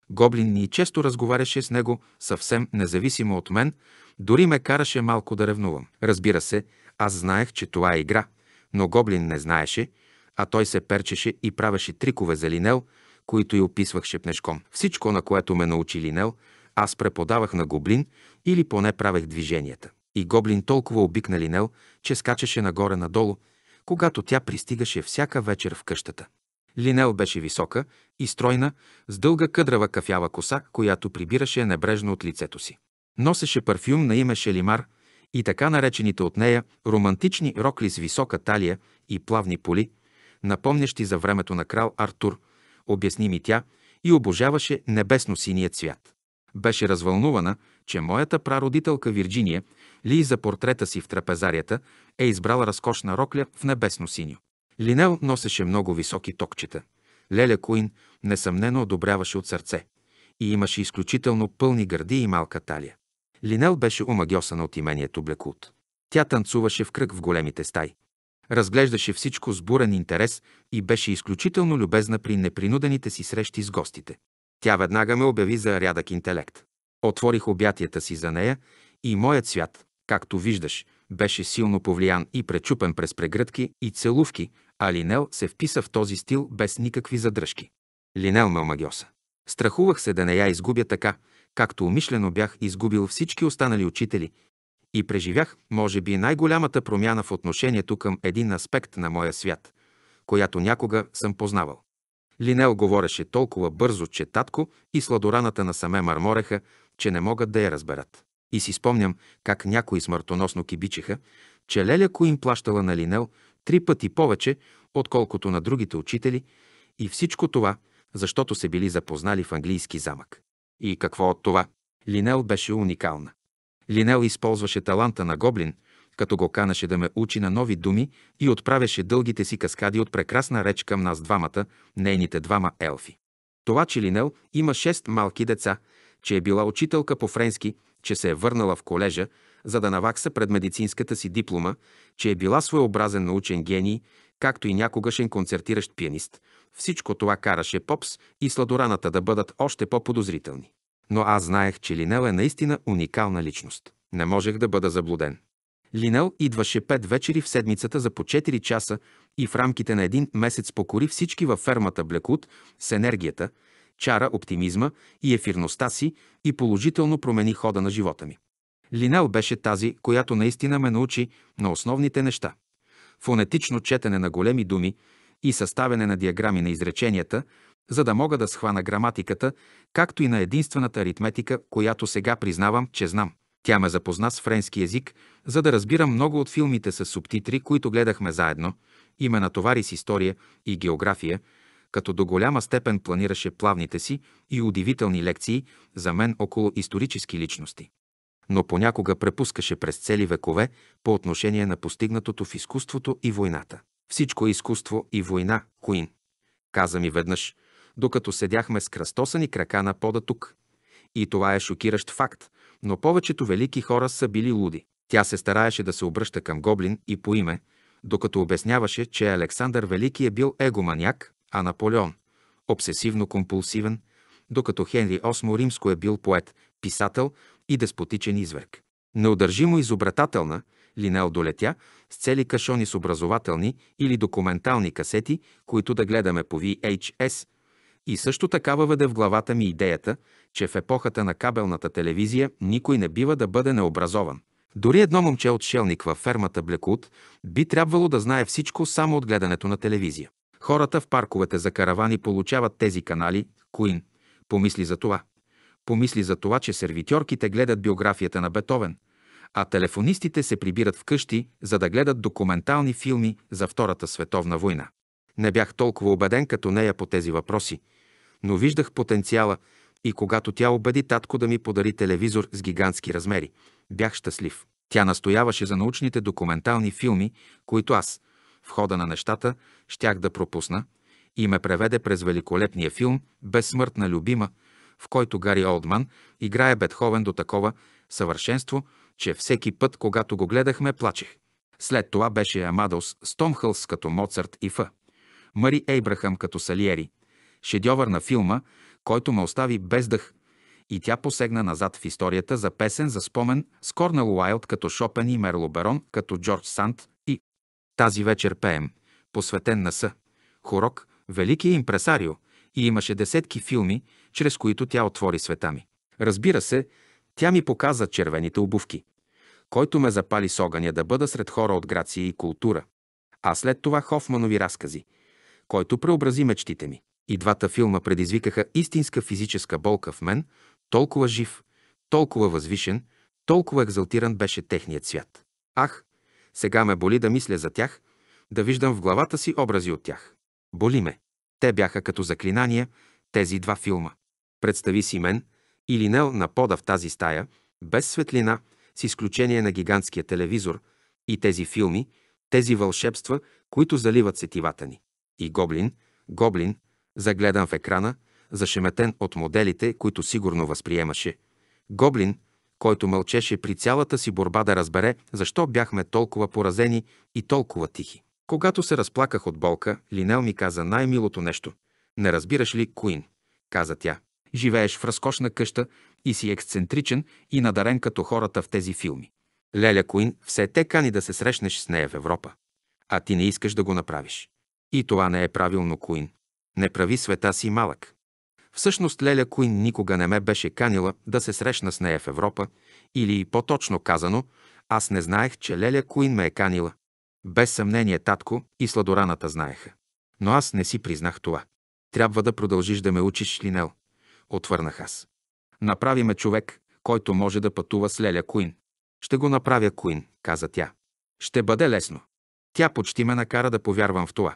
гоблин ни често разговаряше с него съвсем независимо от мен, дори ме караше малко да ревнувам. Разбира се, аз знаех, че това е игра, но гоблин не знаеше – а той се перчеше и правеше трикове за Линел, които и описвах шепнешком. Всичко, на което ме научи Линел, аз преподавах на Гоблин или поне правех движенията. И Гоблин толкова обикна Линел, че скачаше нагоре-надолу, когато тя пристигаше всяка вечер в къщата. Линел беше висока и стройна, с дълга къдрава кафява коса, която прибираше небрежно от лицето си. Носеше парфюм на име Шелимар и така наречените от нея романтични рокли с висока талия и плавни поли, напомнящи за времето на крал Артур, обясни ми тя и обожаваше небесно-синия цвят. Беше развълнувана, че моята прародителка Вирджиния Ли за портрета си в трапезарията е избрала разкошна рокля в небесно-синьо. Линел носеше много високи токчета. Леля Куин несъмнено одобряваше от сърце и имаше изключително пълни гърди и малка талия. Линел беше омагиосана от имението Блекут. Тя танцуваше в кръг в големите стаи. Разглеждаше всичко с бурен интерес и беше изключително любезна при непринудените си срещи с гостите. Тя веднага ме обяви за рядък интелект. Отворих обятията си за нея и моят свят, както виждаш, беше силно повлиян и пречупен през прегръдки и целувки, а Линел се вписа в този стил без никакви задръжки. Линел ме омагиоса. Страхувах се да не я изгубя така, както умишлено бях изгубил всички останали учители и преживях, може би, най-голямата промяна в отношението към един аспект на моя свят, която някога съм познавал. Линел говореше толкова бързо, че татко и сладораната насаме мърмореха, че не могат да я разберат. И си спомням как някои смъртоносно кибичеха, че Леляко им плащала на Линел три пъти повече, отколкото на другите учители, и всичко това, защото се били запознали в английски замък. И какво от това? Линел беше уникална. Линел използваше таланта на Гоблин, като го канеше да ме учи на нови думи и отправяше дългите си каскади от прекрасна реч към нас двамата, нейните двама елфи. Това, че Линел има шест малки деца, че е била учителка по френски, че се е върнала в колежа, за да навакса пред медицинската си диплома, че е била своеобразен научен гений, както и някогашен концертиращ пианист. Всичко това караше Попс и Сладораната да бъдат още по-подозрителни. Но аз знаех, че Линел е наистина уникална личност. Не можех да бъда заблуден. Линел идваше пет вечери в седмицата за по 4 часа и в рамките на един месец покори всички във фермата Блекут с енергията, чара оптимизма и ефирността си и положително промени хода на живота ми. Линел беше тази, която наистина ме научи на основните неща. Фонетично четене на големи думи и съставяне на диаграми на изреченията – за да мога да схвана граматиката, както и на единствената аритметика, която сега признавам, че знам. Тя ме запозна с френски язик, за да разбира много от филмите с субтитри, които гледахме заедно, и ме натовари с история и география, като до голяма степен планираше плавните си и удивителни лекции за мен около исторически личности. Но понякога препускаше през цели векове по отношение на постигнатото в изкуството и войната. Всичко е изкуство и война, Куин. Каза ми веднъж, докато седяхме с кръстосани крака на пода тук. И това е шокиращ факт, но повечето велики хора са били луди. Тя се стараеше да се обръща към Гоблин и по име, докато обясняваше, че Александър Велики е бил егоманяк, а Наполеон – обсесивно-компулсивен, докато Хенри VIII Римско е бил поет, писател и деспотичен изверг. Неудържимо изобретателна, Линел долетя с цели кашони с образователни или документални касети, които да гледаме по VHS – и също така въведе в главата ми идеята, че в епохата на кабелната телевизия никой не бива да бъде необразован. Дори едно момче от шелник във фермата Блекут би трябвало да знае всичко само от гледането на телевизия. Хората в парковете за каравани получават тези канали, Куин. Помисли за това. Помисли за това, че сервитьорките гледат биографията на Бетовен, а телефонистите се прибират вкъщи, за да гледат документални филми за Втората световна война. Не бях толкова убеден като нея по тези въпроси, но виждах потенциала и когато тя убеди татко да ми подари телевизор с гигантски размери, бях щастлив. Тя настояваше за научните документални филми, които аз, в хода на нещата, щях да пропусна и ме преведе през великолепния филм «Безсмъртна любима», в който Гари Олдман играе Бетховен до такова съвършенство, че всеки път, когато го гледахме, плачех. След това беше Амадос Стомхълс като Моцарт и Ф. Мари Ейбрахам като Салиери, шедьовър на филма, който ме остави без дъх. И тя посегна назад в историята за песен за спомен с Корнел Уайлд като Шопен и Мерло Берон като Джордж Санд и тази вечер пеем, посветен на съ. Хорок, Великия импресарио, и имаше десетки филми, чрез които тя отвори света ми. Разбира се, тя ми показа червените обувки, който ме запали с огъня да бъда сред хора от грация и култура, а след това Хофманови разкази, който преобрази мечтите ми. И двата филма предизвикаха истинска физическа болка в мен, толкова жив, толкова възвишен, толкова екзалтиран беше техният свят. Ах, сега ме боли да мисля за тях, да виждам в главата си образи от тях. Боли ме. Те бяха като заклинания, тези два филма. Представи си мен или Нел на пода в тази стая, без светлина, с изключение на гигантския телевизор и тези филми, тези вълшебства, които заливат сетивата ни. И Гоблин, Гоблин, загледан в екрана, зашеметен от моделите, които сигурно възприемаше. Гоблин, който мълчеше при цялата си борба да разбере защо бяхме толкова поразени и толкова тихи. Когато се разплаках от болка, Линел ми каза най-милото нещо. Не разбираш ли, Куин? каза тя. Живееш в разкошна къща и си ексцентричен и надарен като хората в тези филми. Леля Куин все те кани да се срещнеш с нея в Европа. А ти не искаш да го направиш. И това не е правилно, Куин. Не прави света си малък. Всъщност Леля Куин никога не ме беше канила да се срещна с нея в Европа или по-точно казано, аз не знаех, че Леля Куин ме е канила. Без съмнение татко и сладораната знаеха. Но аз не си признах това. Трябва да продължиш да ме учиш, Линел. Отвърнах аз. Направи ме човек, който може да пътува с Леля Куин. Ще го направя Куин, каза тя. Ще бъде лесно. Тя почти ме накара да повярвам в това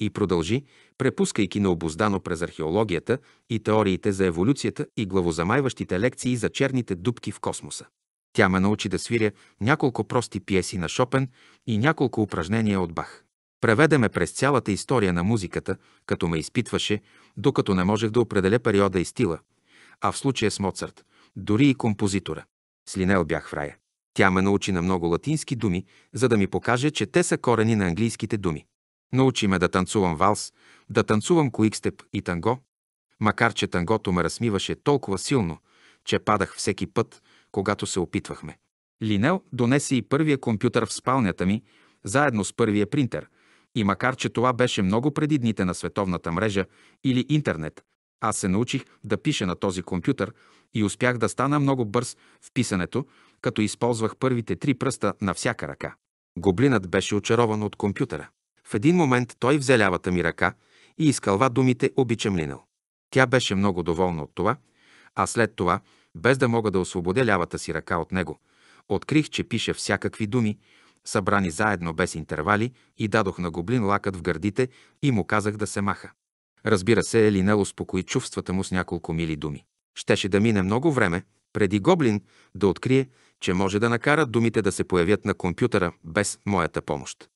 и продължи, препускайки необуздано през археологията и теориите за еволюцията и главозамайващите лекции за черните дубки в космоса. Тя ме научи да свиря няколко прости пиеси на Шопен и няколко упражнения от Бах. Преведе ме през цялата история на музиката, като ме изпитваше, докато не можех да определя периода и стила, а в случая с Моцарт, дори и композитора. С Линел бях в рая. Тя ме научи на много латински думи, за да ми покаже, че те са корени на английските думи. Научи ме да танцувам валс, да танцувам куикстеп и танго, макар че тангото ме размиваше толкова силно, че падах всеки път, когато се опитвахме. Линел донесе и първия компютър в спалнята ми, заедно с първия принтер, и макар че това беше много преди дните на световната мрежа или интернет, аз се научих да пиша на този компютър и успях да стана много бърз в писането, като използвах първите три пръста на всяка ръка. Гоблинът беше очарован от компютъра. В един момент той взе лявата ми ръка и изкълва думите «Обичам Линел». Тя беше много доволна от това, а след това, без да мога да освободя лявата си ръка от него, открих, че пише всякакви думи, събрани заедно без интервали и дадох на гоблин лакът в гърдите и му казах да се маха. Разбира се, Елинел успокои чувствата му с няколко мили думи. Щеше да мине много време, преди Гоблин да открие, че може да накара думите да се появят на компютъра без моята помощ.